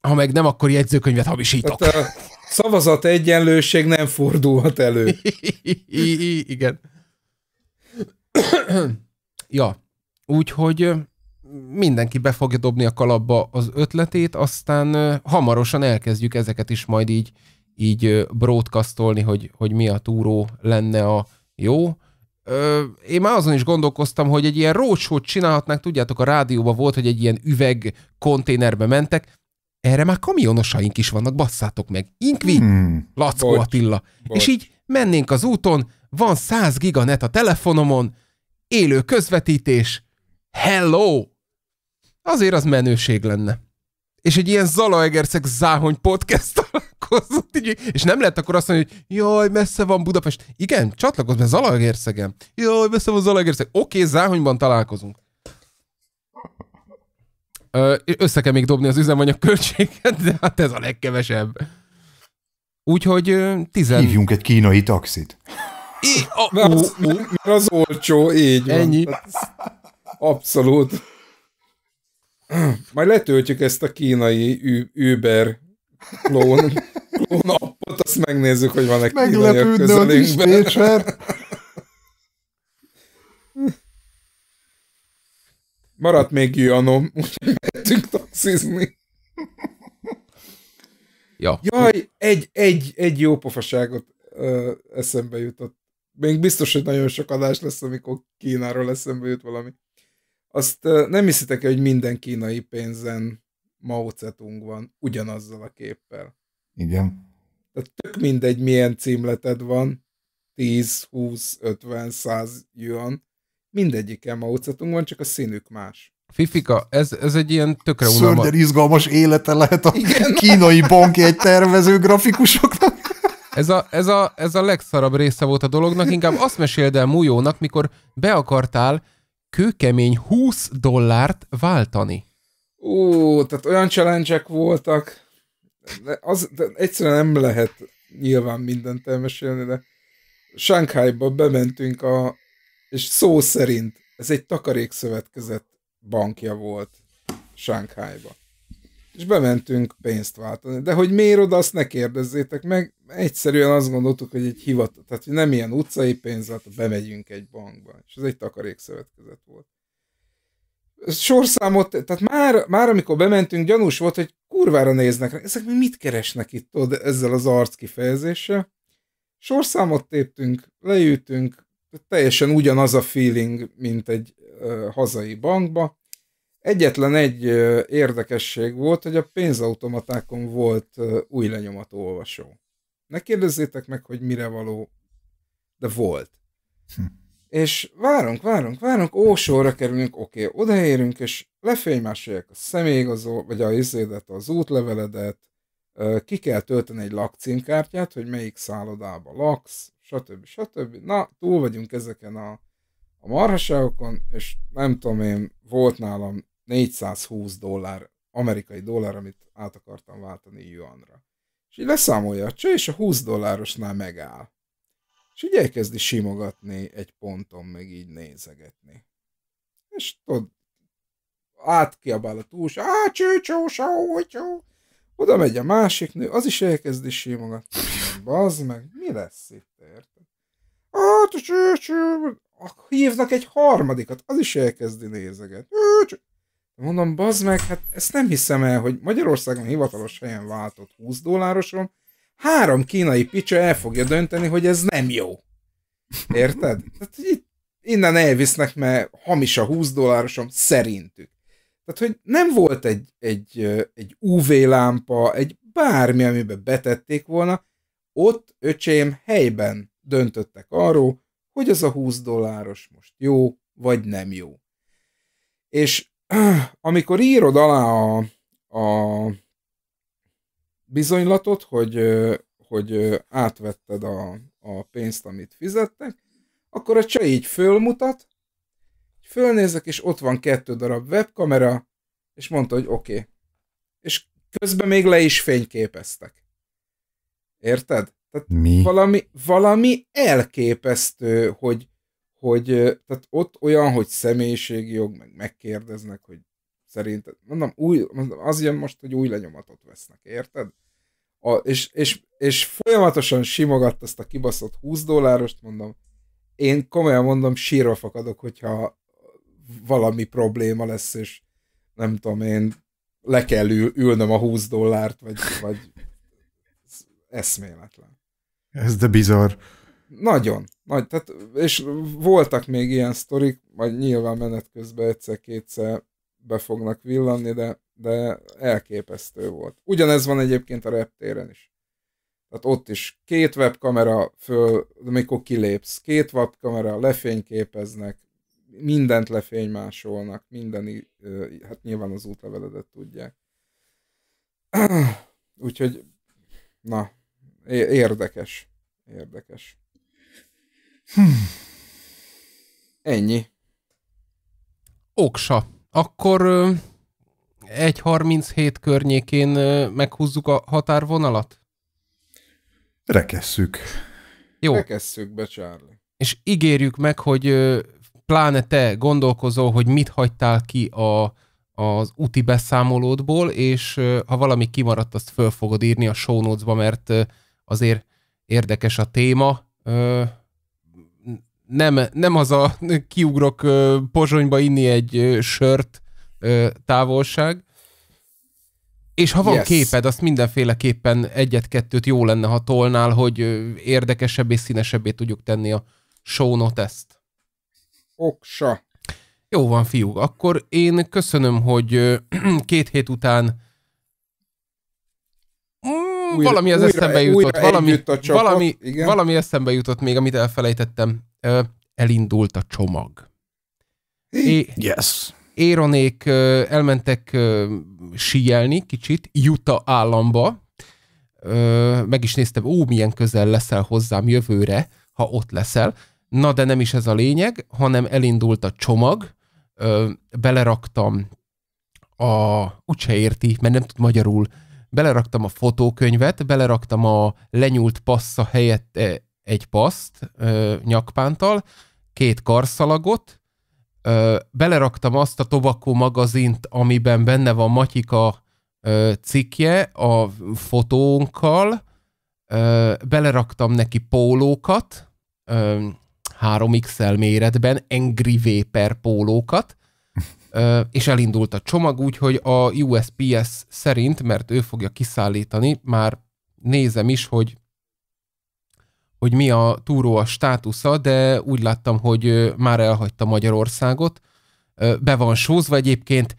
Speaker 2: Ha meg nem, akkor jegyzőkönyvet hamisítok. Hát a szavazat egyenlőség nem fordulhat elő. <laughs> Igen.
Speaker 1: <clears throat> ja, úgyhogy mindenki be fogja dobni a kalapba az ötletét, aztán hamarosan elkezdjük ezeket is majd így így broadcastolni, hogy, hogy mi a túró lenne a jó. én már azon is gondolkoztam, hogy egy ilyen rócsót csinálhatnánk, tudjátok, a rádióban volt, hogy egy ilyen üveg konténerbe mentek, erre már kamionosaink is vannak, basszátok meg. Inkvi, hmm. Lackó bocs, Attila. Bocs. És így mennénk az úton, van 100 giganet a telefonomon, élő közvetítés, hello! Azért az menőség lenne. És egy ilyen Zalaegerszeg záhony podcast csatlakozott, így, és nem lehet akkor azt mondani, hogy jaj, messze van Budapest. Igen, csatlakozz be Zalaegerszegen. Jaj, messze van Zalaegerszeg. Oké, okay, Záhonyban találkozunk. Ö, össze kell még dobni az üzemanyag költséget, de hát ez a legkevesebb. Úgyhogy
Speaker 3: tizen... Hívjunk egy kínai taxit.
Speaker 2: I, a, mert, az, ó, ó. mert az olcsó, így van. Ennyi. Abszolút. Majd letöltjük ezt a kínai Uber klón hónapot, azt megnézzük, hogy van-e kínaiak közelünkben. <laughs> Maradt még Janom, úgyhogy mehetünk taxizni. Ja. Jaj, egy, egy, egy jó pofaságot ö, eszembe jutott. Még biztos, hogy nagyon sok adás lesz, amikor Kínáról eszembe jut valami. Azt ö, nem hiszitek hogy minden kínai pénzen Mao Zedong van ugyanazzal a képpel. Igen. Tehát tök mindegy, milyen címleted van, 10, 20, 50, 100 jön, mindegyiken maucatunk van, csak a színük más.
Speaker 3: Fifika,
Speaker 1: ez, ez
Speaker 2: egy ilyen tökre unalmas... Szörnyen
Speaker 3: izgalmas élete lehet a Igen. kínai banki egy tervező grafikusoknak.
Speaker 2: Ez a, ez, a,
Speaker 1: ez a legszarabb része volt a dolognak, inkább azt meséld el Mujónak, mikor be akartál kőkemény 20 dollárt váltani.
Speaker 2: Ó, tehát olyan challenge voltak az, de egyszerűen nem lehet nyilván mindent elmesélni, de Sánkhájba bementünk a, és szó szerint ez egy takarékszövetkezet bankja volt Sánkhájba. És bementünk pénzt váltani. De hogy miért oda, azt ne kérdezzétek meg. Egyszerűen azt gondoltuk, hogy egy hivatal, tehát hogy nem ilyen utcai pénz, hát bemegyünk egy bankba. És ez egy takarékszövetkezet volt sorszámot, tehát már, már amikor bementünk, gyanús volt, hogy kurvára néznek rá. Ezek mi? mit keresnek itt tudod, ezzel az arc kifejezéssel? Sorszámot téptünk, leültünk, teljesen ugyanaz a feeling, mint egy ö, hazai bankba. Egyetlen egy ö, érdekesség volt, hogy a pénzautomatákon volt ö, új lenyomat olvasó. Ne kérdezzétek meg, hogy mire való, de volt. Hm és várunk, várunk, várunk, ósóra kerülünk, oké, okay, odaérünk, és lefénymásolják a személyigazó, vagy a izédet, az útleveledet, ki kell tölteni egy lakcímkártyát, hogy melyik szállodába laksz, stb. stb. Na, túl vagyunk ezeken a, a marhaságokon, és nem tudom én, volt nálam 420 dollár, amerikai dollár, amit át akartam váltani yuanra. És így leszámolja a cső, és a 20 dollárosnál megáll. És így elkezdi simogatni egy ponton, meg így nézegetni. És tudod, átkiabál a túls, á, csőcsó, sócsó. Oda megy a másik nő, az is elkezdi simogatni. Bazd meg, mi lesz itt, érted? Á, hát csőcsó. Hívnak egy harmadikat, az is elkezdi nézegetni. Mondom, bazd meg, hát ezt nem hiszem el, hogy Magyarországon hivatalos helyen váltott 20 dollárosom három kínai picsa el fogja dönteni, hogy ez nem jó. Érted? Tehát, hogy itt, innen elvisznek, mert hamis a 20 dollárosom szerintük. Tehát, hogy nem volt egy, egy, egy UV lámpa, egy bármi, amiben betették volna, ott öcsém helyben döntöttek arról, hogy az a 20 dolláros most jó, vagy nem jó. És amikor írod alá a, a bizonylatot, hogy, hogy átvetted a, a pénzt, amit fizettek, akkor a csaj így fölmutat, fölnézek, és ott van kettő darab webkamera, és mondta, hogy oké. Okay. És közben még le is fényképeztek. Érted? Tehát Mi? Valami, valami elképesztő, hogy, hogy tehát ott olyan, hogy személyiségi jog, meg megkérdeznek, hogy szerint, mondom, új, mondom, az jön most, hogy új lenyomatot vesznek, érted? A, és, és, és folyamatosan simogatta azt a kibaszott 20 dollárost, mondom, én komolyan mondom, sírva fakadok, hogyha valami probléma lesz, és nem tudom én, le kell ül, ülnöm a 20 dollárt, vagy, vagy eszméletlen.
Speaker 3: Ez de bizarr. Nagyon.
Speaker 2: Nagy, tehát, és voltak még ilyen sztorik, majd nyilván menet közben egyszer-kétszer be fognak villanni, de, de elképesztő volt. Ugyanez van egyébként a reptéren is. Tehát ott is két webkamera föl, amikor kilépsz, két webkamera lefényképeznek, mindent lefénymásolnak, minden, hát nyilván az útleveledet tudják. <clears throat> Úgyhogy, na, érdekes. Érdekes. Hmm. Ennyi.
Speaker 1: Oksa akkor egy 37 környékén meghúzzuk a határvonalat?
Speaker 3: Rekesszük.
Speaker 2: Jó. Rekesszük be, Charlie.
Speaker 1: És ígérjük meg, hogy pláne te gondolkozol, hogy mit hagytál ki a, az úti beszámolódból, és ha valami kimaradt, azt föl fogod írni a show notes-ba, mert azért érdekes a téma, nem, nem az a kiugrok Pozsonyba inni egy sört távolság. És ha van yes. képed, azt mindenféleképpen egyet-kettőt jó lenne, ha tolnál, hogy érdekesebbé, színesebbé tudjuk tenni a show ezt.
Speaker 2: Oksa.
Speaker 1: Jó van, fiú. Akkor én köszönöm, hogy <clears throat> két hét után
Speaker 3: mm, újra, valami az újra, eszembe jutott, valami, a csapat, valami, igen. valami
Speaker 1: eszembe jutott még, amit elfelejtettem elindult a csomag. É, yes. Éronék elmentek síelni kicsit Utah államba, meg is néztem, ó, milyen közel leszel hozzám jövőre, ha ott leszel. Na, de nem is ez a lényeg, hanem elindult a csomag, beleraktam a, úgyse érti, mert nem tud magyarul, beleraktam a fotókönyvet, beleraktam a lenyúlt passza helyett eh, egy paszt ö, nyakpántal, két karszalagot, ö, beleraktam azt a Tobacco magazint, amiben benne van Matyika ö, cikje a fotónkkal, ö, beleraktam neki pólókat, ö, 3XL méretben, Angry Vapor pólókat, ö, és elindult a csomag úgy, hogy a USPS szerint, mert ő fogja kiszállítani, már nézem is, hogy hogy mi a túró a státusza, de úgy láttam, hogy már elhagyta Magyarországot. Be van sózva egyébként,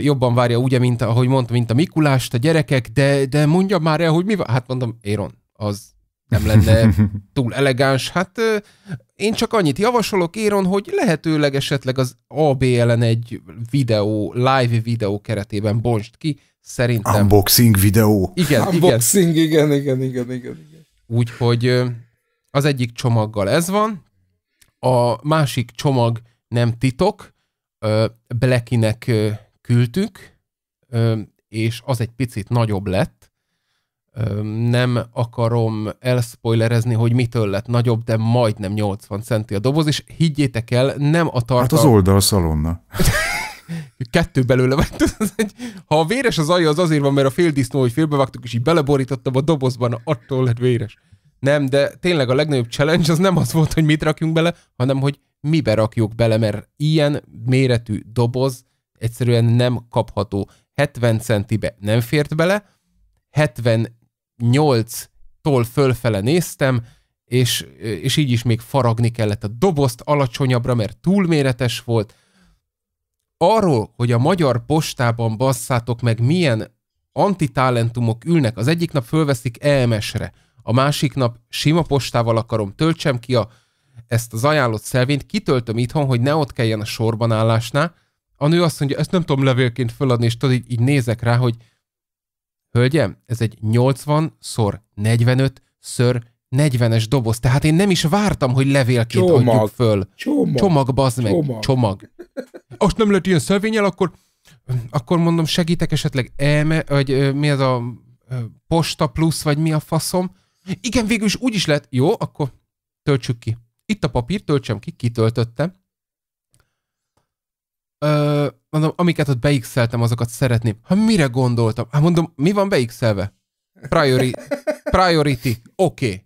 Speaker 1: jobban várja, ugye, mint ahogy mondtam, mint a Mikulást, a gyerekek, de, de mondja már el, hogy mi van. Hát mondom, Éron, az nem lenne <laughs> túl elegáns. Hát én csak annyit javasolok, Éron, hogy lehetőleg esetleg az ABL-en egy videó, live videó keretében bonst ki, szerintem. Unboxing
Speaker 3: videó. Igen,
Speaker 1: Unboxing,
Speaker 2: igen, igen, igen, igen. igen. Úgyhogy
Speaker 1: az egyik csomaggal ez van, a másik csomag nem titok, Blackinek küldtük, és az egy picit nagyobb lett. Nem akarom elspoilerezni, hogy mitől lett nagyobb, de majdnem 80 centi a doboz, és higgyétek el, nem a tartalom... Hát az oldal a
Speaker 3: szalonna. <laughs>
Speaker 1: kettő belőle, vagy egy, ha a véres az alja, az azért van, mert a fél disznó, hogy félbevágtuk, és így beleborítottam a dobozban, attól lett véres. Nem, de tényleg a legnagyobb challenge az nem az volt, hogy mit rakjunk bele, hanem hogy mibe rakjuk bele, mert ilyen méretű doboz egyszerűen nem kapható. 70 centibe nem fért bele, 78-tól fölfele néztem, és, és így is még faragni kellett a dobozt alacsonyabbra, mert túlméretes volt. Arról, hogy a magyar postában basszátok meg milyen antitalentumok ülnek, az egyik nap fölveszik EMS-re, a másik nap sima postával akarom, töltsem ki a, ezt az ajánlott szelvényt, kitöltöm itthon, hogy ne ott kelljen a sorban állásnál. A nő azt mondja, ezt nem tudom levélként feladni, és tudod, így, így nézek rá, hogy hölgyem, ez egy 80 x 45 x 40-es doboz, tehát én nem is vártam, hogy levélként csomag, adjuk föl. Csomag. Csomag, bazd meg. Csomag. csomag. Azt nem lehet ilyen szövényel, akkor, akkor mondom, segítek esetleg elme, vagy mi ez a posta plusz, vagy mi a faszom, igen, végül is úgy is lett. Jó, akkor töltsük ki. Itt a papír, töltsem ki, kitöltöttem. Ö, mondom, amiket ott beixeltem, azokat szeretném. Ha mire gondoltam? Hát mondom, mi van beixelve? Priori, priority, oké. Okay.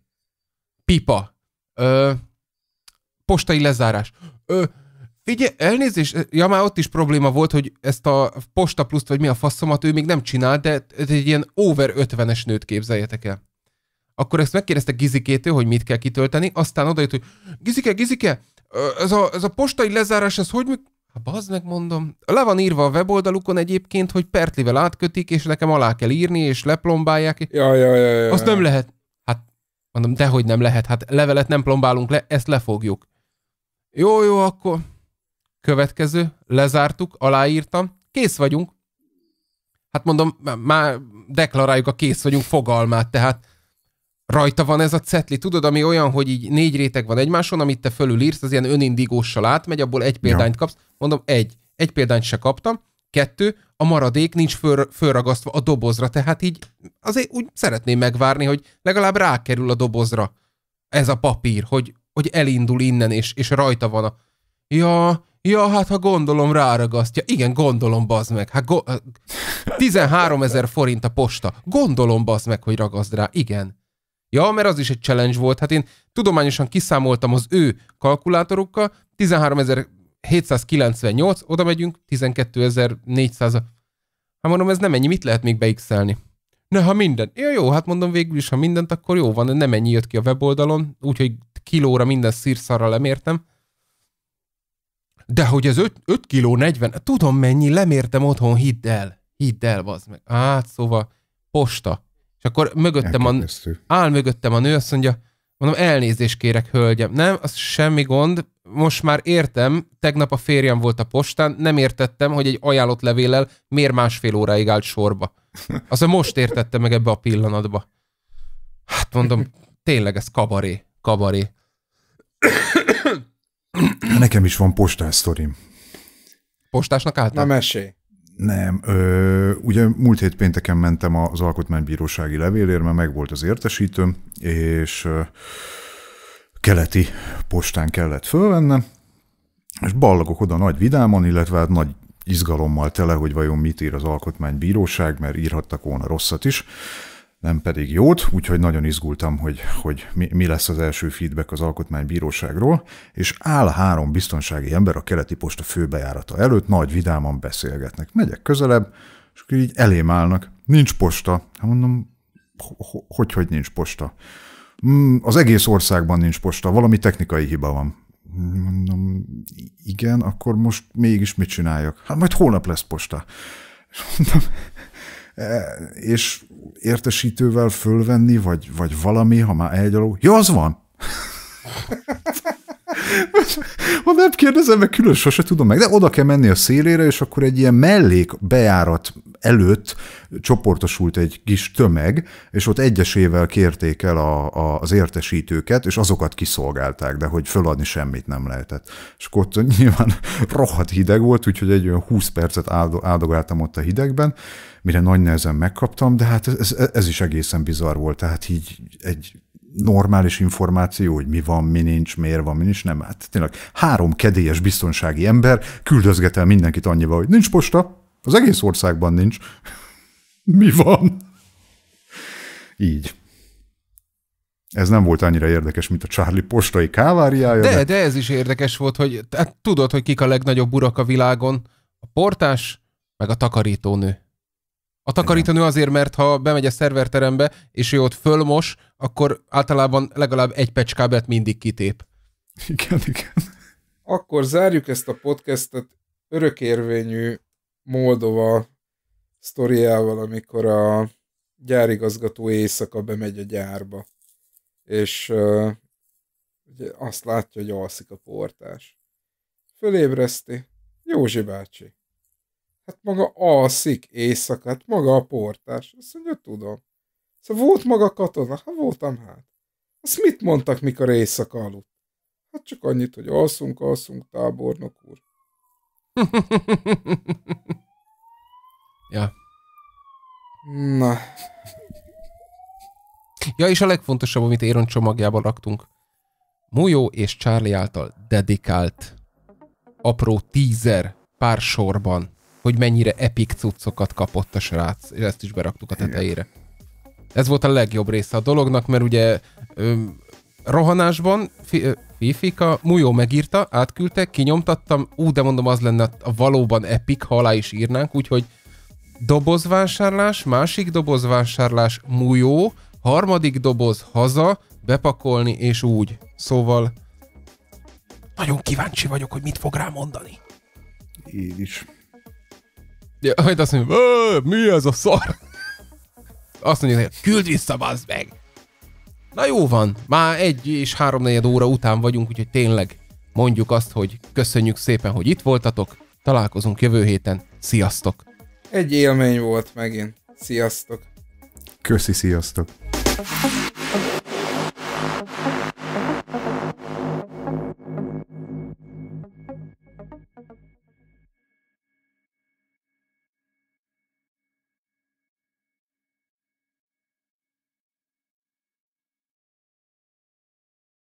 Speaker 1: Pipa. Ö, postai lezárás. Ö, figyelj, elnézés, ja már ott is probléma volt, hogy ezt a posta pluszt, vagy mi a faszomat, ő még nem csinál, de egy ilyen over 50-es nőt képzeljetek el. Akkor ezt megkérdezte Gizikétől, hogy mit kell kitölteni, aztán odajött, hogy Gizike, Gizike, ez a, ez a postai lezárás, ez hogy működik? Hát bazd meg mondom. Le van írva a weboldalukon egyébként, hogy pertlivel átkötik, és nekem alá kell írni, és leplombálják. Ja, ja, ja, ja, Azt nem lehet. Hát mondom, dehogy nem lehet. Hát levelet nem plombálunk le, ezt lefogjuk. Jó, jó, akkor következő, lezártuk, aláírtam, kész vagyunk. Hát mondom, már deklaráljuk a kész vagyunk fogalmát, tehát rajta van ez a cetli, tudod, ami olyan, hogy így négy réteg van egymáson, amit te fölülírsz, az ilyen önindigóssal átmegy, abból egy példányt ja. kapsz. Mondom, egy. Egy példányt se kaptam, kettő, a maradék nincs föl, fölragasztva a dobozra, tehát így azért úgy szeretném megvárni, hogy legalább rákerül a dobozra ez a papír, hogy, hogy elindul innen, és, és rajta van a... Ja, ja, hát ha gondolom ráragasztja. Igen, gondolom, bazd meg. Hát go... 13 ezer forint a posta. Gondolom, bazd meg, hogy ragaszd rá. Igen. Ja, mert az is egy challenge volt. Hát én tudományosan kiszámoltam az ő kalkulátorukkal, 13.798, oda megyünk, 12.400. Hát mondom, ez nem ennyi, mit lehet még beixelni? Ne, ha minden. Ja, jó, hát mondom végül is, ha mindent, akkor jó van, nem ennyi jött ki a weboldalon, úgyhogy kilóra minden szírszarra lemértem. De hogy ez 5, 5 kiló 40, tudom mennyi, lemértem otthon, hidd el, hidd el, bazd meg. Hát szóval, posta, és akkor mögöttem a, áll mögöttem a nő, azt mondja, mondom, elnézést kérek, hölgyem. Nem, az semmi gond, most már értem, tegnap a férjem volt a postán, nem értettem, hogy egy ajánlott levéllel miért másfél óráig állt sorba. Azon most értettem meg ebbe a pillanatba. Hát mondom, tényleg ez kabaré, kabaré.
Speaker 3: Nekem is van postás sztorim.
Speaker 1: Postásnak álltál? Na mesélj. Nem,
Speaker 3: ö, ugye múlt hét pénteken mentem az alkotmánybírósági levélért, mert megvolt az értesítőm, és ö, keleti postán kellett fölvennem, és ballagok oda nagy vidáman, illetve hát nagy izgalommal tele, hogy vajon mit ír az alkotmánybíróság, mert írhattak volna rosszat is nem pedig jót, úgyhogy nagyon izgultam, hogy, hogy mi, mi lesz az első feedback az alkotmánybíróságról, és áll három biztonsági ember a keleti posta főbejárata előtt, nagy vidáman beszélgetnek. Megyek közelebb, és akkor így elém állnak. Nincs posta. Hát mondom, hogy, hogy nincs posta? Mm, az egész országban nincs posta, valami technikai hiba van. Mondom, igen, akkor most mégis mit csináljak? Hát majd holnap lesz posta. Mondom, E, és értesítővel fölvenni, vagy, vagy valami, ha már elgyalog. Jó, az van! ha nem kérdezem, meg külön sose tudom meg, de oda kell menni a szélére, és akkor egy ilyen mellék bejárat előtt csoportosult egy kis tömeg, és ott egyesével kérték el a, a, az értesítőket, és azokat kiszolgálták, de hogy föladni semmit nem lehetett. És akkor ott nyilván <laughs> rohadt hideg volt, úgyhogy egy olyan 20 percet áldogáltam ott a hidegben, mire nagy nehezen megkaptam, de hát ez, ez is egészen bizarr volt, tehát így egy normális információ, hogy mi van, mi nincs, miért van, mi nincs, nem. Hát tényleg három kedélyes biztonsági ember küldözget el mindenkit annyival, hogy nincs posta, az egész országban nincs. <laughs> mi van? Így. Ez nem volt annyira érdekes, mint a Charlie postai káváriája. De, de,
Speaker 1: de ez is érdekes volt, hogy hát tudod, hogy kik a legnagyobb urak a világon. A portás, meg a takarítónő. A takarítanő azért, mert ha bemegy a szerverterembe, és ő ott fölmos, akkor általában legalább egy pecskábet mindig kitép. Igen, igen.
Speaker 2: Akkor zárjuk ezt a podcastet örökérvényű Moldova sztoriával, amikor a gyárigazgató éjszaka bemegy a gyárba, és uh, ugye azt látja, hogy alszik a portás. Fölébreszti. Józsi bácsi. Hát maga alszik éjszakát, maga a portás. Azt mondja, tudom. Szóval volt maga katona, ha voltam hát. Azt mit mondtak, mikor éjszaka aludt? Hát csak annyit, hogy alszunk, alszunk, tábornok úr. <laughs> ja.
Speaker 1: Na. Ja, és a legfontosabb, amit Éron csomagjában raktunk. Mujó és Charlie által dedikált apró tízer pár sorban hogy mennyire epic cuccokat kapott a srác, és ezt is beraktuk a tetejére. Ez volt a legjobb része a dolognak, mert ugye öm, rohanásban fi, Fifika, Mujó megírta, átküldte, kinyomtattam, ú, de mondom, az lenne a valóban epic, ha alá is írnánk, úgyhogy dobozvásárlás, másik dobozvásárlás, Mujó, harmadik doboz haza, bepakolni és úgy. Szóval nagyon kíváncsi vagyok, hogy mit fog rá mondani. Én is. Ja, hogy azt mondja, mi ez a szar? Azt mondja, hogy küld vissza, bazd meg! Na jó van, már egy és háromnegyed óra után vagyunk, úgyhogy tényleg mondjuk azt, hogy köszönjük szépen, hogy itt voltatok, találkozunk jövő héten, sziasztok!
Speaker 2: Egy élmény volt megint, sziasztok!
Speaker 3: Köszi, sziasztok!